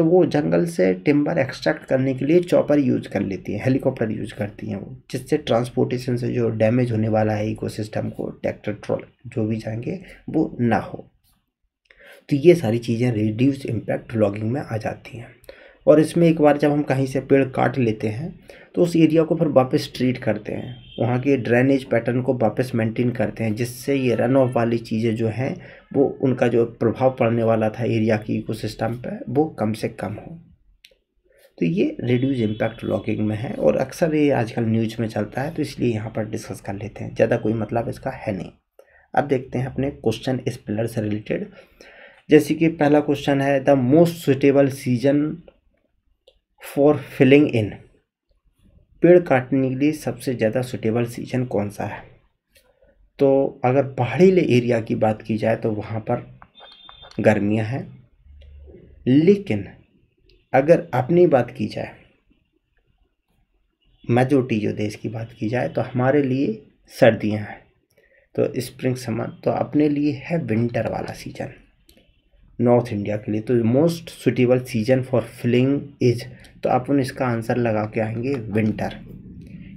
तो वो जंगल से टिम्बर एक्सट्रैक्ट करने के लिए चॉपर यूज कर लेती है हेलीकॉप्टर यूज करती हैं वो जिससे ट्रांसपोर्टेशन से जो डैमेज होने वाला है इकोसिस्टम को ट्रैक्टर ट्रॉल जो भी जाएंगे वो ना हो तो ये सारी चीज़ें रिड्यूस इम्पैक्ट लॉगिंग में आ जाती हैं और इसमें एक बार जब हम कहीं से पेड़ काट लेते हैं तो उस एरिया को फिर वापस ट्रीट करते हैं वहाँ के ड्रेनेज पैटर्न को वापस मेंटेन करते हैं जिससे ये रन ऑफ वाली चीज़ें जो हैं वो उनका जो प्रभाव पड़ने वाला था एरिया की सिस्टम पर वो कम से कम हो तो ये रिड्यूज इम्पैक्ट लॉकिंग में है और अक्सर ये आजकल न्यूज में चलता है तो इसलिए यहाँ पर डिस्कस कर लेते हैं ज़्यादा कोई मतलब इसका है नहीं अब देखते हैं अपने क्वेश्चन इस पिलर से रिलेटेड जैसे कि पहला क्वेश्चन है the most suitable season for felling in पेड़ काटने के लिए सबसे ज़्यादा सुटेबल सीजन कौन सा है तो अगर पहाड़ीले एरिया की बात की जाए तो वहाँ पर गर्मियाँ हैं लेकिन अगर अपनी बात की जाए मेजोरिटी जो देश की बात की जाए तो हमारे लिए सर्दियाँ हैं तो स्प्रिंग समर तो अपने लिए है विंटर वाला सीजन नॉर्थ इंडिया के लिए तो most suitable season for felling is तो अपन इसका आंसर लगा के आएंगे विंटर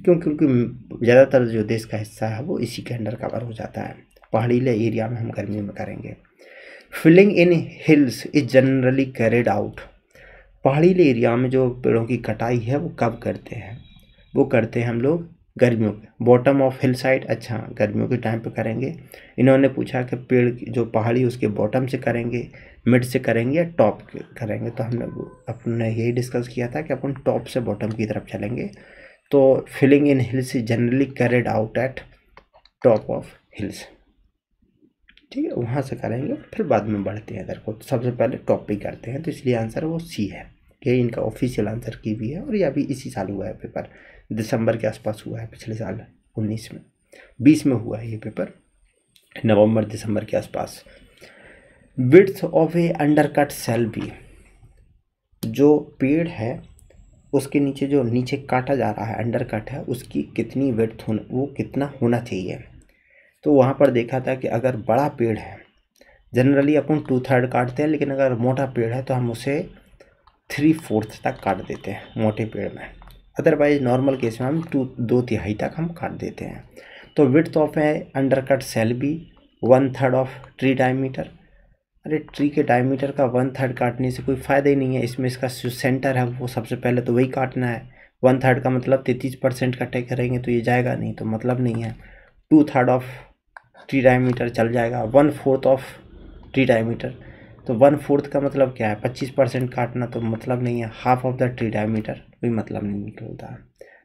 क्यों क्योंकि ज़्यादातर जो देश का हिस्सा है वो इसी के अंडर कवर हो जाता है पहाड़ीले एरिया में हम गर्मी में करेंगे felling in hills is generally carried out पहाड़ीले एरिया में जो पेड़ों की कटाई है वो कब करते हैं वो करते हैं हम लोग गर्मियों के बॉटम ऑफ हिल साइड अच्छा गर्मियों के टाइम पे करेंगे इन्होंने पूछा कि पेड़ की जो पहाड़ी उसके बॉटम से करेंगे मिड से करेंगे या टॉप करेंगे तो हमने अपने यही डिस्कस किया था कि अपन टॉप से बॉटम की तरफ चलेंगे तो felling in hills is generally carried out at top of hills ठीक है वहाँ से करेंगे फिर बाद में बढ़ते हैं इधर को सबसे पहले टॉप पे करते हैं तो इसलिए आंसर वो सी है ये इनका ऑफिशियल आंसर की भी है और ये अभी इसी साल हुआ है पेपर दिसंबर के आसपास हुआ है पिछले साल उन्नीस में बीस में हुआ है ये पेपर नवंबर दिसंबर के आसपास width of a under cut shall भी जो पेड़ है उसके नीचे जो नीचे काटा जा रहा है अंडर कट है उसकी कितनी विड्थ होना वो कितना होना चाहिए तो वहाँ पर देखा था कि अगर बड़ा पेड़ है जनरली अपन टू थर्ड काटते हैं लेकिन अगर मोटा पेड़ है तो हम उसे थ्री फोर्थ तक काट देते हैं मोटे पेड़ में अदरवाइज नॉर्मल केस में हम टू दो तिहाई तक हम काट देते हैं तो विथ ऑफ है अंडर कट सेल भी one third of tree diameter अरे ट्री के डायमीटर का वन थर्ड काटने से कोई फ़ायदा ही नहीं है इसमें इसका जो सेंटर है वो सबसे पहले तो वही काटना है वन थर्ड का मतलब तैंतीस परसेंट कटे करेंगे तो ये जाएगा नहीं तो मतलब नहीं है two third of tree diameter चल जाएगा one fourth of tree diameter तो वन फोर्थ का मतलब क्या है पच्चीस परसेंट काटना तो मतलब नहीं है half of the tree diameter कोई मतलब नहीं निकलता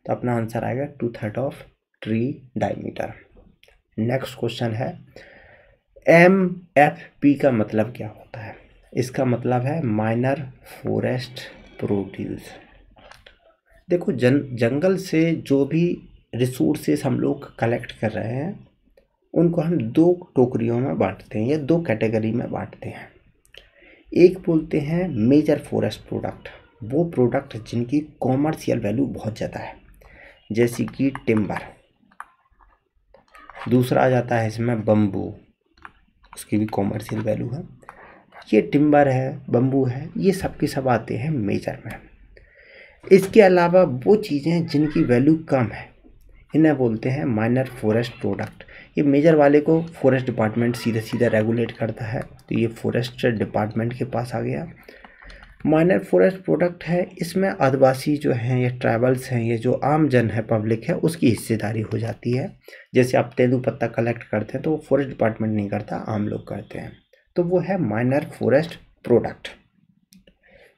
तो अपना आंसर आएगा two third of tree diameter next question है एम एफ पी का मतलब क्या होता है इसका मतलब है माइनर फॉरेस्ट प्रोड्यूस देखो जन जंगल से जो भी रिसोर्सेस हम लोग कलेक्ट कर रहे हैं उनको हम दो टोकरियों में बांटते हैं या दो कैटेगरी में बांटते हैं एक बोलते हैं मेजर फॉरेस्ट प्रोडक्ट वो प्रोडक्ट जिनकी कॉमर्शियल वैल्यू बहुत ज़्यादा है जैसे कि टिम्बर दूसरा आ जाता है इसमें बम्बू उसकी भी कॉमर्शियल वैल्यू है ये टिम्बर है बम्बू है ये सब के सब आते हैं मेजर में इसके अलावा वो चीज़ें जिनकी वैल्यू कम है इन्हें बोलते हैं माइनर फॉरेस्ट प्रोडक्ट ये मेजर वाले को फॉरेस्ट डिपार्टमेंट सीधे सीधा रेगुलेट करता है तो ये फॉरेस्ट डिपार्टमेंट के पास आ गया माइनर फॉरेस्ट प्रोडक्ट है इसमें आदिवासी जो हैं या ट्राइबल्स हैं ये जो आम जन है पब्लिक है उसकी हिस्सेदारी हो जाती है जैसे आप तेंदू पत्ता कलेक्ट करते हैं तो वो फॉरेस्ट डिपार्टमेंट नहीं करता आम लोग करते हैं तो वो है माइनर फॉरेस्ट प्रोडक्ट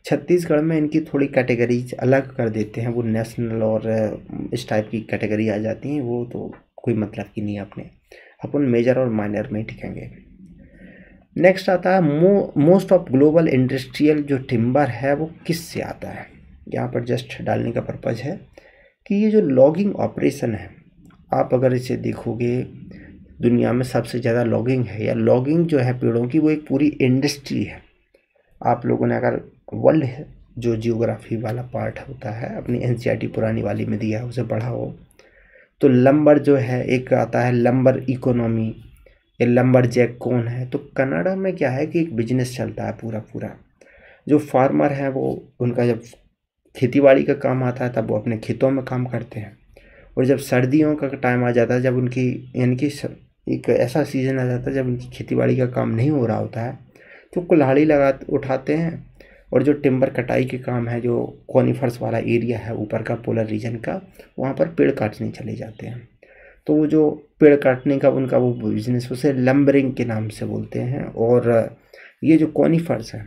छत्तीसगढ़ में इनकी थोड़ी कैटेगरीज अलग कर देते हैं वो नेशनल और इस टाइप की कैटेगरी आ जाती हैं वो तो कोई मतलब की नहीं अपने अपन मेजर और माइनर में दिखेंगे नेक्स्ट आता है मोस्ट ऑफ ग्लोबल इंडस्ट्रियल जो टिम्बर है वो किस से आता है यहाँ पर जस्ट डालने का पर्पज़ है कि ये जो लॉगिंग ऑपरेशन है आप अगर इसे देखोगे दुनिया में सबसे ज़्यादा लॉगिंग है या लॉगिंग जो है पेड़ों की वो एक पूरी इंडस्ट्री है आप लोगों ने अगर वर्ल्ड जो जियोग्राफी वाला पार्ट होता है अपनी एन e पुरानी वाली में दिया है उसे पढ़ा हो तो लंबर जो है एक आता है लंबर इकोनॉमी ये लंबर जैक कौन है तो कनाडा में क्या है कि एक बिजनेस चलता है पूरा पूरा जो फार्मर है वो उनका जब खेतीबाड़ी का काम आता है तब वो अपने खेतों में काम करते हैं और जब सर्दियों का टाइम आ जाता है जब उनकी यानी कि एक ऐसा सीज़न आ जाता है जब उनकी खेती बाड़ी का काम नहीं हो रहा होता है तो कुल्हाड़ी लगा उठाते हैं और जो टिम्बर कटाई के काम है जो कॉनीफर्स वाला एरिया है ऊपर का पोलर रीजन का वहाँ पर पेड़ काटने चले जाते हैं तो वो जो पेड़ काटने का उनका वो बिजनेस उसे लम्बरिंग के नाम से बोलते हैं और ये जो कॉनीफर्स है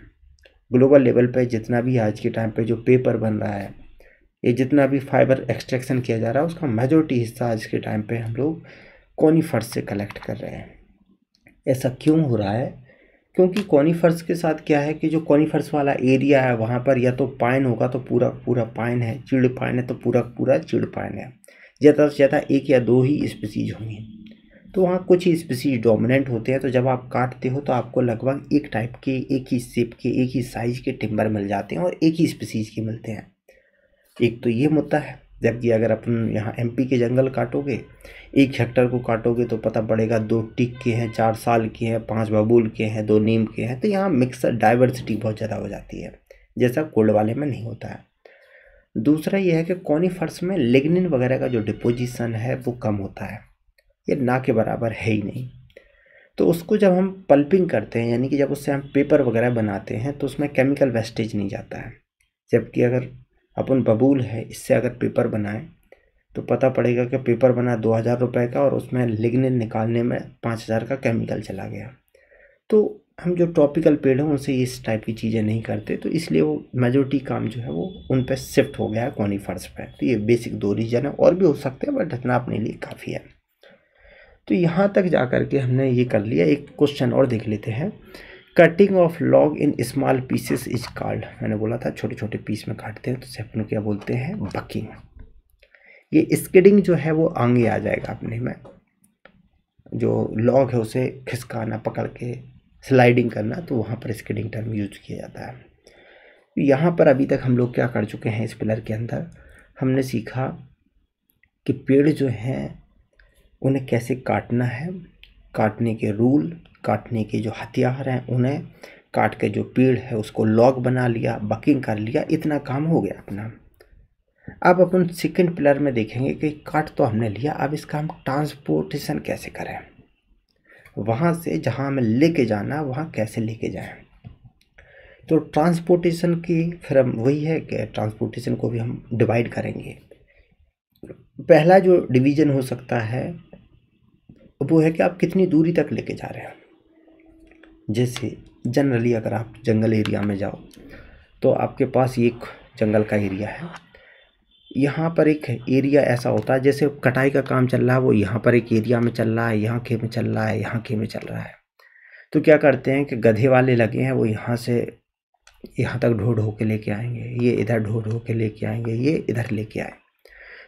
ग्लोबल लेवल पे जितना भी आज के टाइम पे जो पेपर बन रहा है ये जितना भी फाइबर एक्सट्रैक्शन किया जा रहा है उसका मेजोरिटी हिस्सा आज के टाइम पर हम लोग कॉनीफर्स से कलेक्ट कर रहे हैं ऐसा क्यों हो रहा है क्योंकि कॉनीफर्स के साथ क्या है कि जो कॉनीफर्स वाला एरिया है वहाँ पर या तो पाइन होगा तो पूरा पूरा पाइन है चिड़ पाइन है तो पूरा पूरा चिड़ पाइन है ज़्यादा से ज़्यादा एक या दो ही स्पीसीज होंगी तो वहाँ कुछ ही स्पीसीज डोमिनेंट होते हैं तो जब आप काटते हो तो आपको लगभग एक टाइप के एक ही सेप के एक ही साइज़ के टिम्बर मिल जाते हैं और एक ही स्पीसीज के मिलते हैं एक तो ये मुद्दा है जबकि अगर अपन यहाँ एमपी के जंगल काटोगे एक हेक्टर को काटोगे तो पता पड़ेगा दो टिक के हैं चार साल के हैं पांच बबूल के हैं दो नीम के हैं तो यहाँ मिक्सर डाइवर्सिटी बहुत ज़्यादा हो जाती है जैसा कोल्ड वाले में नहीं होता है दूसरा यह है कि कॉनीफर्स में लेगनिन वगैरह का जो डिपोजिशन है वो कम होता है ये ना के बराबर है ही नहीं तो उसको जब हम पल्पिंग करते हैं यानी कि जब उससे हम पेपर वगैरह बनाते हैं तो उसमें केमिकल वेस्टेज नहीं जाता है जबकि अगर अपन बबूल है इससे अगर पेपर बनाएं तो पता पड़ेगा कि पेपर बना दो हज़ार रुपये का और उसमें लिग्निन निकालने में पाँच हज़ार का केमिकल चला गया तो हम जो ट्रॉपिकल पेड़ हैं उनसे इस टाइप की चीज़ें नहीं करते तो इसलिए वो मेजोरिटी काम जो है वो उन पर शिफ्ट हो गया है फ़र्श पर तो ये बेसिक दो रीजन है और भी हो सकते हैं बट इतना अपने लिए काफ़ी है तो यहाँ तक जा कर के हमने ये कर लिया एक क्वेश्चन और देख लेते हैं cutting of log in small pieces is called मैंने बोला था छोटे छोटे पीस में काटते हैं तो उसे क्या बोलते हैं बकिंग ये स्किडिंग जो है वो आगे आ जाएगा अपने में जो लॉग है उसे खिसकाना पकड़ के स्लाइडिंग करना तो वहाँ पर स्किडिंग टर्म यूज किया जाता है यहाँ पर अभी तक हम लोग क्या कर चुके हैं इस पिलर के अंदर हमने सीखा कि पेड़ जो हैं उन्हें कैसे काटना है काटने के रूल काटने के जो हथियार हैं उन्हें काट के जो पेड़ है उसको लॉग बना लिया बकिंग कर लिया इतना काम हो गया अपना अब अपन सेकेंड पिलर में देखेंगे कि काट तो हमने लिया अब इसका हम ट्रांसपोर्टेशन कैसे करें वहाँ से जहाँ हमें लेके जाना वहाँ कैसे लेके जाएं तो ट्रांसपोर्टेशन की फिर हम वही है कि ट्रांसपोर्टेशन को भी हम डिवाइड करेंगे पहला जो डिवीज़न हो सकता है वो है कि आप कितनी दूरी तक लेके जा रहे हैं जैसे जनरली अगर आप जंगल एरिया में जाओ तो आपके पास एक जंगल का एरिया है यहाँ पर एक एरिया ऐसा होता है जैसे कटाई का काम चल रहा है वो यहाँ पर एक एरिया में चल रहा है यहाँ खे में चल रहा है यहाँ खे में चल रहा है तो क्या करते हैं कि गधे वाले लगे हैं वो यहाँ से यहाँ तक ढो ढो के लेके आएंगे ये इधर ढो ढो के लेके आएंगे ये इधर लेके आए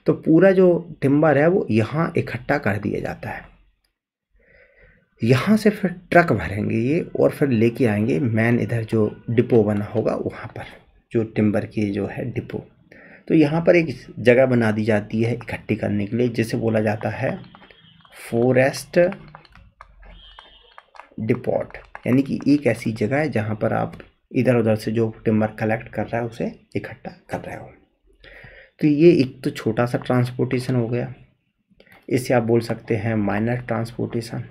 तो पूरा जो टिम्बर है वो यहाँ इकट्ठा कर दिया जाता है यहाँ से फिर ट्रक भरेंगे ये और फिर लेके आएंगे मैन इधर जो डिपो बना होगा वहाँ पर जो टिम्बर की जो है डिपो तो यहाँ पर एक जगह बना दी जाती है इकट्ठी करने के लिए जिसे बोला जाता है फॉरेस्ट डिपोट यानी कि एक ऐसी जगह है जहाँ पर आप इधर उधर से जो टिम्बर कलेक्ट कर रहा है उसे इकट्ठा कर रहे हो तो ये एक तो छोटा सा ट्रांसपोर्टेशन हो गया इससे आप बोल सकते हैं माइनर ट्रांसपोर्टेशन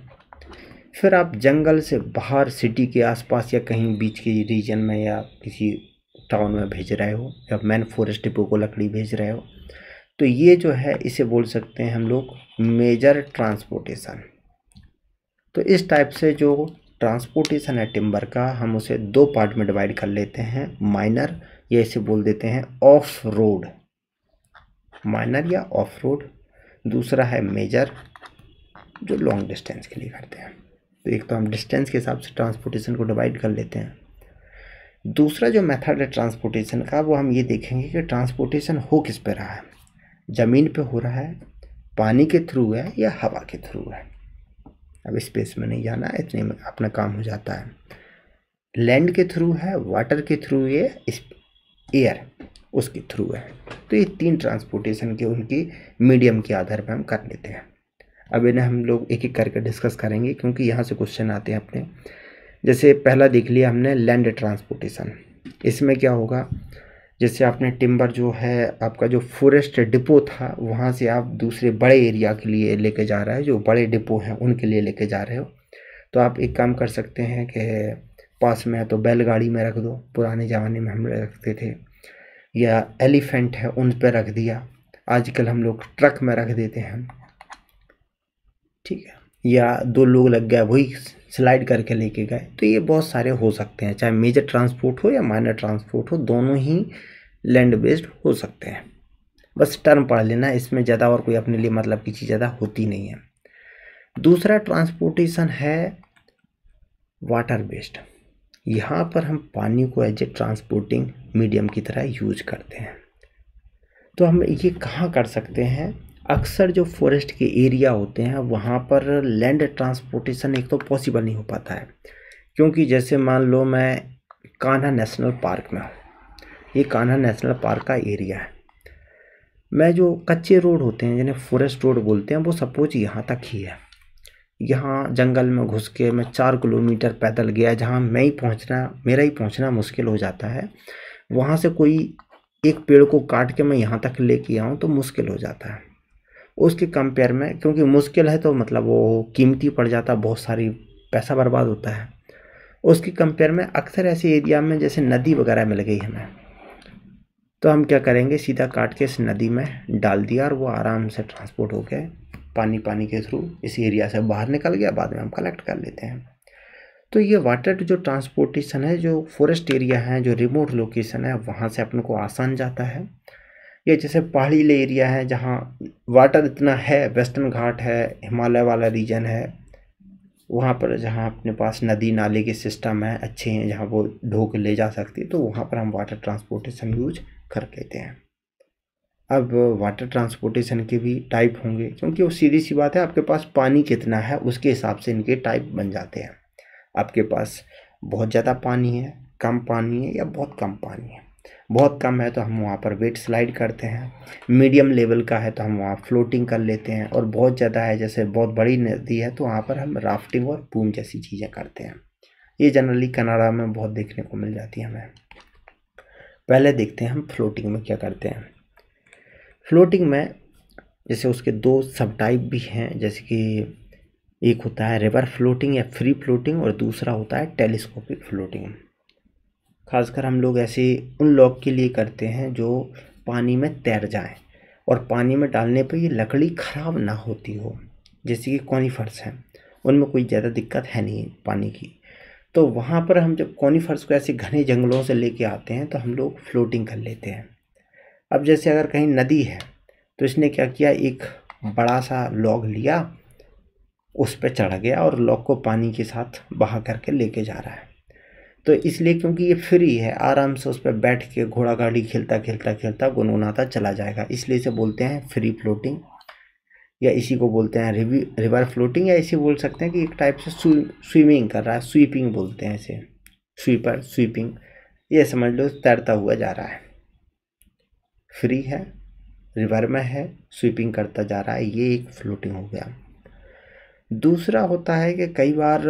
फिर आप जंगल से बाहर सिटी के आसपास या कहीं बीच के रीजन में या किसी टाउन में भेज रहे हो या मैन फॉरेस्ट डिपो को लकड़ी भेज रहे हो तो ये जो है इसे बोल सकते हैं हम लोग मेजर ट्रांसपोर्टेशन तो इस टाइप से जो ट्रांसपोर्टेशन है टिम्बर का हम उसे दो पार्ट में डिवाइड कर लेते हैं माइनर या इसे बोल देते हैं ऑफ रोड माइनर या ऑफ रोड दूसरा है मेजर जो लॉन्ग डिस्टेंस के लिए करते हैं तो एक तो हम डिस्टेंस के हिसाब से ट्रांसपोर्टेशन को डिवाइड कर लेते हैं दूसरा जो मेथड है ट्रांसपोर्टेशन का वो हम ये देखेंगे कि ट्रांसपोर्टेशन हो किस पे रहा है ज़मीन पे हो रहा है पानी के थ्रू है या हवा के थ्रू है अब स्पेस में नहीं जाना इतने में अपना काम हो जाता है लैंड के थ्रू है वाटर के थ्रू ये एयर उसके थ्रू है तो ये तीन ट्रांसपोर्टेशन के उनकी मीडियम के आधार पर हम कर लेते हैं अब इन्हें हम लोग एक एक करके डिस्कस करेंगे क्योंकि यहाँ से क्वेश्चन आते हैं अपने जैसे पहला देख लिया हमने लैंड ट्रांसपोर्टेशन इसमें क्या होगा जैसे आपने टिम्बर जो है आपका जो फॉरेस्ट डिपो था वहाँ से आप दूसरे बड़े एरिया के लिए लेके जा रहा है जो बड़े डिपो हैं उनके लिए लेके जा रहे हो तो आप एक काम कर सकते हैं कि पास में है तो बैलगाड़ी में रख दो पुराने ज़माने में हम रखते थे या एलिफेंट है उन पर रख दिया आजकल हम लोग ट्रक में रख देते हैं ठीक है या दो लोग लग गए वही स्लाइड करके लेके गए तो ये बहुत सारे हो सकते हैं चाहे मेजर ट्रांसपोर्ट हो या माइनर ट्रांसपोर्ट हो दोनों ही लैंड बेस्ड हो सकते हैं बस टर्म पढ़ लेना इसमें ज़्यादा और कोई अपने लिए मतलब की चीज़ ज़्यादा होती नहीं है दूसरा ट्रांसपोर्टेशन है वाटर बेस्ड यहाँ पर हम पानी को एज ए ट्रांसपोर्टिंग मीडियम की तरह यूज करते हैं तो हम ये कहाँ कर सकते हैं अक्सर जो फॉरेस्ट के एरिया होते हैं वहाँ पर लैंड ट्रांसपोर्टेशन एक तो पॉसिबल नहीं हो पाता है क्योंकि जैसे मान लो मैं कान्हा नेशनल पार्क में हूँ ये कान्हा नेशनल पार्क का एरिया है मैं जो कच्चे रोड होते हैं जिन्हें फॉरेस्ट रोड बोलते हैं वो सपोज यहाँ तक ही है यहाँ जंगल में घुस के मैं चार किलोमीटर पैदल गया जहाँ मैं ही पहुँचना मेरा ही पहुँचना मुश्किल हो जाता है वहाँ से कोई एक पेड़ को काट के मैं यहाँ तक लेके आऊँ तो मुश्किल हो जाता है उसके कंपेयर में क्योंकि मुश्किल है तो मतलब वो कीमती पड़ जाता बहुत सारी पैसा बर्बाद होता है उसके कंपेयर में अक्सर ऐसे एरिया में जैसे नदी वगैरह मिल गई हमें तो हम क्या करेंगे सीधा काट के इस नदी में डाल दिया और वो आराम से ट्रांसपोर्ट हो गए पानी पानी के थ्रू इस एरिया से बाहर निकल गया बाद में हम कलेक्ट कर लेते हैं तो ये वाटर जो ट्रांसपोर्टेशन है जो फॉरेस्ट एरिया है जो रिमोट लोकेशन है वहाँ से अपन को आसान जाता है ये जैसे पहाड़ी एरिया है जहाँ वाटर इतना है वेस्टर्न घाट है हिमालय वाला रीजन है वहाँ पर जहाँ अपने पास नदी नाले के सिस्टम है अच्छे हैं जहाँ वो ढो के ले जा सकती है तो वहाँ पर हम वाटर ट्रांसपोर्टेशन यूज कर लेते हैं अब वाटर ट्रांसपोर्टेशन के भी टाइप होंगे क्योंकि वो सीधी सी बात है आपके पास पानी कितना है उसके हिसाब से इनके टाइप बन जाते हैं आपके पास बहुत ज़्यादा पानी है कम पानी है या बहुत कम पानी है बहुत कम है तो हम वहाँ पर वेट स्लाइड करते हैं मीडियम लेवल का है तो हम वहाँ फ्लोटिंग कर लेते हैं और बहुत ज़्यादा है जैसे बहुत बड़ी नदी है तो वहाँ पर हम राफ्टिंग और पूम जैसी चीज़ें करते हैं ये जनरली कनाडा में बहुत देखने को मिल जाती है हमें पहले देखते हैं हम फ्लोटिंग में क्या करते हैं फ्लोटिंग में जैसे उसके दो सब टाइप भी हैं जैसे कि एक होता है रिवर फ्लोटिंग या फ्री फ्लोटिंग और दूसरा होता है टेलीस्कोपिक फ्लोटिंग खासकर हम लोग ऐसे उन लोग के लिए करते हैं जो पानी में तैर जाएं और पानी में डालने पर ये लकड़ी ख़राब ना होती हो जैसे कि कॉनीफर्स हैं उनमें कोई ज़्यादा दिक्कत है नहीं पानी की तो वहाँ पर हम जब कॉनीफर्स को ऐसे घने जंगलों से लेके आते हैं तो हम लोग फ्लोटिंग कर लेते हैं अब जैसे अगर कहीं नदी है तो इसने क्या किया एक बड़ा सा लॉग लिया उस पर चढ़ गया और लॉग को पानी के साथ बहा करके लेके जा रहा है तो इसलिए क्योंकि ये फ्री है आराम से उस पर बैठ के घोड़ा गाड़ी खेलता खेलता खेलता गुनगुनाता चला जाएगा इसलिए इसे बोलते हैं फ्री फ्लोटिंग या इसी को बोलते हैं रिवी रिवर फ्लोटिंग या इसी बोल सकते हैं कि एक टाइप से स्विमिंग कर रहा है स्वीपिंग बोलते हैं इसे स्वीपर स्वीपिंग ये समझ लो तैरता हुआ जा रहा है फ्री है रिवर में है स्वीपिंग करता जा रहा है ये एक फ्लोटिंग हो गया दूसरा होता है कि कई बार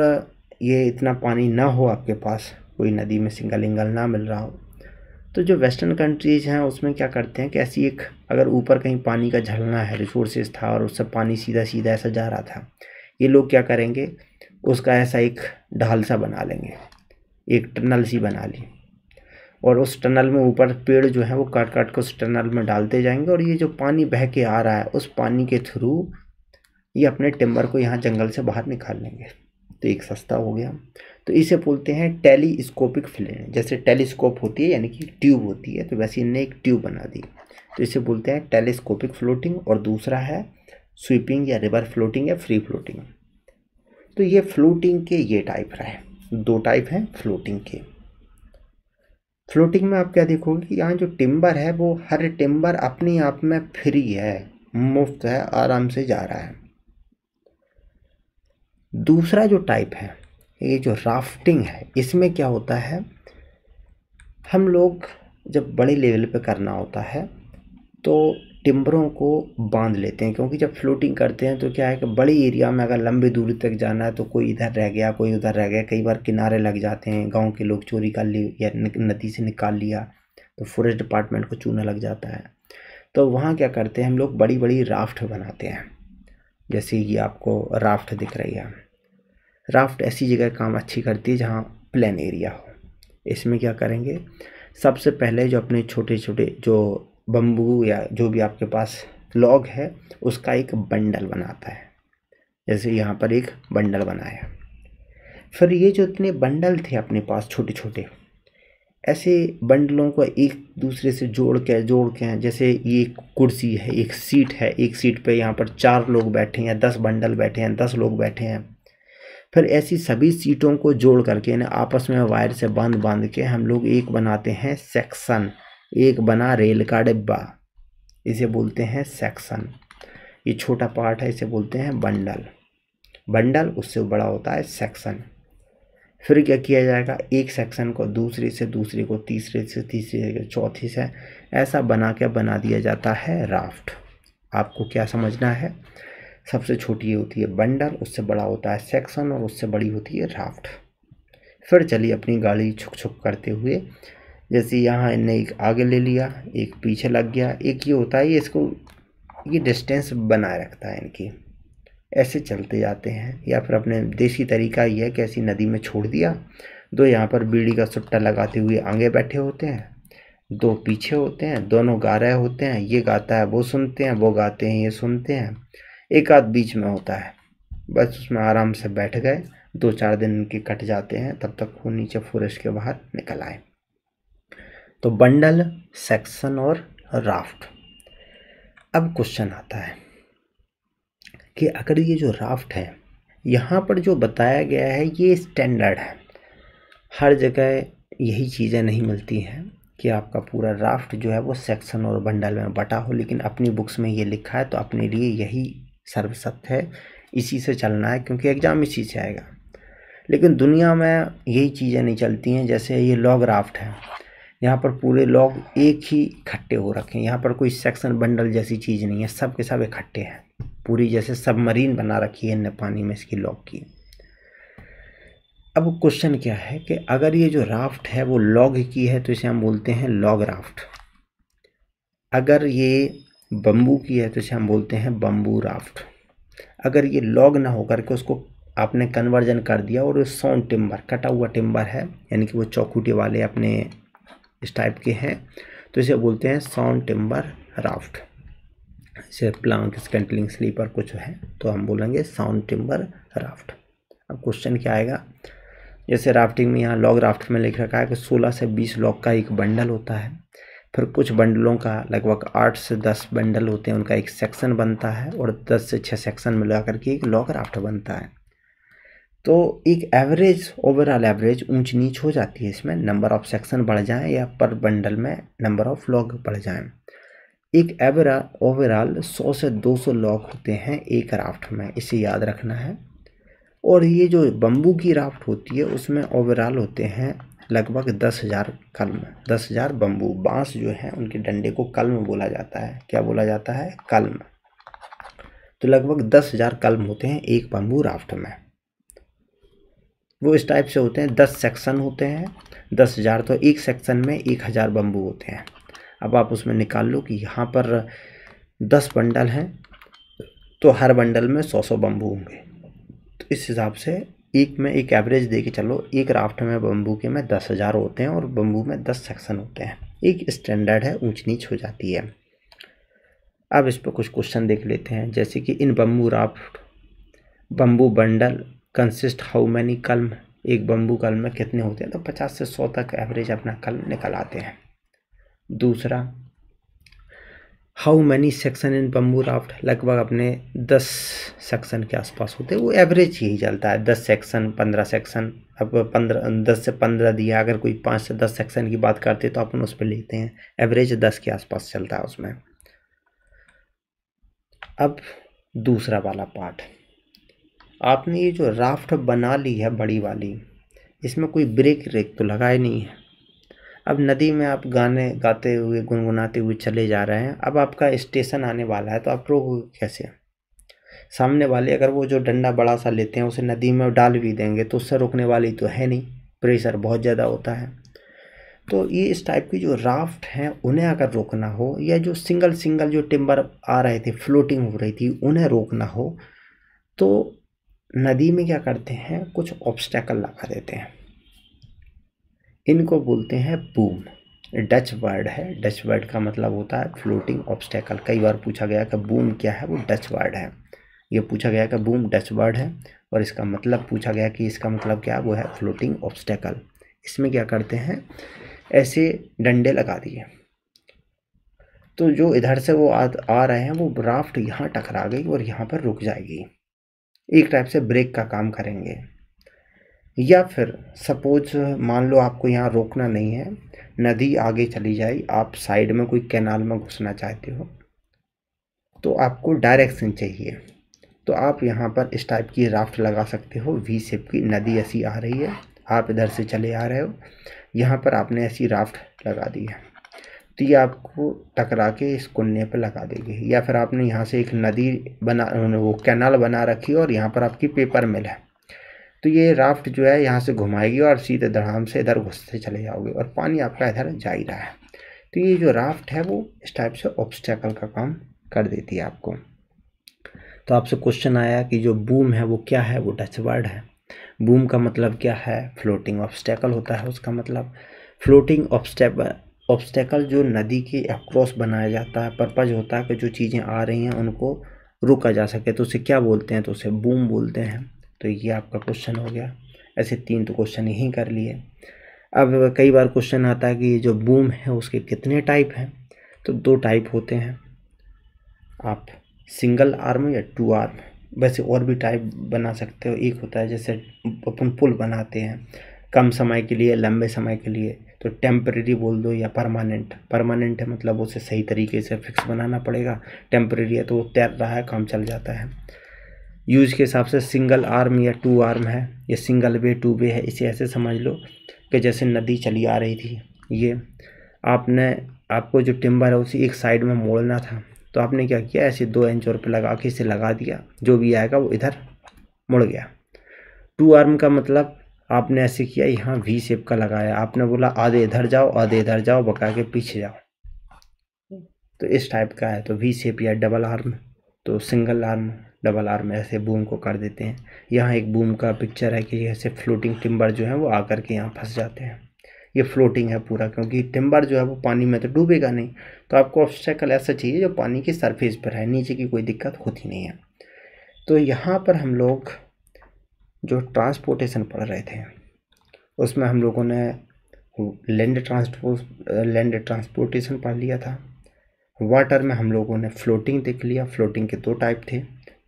ये इतना पानी ना हो आपके पास कोई नदी में सिंगल इंगल ना मिल रहा हो तो जो वेस्टर्न कंट्रीज़ हैं उसमें क्या करते हैं कि ऐसी एक अगर ऊपर कहीं पानी का झलना है रिसोर्सेज था और उससे पानी सीधा सीधा ऐसा जा रहा था ये लोग क्या करेंगे उसका ऐसा एक ढाल सा बना लेंगे एक टनल सी बना ली और उस टनल में ऊपर पेड़ जो है वो काट काट के उस टनल में डालते जाएंगे और ये जो पानी बह के आ रहा है उस पानी के थ्रू ये अपने टिम्बर को यहाँ जंगल से बाहर निकाल लेंगे तो एक सस्ता हो गया तो इसे बोलते हैं टेलीस्कोपिक फ्लेयर जैसे टेलीस्कोप होती है यानी कि ट्यूब होती है तो वैसे इनने एक ट्यूब बना दी तो इसे बोलते हैं टेलीस्कोपिक फ्लोटिंग और दूसरा है स्वीपिंग या रिवर फ्लोटिंग या फ्री फ्लोटिंग तो ये फ्लोटिंग के ये टाइप रहे दो टाइप हैं फ्लोटिंग के फ्लोटिंग में आप क्या देखोगे कि यहाँ जो टिम्बर है वो हर टिम्बर अपने आप में फ्री है मुफ्त है आराम से जा रहा है दूसरा जो टाइप है ये जो राफ्टिंग है इसमें क्या होता है हम लोग जब बड़े लेवल पे करना होता है तो टिम्बरों को बांध लेते हैं क्योंकि जब फ्लोटिंग करते हैं तो क्या है कि बड़े एरिया में अगर लंबी दूरी तक जाना है तो कोई इधर रह गया कोई उधर रह गया कई बार किनारे लग जाते हैं गांव के लोग चोरी कर ली या नदी से निकाल लिया तो फॉरेस्ट डिपार्टमेंट को चूना लग जाता है तो वहाँ क्या करते हैं हम लोग बड़ी बड़ी राफ्ट बनाते हैं जैसे ये आपको राफ्ट दिख रही है राफ्ट ऐसी जगह काम अच्छी करती है जहाँ प्लेन एरिया हो इसमें क्या करेंगे सबसे पहले जो अपने छोटे छोटे जो बम्बू या जो भी आपके पास लॉग है उसका एक बंडल बनाता है जैसे यहाँ पर एक बंडल बनाया फिर ये जो इतने बंडल थे अपने पास छोटे छोटे ऐसे बंडलों को एक दूसरे से जोड़ के जोड़ के जैसे ये एक कुर्सी है एक सीट है एक सीट पे यहाँ पर चार लोग बैठे हैं दस बंडल बैठे हैं दस लोग बैठे हैं फिर ऐसी सभी सीटों को जोड़ करके इन्हें आपस में वायर से बांध बांध के हम लोग एक बनाते हैं सेक्शन एक बना रेल का डिब्बा इसे बोलते हैं सेक्शन ये छोटा पार्ट है इसे बोलते हैं बंडल बंडल उससे बड़ा होता है सेक्शन फिर क्या किया जाएगा एक सेक्शन को दूसरे से दूसरे को तीसरे से तीसरे से चौथी से ऐसा बना के बना दिया जाता है राफ्ट आपको क्या समझना है सबसे छोटी होती है बंडल उससे बड़ा होता है सेक्शन और उससे बड़ी होती है राफ्ट फिर चली अपनी गाड़ी छुक छुक करते हुए जैसे यहाँ इनने एक आगे ले लिया एक पीछे लग गया एक ये होता है ये इसको ये डिस्टेंस बनाए रखता है इनकी ऐसे चलते जाते हैं या फिर अपने देसी तरीका ये है कि ऐसी नदी में छोड़ दिया दो यहाँ पर बीड़ी का सुट्टा लगाते हुए आगे बैठे होते हैं दो पीछे होते हैं दोनों गा रहे होते हैं ये गाता है वो सुनते हैं वो गाते हैं ये सुनते हैं एक आध बीच में होता है बस उसमें आराम से बैठ गए दो चार दिन के कट जाते हैं तब तक वो नीचे फॉरेस्ट के बाहर निकल आए तो बंडल सेक्शन और राफ्ट अब क्वेश्चन आता है कि अगर ये जो राफ्ट है यहाँ पर जो बताया गया है ये स्टैंडर्ड है हर जगह यही चीज़ें नहीं मिलती हैं कि आपका पूरा राफ्ट जो है वो सेक्शन और बंडल में बटा हो लेकिन अपनी बुक्स में ये लिखा है तो अपने लिए यही सर्वसत्य है इसी से चलना है क्योंकि एग्ज़ाम इसी से आएगा लेकिन दुनिया में यही चीज़ें नहीं चलती हैं जैसे ये लॉग राफ्ट है यहाँ पर पूरे लॉग एक ही इकट्ठे हो रखे हैं यहाँ पर कोई सेक्शन बंडल जैसी चीज़ नहीं है सब के सब इकट्ठे हैं पूरी जैसे सबमरीन बना रखी है पानी में इसकी लॉग की अब क्वेश्चन क्या है कि अगर ये जो राफ्ट है वो लॉग की है तो इसे हम बोलते हैं लॉग राफ्ट अगर ये बम्बू की है तो इसे हम बोलते हैं बम्बू राफ्ट अगर ये लॉग ना होकर के उसको आपने कन्वर्जन कर दिया और सोन टिम्बर कटा हुआ टिम्बर है यानी कि वो चौकूटे वाले अपने इस टाइप के हैं तो इसे बोलते हैं सोन टिम्बर राफ्ट इसे प्लांक स्कैंटलिंग स्लीपर कुछ है तो हम बोलेंगे साउंड टिम्बर राफ्ट अब क्वेश्चन क्या आएगा जैसे राफ्टिंग में यहाँ लॉग राफ्ट में लिख रखा है कि 16 से 20 लॉग का एक बंडल होता है फिर कुछ बंडलों का लगभग आठ से दस बंडल होते हैं उनका एक सेक्शन बनता है और दस से छः सेक्शन मिला करके एक लॉ क्राफ्ट बनता है तो एक एवरेज ओवरऑल एवरेज ऊंच नीच हो जाती है इसमें नंबर ऑफ सेक्शन बढ़ जाएं या पर बंडल में नंबर ऑफ लॉग बढ़ जाएं एक एवरा ओवरऑल 100 से 200 लॉग होते हैं एक राफ्ट में इसे याद रखना है और ये जो बम्बू की राफ्ट होती है उसमें ओवरऑल होते हैं लगभग दस हज़ार कलम दस हज़ार बम्बू बाँस जो है उनके डंडे को कलम बोला जाता है क्या बोला जाता है कलम तो लगभग दस हज़ार कलम होते हैं एक बम्बू राफ्ट में वो इस टाइप से होते हैं दस सेक्शन होते हैं दस हज़ार तो एक सेक्शन में एक हज़ार बम्बू होते हैं अब आप उसमें निकाल लो कि यहाँ पर दस बंडल हैं तो हर बंडल में सौ सौ बम्बू होंगे तो इस हिसाब से एक में एक एवरेज दे के चलो एक राफ्ट में बम्बू के में दस हज़ार होते हैं और बम्बू में दस सेक्शन होते हैं एक स्टैंडर्ड है ऊंच नीच हो जाती है अब इस पर कुछ क्वेश्चन देख लेते हैं जैसे कि in bamboo raft bamboo bundle consist how many culm एक बम्बू कलम में कितने होते हैं तो पचास से सौ तक एवरेज अपना कलम निकल आते हैं दूसरा how many section in bamboo raft लगभग अपने दस सेक्शन के आसपास होते हैं वो एवरेज यही चलता है दस सेक्शन पंद्रह सेक्शन अब पंद्रह दस से पंद्रह दिया अगर कोई पाँच से दस सेक्शन की बात करते तो अपन उस पर लेते हैं एवरेज दस के आसपास चलता है उसमें अब दूसरा वाला पार्ट आपने ये जो राफ्ट बना ली है बड़ी वाली इसमें कोई ब्रेक रेक तो लगा ही नहीं है अब नदी में आप गाने गाते हुए गुनगुनाते हुए चले जा रहे हैं अब आपका स्टेशन आने वाला है तो आप रोकोगे कैसे सामने वाले अगर वो जो डंडा बड़ा सा लेते हैं उसे नदी में डाल भी देंगे तो उससे रोकने वाली तो है नहीं प्रेशर बहुत ज़्यादा होता है तो ये इस टाइप की जो राफ्ट हैं उन्हें अगर रोकना हो या जो सिंगल सिंगल जो टिम्बर आ रहे थे फ्लोटिंग हो रही थी उन्हें रोकना हो तो नदी में क्या करते हैं कुछ ऑब्स्टेकल लगा देते हैं इनको बोलते हैं बूम डच वर्ड है डच वर्ड का मतलब होता है फ्लोटिंग ऑब्स्टेकल कई बार पूछा गया कि बूम क्या है वो डच वर्ड है ये पूछा गया कि बूम डच वर्ड है और इसका मतलब पूछा गया कि इसका मतलब क्या वो है फ्लोटिंग ऑब्स्टेकल इसमें क्या करते हैं ऐसे डंडे लगा दिए तो जो इधर से वो आ, आ रहे हैं वो राफ्ट यहाँ टकरा गई और यहाँ पर रुक जाएगी एक टाइप से ब्रेक का काम करेंगे या फिर सपोज मान लो आपको यहाँ रोकना नहीं है नदी आगे चली जाए आप साइड में कोई कैनाल में घुसना चाहते हो तो आपको डायरेक्शन चाहिए तो आप यहाँ पर इस टाइप की राफ्ट लगा सकते हो वी सेप की नदी ऐसी आ रही है आप इधर से चले आ रहे हो यहाँ पर आपने ऐसी राफ्ट लगा दी है तो ये आपको टकरा के इस कुन्ने पर लगा देगी या फिर आपने यहाँ से एक नदी बना वो कैनाल बना रखी है और यहाँ पर आपकी पेपर मिल है तो ये राफ्ट जो है यहाँ से घुमाएगी और सीधे धड़ाम से इधर घुसते चले जाओगे और पानी आपका इधर जा ही रहा है तो ये जो राफ्ट है वो इस टाइप से ऑब्स्टेकल का काम कर देती है आपको तो आपसे क्वेश्चन आया कि जो बूम है वो क्या है वो टच वर्ड है बूम का मतलब क्या है फ्लोटिंग ऑब्स्टेकल होता है उसका मतलब फ्लोटिंग ऑब्स्टेकल ऑब्स्टेकल जो नदी के अक्रॉस बनाया जाता है पर्पज होता है कि जो चीज़ें आ रही हैं उनको रोका जा सके तो उसे क्या बोलते हैं तो उसे बूम बोलते हैं तो ये आपका क्वेश्चन हो गया ऐसे तीन तो क्वेश्चन यहीं कर लिए अब कई बार क्वेश्चन आता है कि ये जो बूम है उसके कितने टाइप हैं तो दो टाइप होते हैं आप सिंगल आर्म या टू आर्म वैसे और भी टाइप बना सकते हो एक होता है जैसे अपन पुल बनाते हैं कम समय के लिए लंबे समय के लिए तो टेम्प्रेरी बोल दो या परमानेंट परमानेंट है मतलब उसे सही तरीके से फिक्स बनाना पड़ेगा टेम्प्रेरी है तो वो तैर रहा है काम चल जाता है यूज के हिसाब से सिंगल आर्म या टू आर्म है या सिंगल वे टू वे है इसे ऐसे समझ लो कि जैसे नदी चली आ रही थी ये आपने आपको जो टिम्बर है उसी एक साइड में मोड़ना था तो आपने क्या किया ऐसे दो इंच और पे लगा के इसे लगा दिया जो भी आएगा वो इधर मुड़ गया टू आर्म का मतलब आपने ऐसे किया यहाँ वी सेप का लगाया आपने बोला आधे इधर जाओ आधे इधर जाओ बका के पीछे जाओ तो इस टाइप का है तो वी सेप या डबल आर्म तो सिंगल आर्म डबल आर में ऐसे बूम को कर देते हैं यहाँ एक बूम का पिक्चर है कि ऐसे फ्लोटिंग टिम्बर जो है वो आकर के यहाँ फंस जाते हैं ये फ्लोटिंग है पूरा क्योंकि टिम्बर जो है वो पानी में तो डूबेगा नहीं तो आपको ऑब्स्टेकल ऐसा चाहिए जो पानी की सरफेस पर है नीचे की कोई दिक्कत होती नहीं है तो यहाँ पर हम लोग जो ट्रांसपोर्टेशन पढ़ रहे थे उसमें हम लोगों ने लैंड ट्रांसपोर्ट लैंड ट्रांसपोर्टेशन पढ़ लिया था वाटर में हम लोगों ने फ्लोटिंग देख लिया फ्लोटिंग के दो टाइप थे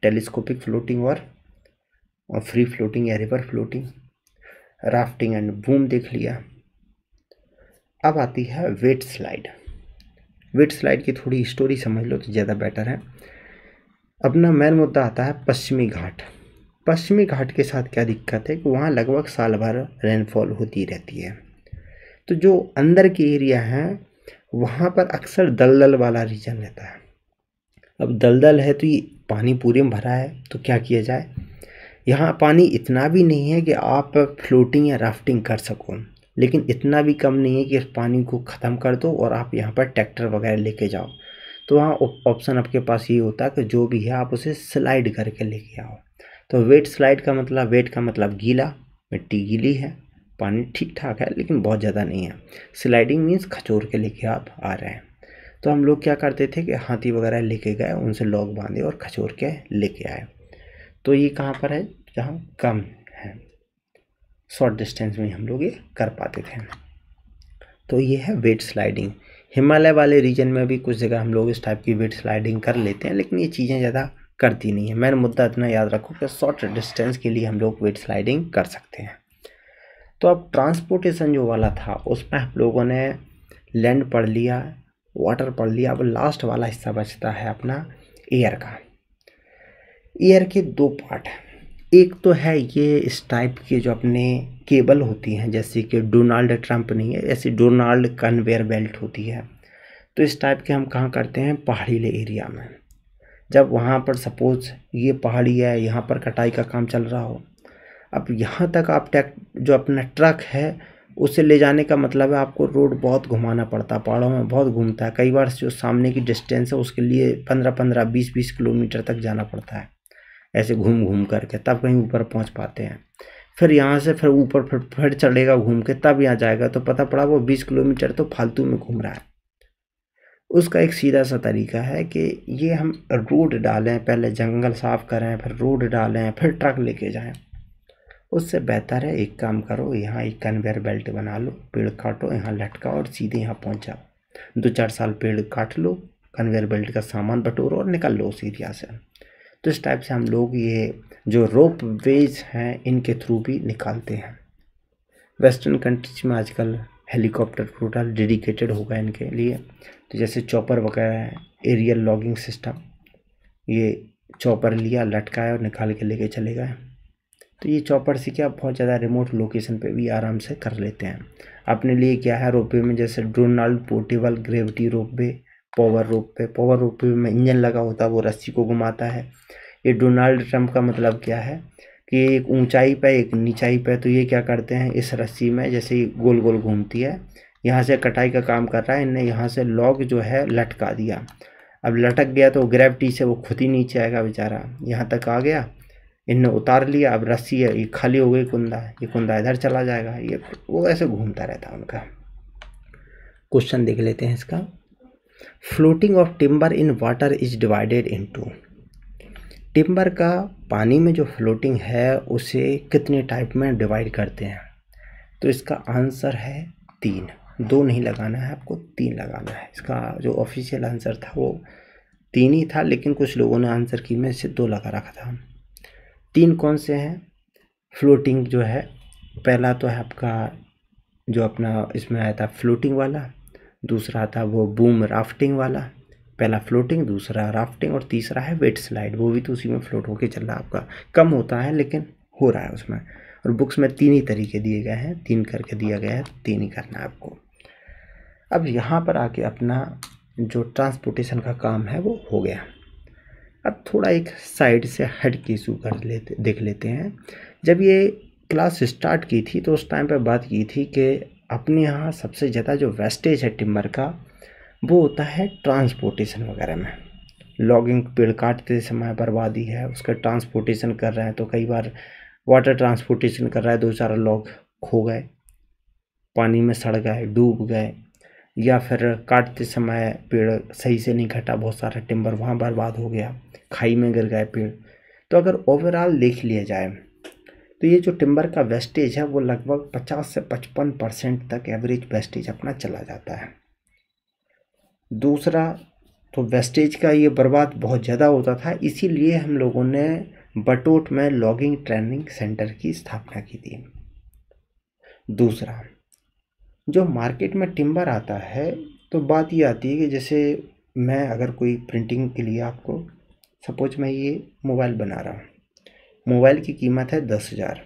टेलीस्कोपिक फ्लोटिंग और और फ्री फ्लोटिंग या river floating rafting and boom देख लिया अब आती है वेट स्लाइड वेट स्लाइड की थोड़ी स्टोरी समझ लो तो ज़्यादा बेटर है अपना मेन मुद्दा आता है पश्चिमी घाट पश्चिमी घाट के साथ क्या दिक्कत है कि वहाँ लगभग साल भर रेनफॉल होती रहती है तो जो अंदर के एरिया हैं वहाँ पर अक्सर दलदल वाला रीजन रहता है अब दलदल है तो ये पानी पूरे में भरा है तो क्या किया जाए यहाँ पानी इतना भी नहीं है कि आप फ्लोटिंग या राफ्टिंग कर सको लेकिन इतना भी कम नहीं है कि इस पानी को ख़त्म कर दो और आप यहाँ पर ट्रैक्टर वगैरह लेके जाओ तो वहाँ ऑप्शन आपके पास ये होता है कि जो भी है आप उसे स्लाइड करके लेके आओ तो वेट स्लाइड का मतलब वेट का मतलब गीला मिट्टी गीली है पानी ठीक ठाक है लेकिन बहुत ज़्यादा नहीं है स्लाइडिंग मीन्स खचोर के लेके आप आ रहे हैं तो हम लोग क्या करते थे कि हाथी वगैरह लेके गए उनसे लॉग बांधे और खचोर के लेके आए तो ये कहाँ पर है जहाँ कम है शॉर्ट डिस्टेंस में हम लोग ये कर पाते थे तो ये है वेट स्लाइडिंग हिमालय वाले रीजन में भी कुछ जगह हम लोग इस टाइप की वेट स्लाइडिंग कर लेते हैं लेकिन ये चीज़ें ज़्यादा करती नहीं है मैंने मुद्दा इतना याद रखो कि शॉर्ट डिस्टेंस के लिए हम लोग वेट स्लाइडिंग कर सकते हैं तो अब ट्रांसपोर्टेशन जो वाला था उसमें हम लोगों ने लैंड पढ़ लिया वाटर पढ़ लिया अब लास्ट वाला हिस्सा बचता है अपना एयर का एयर के दो पार्ट हैं एक तो है ये इस टाइप के जो अपने केबल होती हैं जैसे कि डोनाल्ड ट्रंप नहीं है ऐसी डोनाल्ड कन्वेयर बेल्ट होती है तो इस टाइप के हम कहाँ करते हैं पहाड़ीले एरिया में जब वहाँ पर सपोज़ ये पहाड़ी है यहाँ पर कटाई का काम चल रहा हो अब यहाँ तक आप टैक जो अपना ट्रक है उससे ले जाने का मतलब है आपको रोड बहुत घुमाना पड़ता है पहाड़ों में बहुत घूमता है कई बार जो सामने की डिस्टेंस है उसके लिए पंद्रह पंद्रह बीस बीस किलोमीटर तक जाना पड़ता है ऐसे घूम घूम करके तब कहीं ऊपर पहुंच पाते हैं फिर यहाँ से फिर ऊपर फिर फिर चढ़ेगा घूम के तब यहाँ जाएगा तो पता पड़ा वो बीस किलोमीटर तो फालतू में घूम रहा है उसका एक सीधा सा तरीका है कि ये हम रोड डालें पहले जंगल साफ़ करें फिर रोड डालें फिर ट्रक लेके जाएं उससे बेहतर है एक काम करो यहाँ एक कन्वेयर बेल्ट बना लो पेड़ काटो यहाँ लटकाओ और सीधे यहाँ पहुँचाओ दो चार साल पेड़ काट लो कन्वेयर बेल्ट का सामान बटोरो और निकाल लो उस एरिया से तो इस टाइप से हम लोग ये जो रोप वेज हैं इनके थ्रू भी निकालते हैं वेस्टर्न कंट्रीज में आजकल हेलीकॉप्टर पोर्टल डेडिकेटेड होगा इनके लिए तो जैसे चॉपर वगैरह है एरियल लॉगिंग सिस्टम ये चॉपर लिया लटकाया और निकाल के लेके चले गए तो ये चॉपर से क्या बहुत ज़्यादा रिमोट लोकेशन पे भी आराम से कर लेते हैं अपने लिए क्या है रोपवे में जैसे डोनाल्ड portable gravity ropeway power ropeway power ropeway में इंजन लगा होता है वो रस्सी को घुमाता है ये डोनाल्ड ट्रम्प का मतलब क्या है कि एक ऊंचाई पर एक ऊंचाई पर तो ये क्या करते हैं इस रस्सी में जैसे गोल गोल घूमती है यहाँ से कटाई का काम कर रहा है इनने यहाँ से लॉग जो है लटका दिया अब लटक गया तो ग्रेविटी से वो खुद ही नीचे आएगा बेचारा यहाँ तक आ गया इनने उतार लिया अब रस्सी है ये खाली हो गई कुंदा ये कुंदा इधर चला जाएगा ये वो ऐसे घूमता रहता है उनका क्वेश्चन देख लेते हैं इसका floating of timber in water is divided into timber का पानी में जो फ्लोटिंग है उसे कितने टाइप में डिवाइड करते हैं तो इसका आंसर है तीन दो नहीं लगाना है आपको तीन लगाना है इसका जो ऑफिशियल आंसर था वो तीन ही था लेकिन कुछ लोगों ने आंसर की में से दो लगा रखा था तीन कौन से हैं फ्लोटिंग जो है पहला तो है आपका जो अपना इसमें आया था फ्लोटिंग वाला दूसरा था वो बूम राफ्टिंग वाला पहला फ्लोटिंग दूसरा राफ्टिंग और तीसरा है वेट स्लाइड वो भी तो उसी में फ्लोट होके चल रहा है आपका कम होता है लेकिन हो रहा है उसमें और बुक्स में तीन ही तरीके दिए गए हैं तीन करके दिया गया है तीन ही करना है आपको अब यहाँ पर आके अपना जो ट्रांसपोर्टेशन का काम है वो हो गया अब थोड़ा एक साइड से हट के इशू कर लेते देख लेते हैं जब ये क्लास स्टार्ट की थी तो उस टाइम पर बात की थी कि अपने यहाँ सबसे ज़्यादा जो वेस्टेज है टिम्बर का वो होता है ट्रांसपोर्टेशन वगैरह में लॉगिंग पेड़ काटते समय बर्बादी है उसका ट्रांसपोर्टेशन कर रहे हैं तो कई बार वाटर ट्रांसपोर्टेशन कर रहा है दो चार लोग खो गए पानी में सड़ गए डूब गए या फिर काटते समय पेड़ सही से नहीं घटा बहुत सारा टिम्बर वहाँ बर्बाद हो गया खाई में गिर गए पेड़ तो अगर ओवरऑल देख लिया जाए तो ये जो टिम्बर का वेस्टेज है वो लगभग 50 से 55 परसेंट तक एवरेज वेस्टेज अपना चला जाता है दूसरा तो वेस्टेज का ये बर्बाद बहुत ज़्यादा होता था इसीलिए हम लोगों ने बटोट में लॉगिंग ट्रेनिंग सेंटर की स्थापना की थी दूसरा जो मार्केट में टिम्बर आता है तो बात ये आती है कि जैसे मैं अगर कोई प्रिंटिंग के लिए आपको सपोज मैं ये मोबाइल बना रहा हूँ मोबाइल की कीमत है दस हज़ार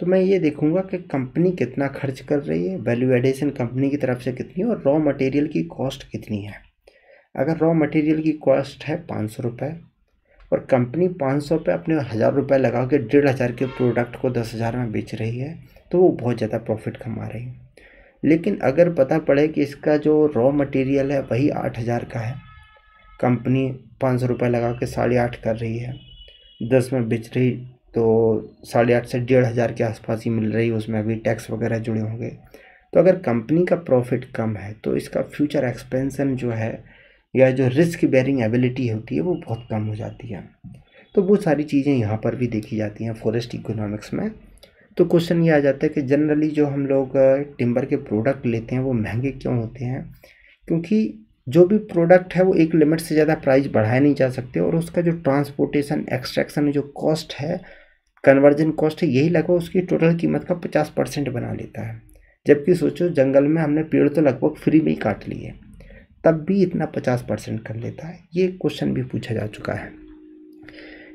तो मैं ये देखूँगा कि कंपनी कितना खर्च कर रही है वैल्यू एडिशन कंपनी की तरफ से कितनी और रॉ मटेरियल की कॉस्ट कितनी है अगर रॉ मटेरियल की कॉस्ट है पाँच सौ रुपये और कंपनी पाँच सौ पे अपने हज़ार रुपये लगा के डेढ़ हज़ार के प्रोडक्ट को दस हज़ार में बेच रही है तो वो बहुत ज़्यादा प्रॉफिट कमा रही है लेकिन अगर पता पड़े कि इसका जो रॉ मटेरियल है वही आठ हज़ार का है कंपनी पाँच सौ रुपये लगा के साढ़े आठ कर रही है दस में बेच रही तो साढ़े आठ से डेढ़ हज़ार के आसपास ही मिल रही है उसमें अभी टैक्स वगैरह जुड़े होंगे तो अगर कंपनी का प्रॉफिट कम है तो इसका फ्यूचर एक्सपेंसन जो है या जो रिस्क बेरिंग एबिलिटी होती है वो बहुत कम हो जाती है तो वो सारी चीज़ें यहाँ पर भी देखी जाती हैं फॉरेस्ट इकोनॉमिक्स में तो क्वेश्चन ये आ जाता है कि जनरली जो हम लोग टिम्बर के प्रोडक्ट लेते हैं वो महंगे क्यों होते हैं क्योंकि जो भी प्रोडक्ट है वो एक लिमिट से ज़्यादा प्राइस बढ़ाए नहीं जा सकते और उसका जो ट्रांसपोर्टेशन एक्सट्रैक्शन जो कॉस्ट है कन्वर्जन कॉस्ट है यही लगभग उसकी टोटल कीमत का पचास परसेंट बना लेता है जबकि सोचो जंगल में हमने पेड़ तो लगभग फ्री में ही काट लिए तब भी इतना पचास परसेंट कर लेता है ये क्वेश्चन भी पूछा जा चुका है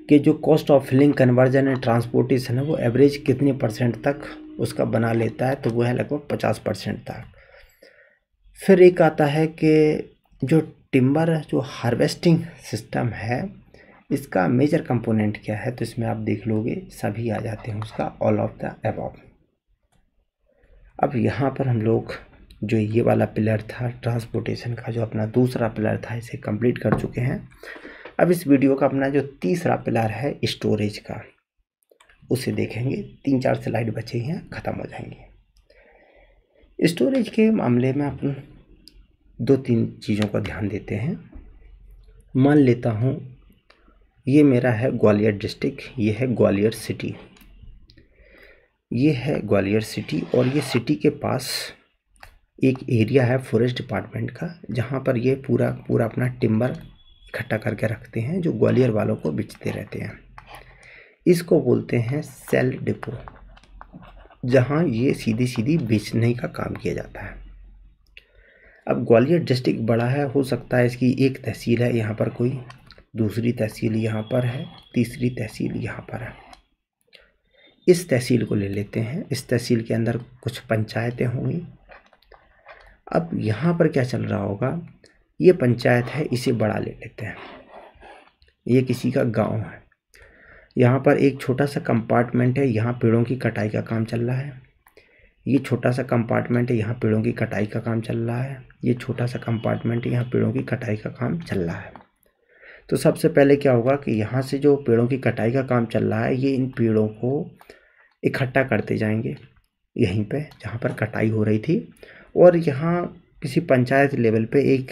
कि जो cost of felling conversion and transportation है वो एवरेज कितने परसेंट तक उसका बना लेता है तो वो है लगभग पचास परसेंट तक फिर एक आता है कि जो टिम्बर जो हार्वेस्टिंग सिस्टम है इसका मेजर कंपोनेंट क्या है तो इसमें आप देख लोगे सभी आ जाते हैं उसका ऑल ऑफ द एबॉब अब यहाँ पर हम लोग जो ये वाला पिलर था ट्रांसपोर्टेशन का जो अपना दूसरा पिलर था इसे कंप्लीट कर चुके हैं अब इस वीडियो का अपना जो तीसरा पिलर है स्टोरेज का उसे देखेंगे तीन चार स्लाइड बचे हैं ख़त्म हो जाएंगे स्टोरेज के मामले में अपन दो तीन चीज़ों का ध्यान देते हैं मान लेता हूँ ये मेरा है ग्वालियर डिस्ट्रिक्ट ये है ग्वालियर सिटी ये है ग्वालियर सिटी और ये सिटी के पास एक एरिया है फॉरेस्ट डिपार्टमेंट का जहाँ पर ये पूरा पूरा अपना टिम्बर इकट्ठा करके रखते हैं जो ग्वालियर वालों को बेचते रहते हैं इसको बोलते हैं सेल डिपो जहाँ ये सीधी सीधी बेचने का काम किया जाता है अब ग्वालियर डिस्ट्रिक्ट बड़ा है हो सकता है इसकी एक तहसील है यहाँ पर कोई दूसरी तहसील यहाँ पर है तीसरी तहसील यहाँ पर है इस तहसील को ले लेते हैं इस तहसील के अंदर कुछ पंचायतें होंगी अब यहाँ पर क्या चल रहा होगा ये पंचायत है इसे बड़ा ले लेते हैं ये किसी का गांव है यहाँ पर एक छोटा सा कंपार्टमेंट है यहाँ पेड़ों की कटाई का काम चल रहा है ये छोटा सा कंपार्टमेंट है यहाँ पेड़ों की कटाई का काम चल रहा है ये छोटा सा कंपार्टमेंट यहाँ पेड़ों की कटाई का काम चल रहा है तो सबसे पहले क्या होगा कि यहाँ से जो पेड़ों की कटाई का काम चल रहा है ये इन पेड़ों को इकट्ठा करते जाएंगे यहीं पे जहाँ पर कटाई हो रही थी और यहाँ किसी पंचायत लेवल पे एक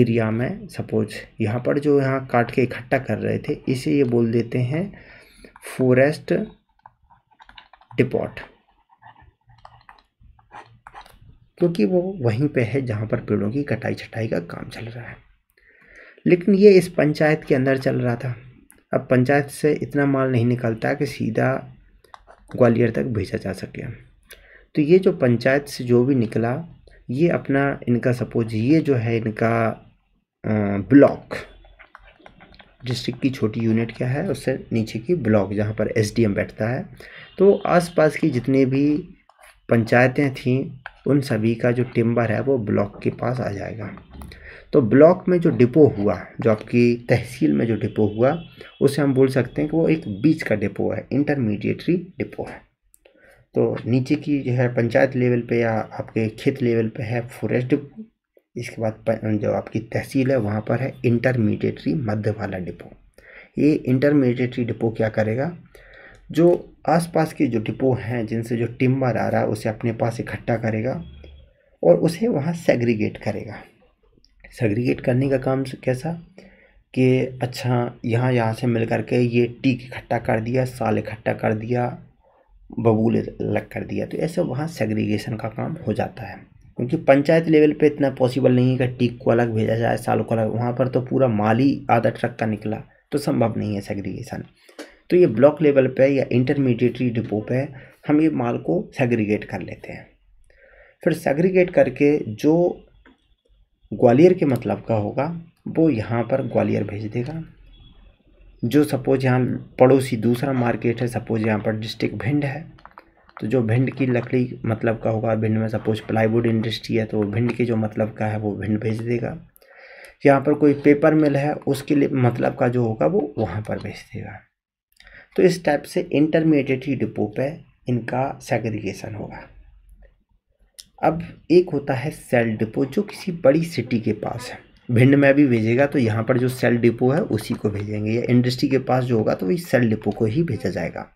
एरिया में सपोज यहाँ पर जो यहाँ काट के इकट्ठा कर रहे थे इसे ये बोल देते हैं फॉरेस्ट डिपॉट क्योंकि वो वहीं पे है जहाँ पर पेड़ों की कटाई छटाई का काम चल रहा है लेकिन ये इस पंचायत के अंदर चल रहा था अब पंचायत से इतना माल नहीं निकलता कि सीधा ग्वालियर तक भेजा जा सके तो ये जो पंचायत से जो भी निकला ये अपना इनका सपोज ये जो है इनका ब्लॉक डिस्ट्रिक्ट की छोटी यूनिट क्या है उससे नीचे की ब्लॉक जहाँ पर एसडीएम बैठता है तो आसपास की जितने भी पंचायतें थीं उन सभी का जो टिम्बर है वो ब्लॉक के पास आ जाएगा तो ब्लॉक में जो डिपो हुआ जो आपकी तहसील में जो डिपो हुआ उसे हम बोल सकते हैं कि वो एक बीच का डिपो है इंटरमीडिएटरी डिपो है तो नीचे की जो है पंचायत लेवल पे या आपके खेत लेवल पे है फॉरेस्ट डिपो इसके बाद जो आपकी तहसील है वहाँ पर है इंटरमीडिएटरी मध्य वाला डिपो ये इंटरमीडिएटरी डिपो क्या करेगा जो आसपास के जो डिपो हैं जिनसे जो टिम्बर आ रहा है उसे अपने पास इकट्ठा करेगा और उसे वहाँ सेग्रीगेट करेगा सेग्रीगेट करने का काम कैसा कि अच्छा यहाँ यहाँ से मिल करके ये टीक इकट्ठा कर दिया साल इकट्ठा कर दिया बबूल अलग कर दिया तो ऐसे वहाँ सेग्रीगेशन का काम हो जाता है क्योंकि पंचायत लेवल पे इतना पॉसिबल नहीं है कि टीक को अलग भेजा जाए साल को अलग वहाँ पर तो पूरा माली आधा ट्रक का निकला तो संभव नहीं है सेग्रीगेशन तो ये ब्लॉक लेवल पे या इंटरमीडिएटरी डिपो पे हम ये माल को सेग्रीगेट कर लेते हैं फिर सेग्रीगेट करके जो ग्वालियर के मतलब का होगा वो यहाँ पर ग्वालियर भेज देगा जो सपोज यहाँ पड़ोसी दूसरा मार्केट है सपोज यहाँ पर डिस्ट्रिक्ट भिंड है तो जो भिंड की लकड़ी मतलब का होगा भिंड में सपोज प्लाईवुड इंडस्ट्री है तो भिंड की जो मतलब का है वो भिंड भेज देगा यहाँ पर कोई पेपर मिल है उसके लिए मतलब का जो होगा वो वहाँ पर भेज देगा तो इस टाइप से इंटरमीडिएटरी डिपो पे इनका सेग्रीगेशन होगा अब एक होता है सेल डिपो जो किसी बड़ी सिटी के पास है भिंड में भी भेजेगा तो यहाँ पर जो सेल डिपो है उसी को भेजेंगे या इंडस्ट्री के पास जो होगा तो वही सेल डिपो को ही भेजा जाएगा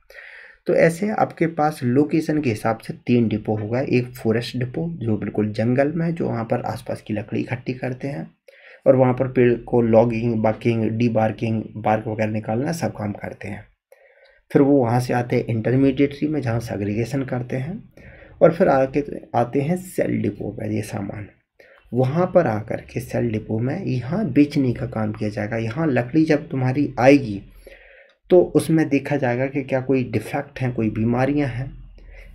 तो ऐसे आपके पास लोकेशन के हिसाब से तीन डिपो होगा एक फॉरेस्ट डिपो जो बिल्कुल जंगल में है जो वहाँ पर आसपास की लकड़ी इकट्ठी करते हैं और वहाँ पर पेड़ को logging barking debarking bark वगैरह निकालना सब काम करते हैं फिर वो वहाँ से आते हैं इंटरमीडिएटरी में जहाँ सेग्रीगेशन करते हैं और फिर आके आते हैं सेल डिपो में ये सामान वहाँ पर आकर के सेल डिपो में यहाँ बेचने का काम किया जाएगा यहाँ लकड़ी जब तुम्हारी आएगी तो उसमें देखा जाएगा कि क्या कोई डिफेक्ट हैं कोई बीमारियां हैं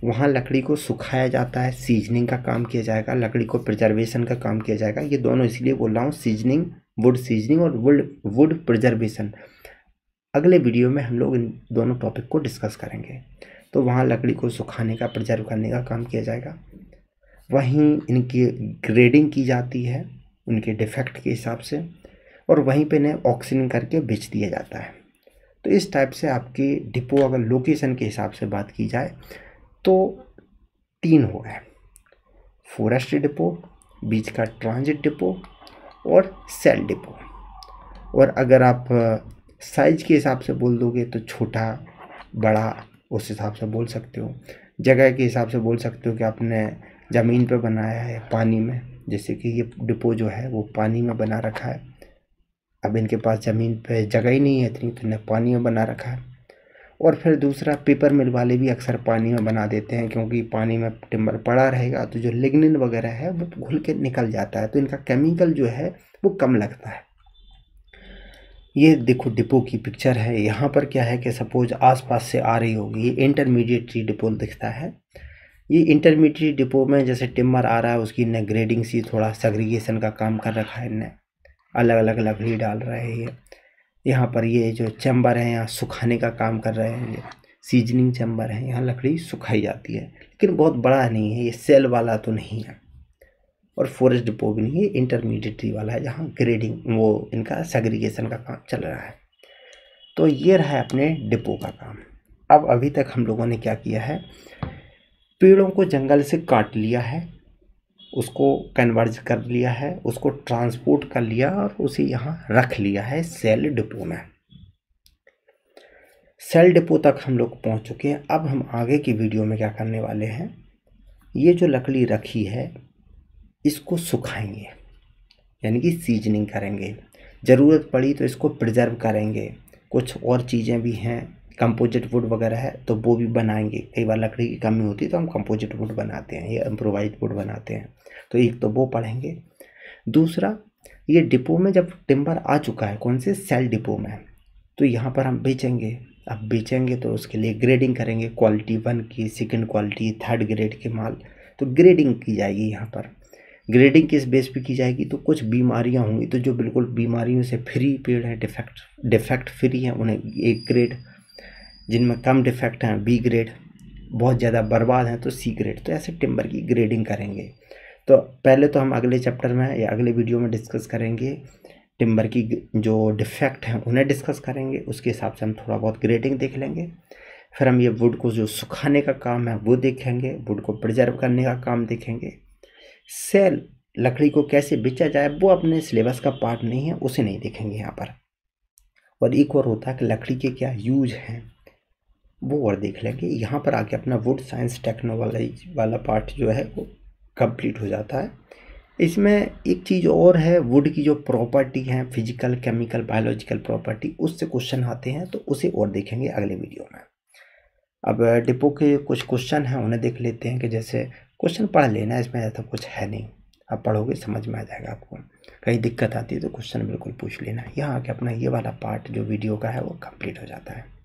वहाँ लकड़ी को सुखाया जाता है सीजनिंग का काम किया जाएगा लकड़ी को प्रिजर्वेशन का काम किया जाएगा ये दोनों इसलिए बोल रहा हूँ सीजनिंग वुड सीजनिंग और वुड वुड प्रिजर्वेशन अगले वीडियो में हम लोग इन दोनों टॉपिक को डिस्कस करेंगे तो वहाँ लकड़ी को सुखाने का प्रिजर्व करने का काम किया जाएगा वहीं इनकी ग्रेडिंग की जाती है उनके डिफेक्ट के हिसाब से और वहीं पे इन्हें ऑक्सीजन करके बेच दिया जाता है तो इस टाइप से आपके डिपो अगर लोकेशन के हिसाब से बात की जाए तो तीन हो गए फॉरेस्ट डिपो बीच का ट्रांजिट डिपो और सेल डिपो और अगर आप साइज के हिसाब से बोल दोगे तो छोटा बड़ा उस हिसाब से बोल सकते हो जगह के हिसाब से बोल सकते हो कि आपने ज़मीन पर बनाया है पानी में जैसे कि ये डिपो जो है वो पानी में बना रखा है अब इनके पास ज़मीन पे जगह ही नहीं है इतनी तो इन्हें पानी में बना रखा है और फिर दूसरा पेपर मिल वाले भी अक्सर पानी में बना देते हैं क्योंकि पानी में टिम्बर पड़ा रहेगा तो जो लिग्निन वगैरह है वो घुल के निकल जाता है तो इनका केमिकल जो है वो कम लगता है ये देखो डिपो की पिक्चर है यहाँ पर क्या है कि सपोज आसपास से आ रही होगी ये इंटरमीडिएटरी डिपो दिखता है ये इंटरमीडिएट डिपो में जैसे टिम्बर आ रहा है उसकी ने ग्रेडिंग सी थोड़ा सेग्रीगेशन का काम कर रखा है इनने अलग अलग लकड़ी डाल रहे हैं ये यहाँ पर ये जो चैम्बर हैं यहाँ सुखाने का काम कर रहे हैं ये सीजनिंग चैम्बर है यहाँ लकड़ी सुखाई जाती है लेकिन बहुत बड़ा नहीं है ये सेल वाला तो नहीं है और फॉरेस्ट डिपो भी नहीं है इंटरमीडिएटरी वाला है जहाँ ग्रेडिंग वो इनका सेग्रीगेशन का काम चल रहा है तो ये रहा अपने डिपो का काम अब अभी तक हम लोगों ने क्या किया है पेड़ों को जंगल से काट लिया है उसको कन्वर्ज कर लिया है उसको ट्रांसपोर्ट कर लिया और उसे यहाँ रख लिया है सेल डिपो में सेल डिपो तक हम लोग पहुँच चुके हैं अब हम आगे की वीडियो में क्या करने वाले हैं ये जो लकड़ी रखी है इसको सुखाएंगे यानी कि सीजनिंग करेंगे ज़रूरत पड़ी तो इसको प्रिजर्व करेंगे कुछ और चीज़ें भी हैं कंपोजिट वुड वगैरह है तो वो भी बनाएंगे कई बार लकड़ी की कमी होती है तो हम कंपोजिट वुड बनाते हैं या इम्प्रोवाइज वुड बनाते हैं तो एक तो वो पढ़ेंगे दूसरा ये डिपो में जब टिम्बर आ चुका है कौन से सेल डिपो में तो यहाँ पर हम बेचेंगे अब बेचेंगे तो उसके लिए ग्रेडिंग करेंगे क्वालिटी वन की सेकेंड क्वालिटी थर्ड ग्रेड के माल तो ग्रेडिंग की जाएगी यहाँ पर ग्रेडिंग किस बेस पे की जाएगी तो कुछ बीमारियां होंगी तो जो बिल्कुल बीमारियों से फ्री पेड़ हैं डिफेक्ट डिफेक्ट फ्री हैं उन्हें ए ग्रेड जिनमें कम डिफेक्ट हैं बी ग्रेड बहुत ज़्यादा बर्बाद हैं तो सी ग्रेड तो ऐसे टिम्बर की ग्रेडिंग करेंगे तो पहले तो हम अगले चैप्टर में या अगले वीडियो में डिस्कस करेंगे टिम्बर की जो डिफेक्ट हैं उन्हें डिस्कस करेंगे उसके हिसाब से हम थोड़ा बहुत ग्रेडिंग देख लेंगे फिर हम ये वुड को जो सुखाने का काम है वो देखेंगे वुड को प्रिजर्व करने का काम देखेंगे सेल लकड़ी को कैसे बेचा जाए वो अपने सिलेबस का पार्ट नहीं है उसे नहीं देखेंगे यहाँ पर और एक और होता है कि लकड़ी के क्या यूज हैं वो और देख लेंगे यहाँ पर आके अपना वुड साइंस टेक्नोलॉजी वाला पार्ट जो है वो कंप्लीट हो जाता है इसमें एक चीज़ और है वुड की जो प्रॉपर्टी है फिजिकल केमिकल बायोलॉजिकल प्रॉपर्टी उससे क्वेश्चन आते हैं तो उसे और देखेंगे अगले वीडियो में अब डिपो के कुछ क्वेश्चन हैं उन्हें देख लेते हैं कि जैसे क्वेश्चन पढ़ लेना इसमें ऐसा कुछ है नहीं आप पढ़ोगे समझ में आ जाएगा आपको कहीं दिक्कत आती है तो क्वेश्चन बिल्कुल पूछ लेना यहाँ आके अपना ये वाला पार्ट जो वीडियो का है वो कंप्लीट हो जाता है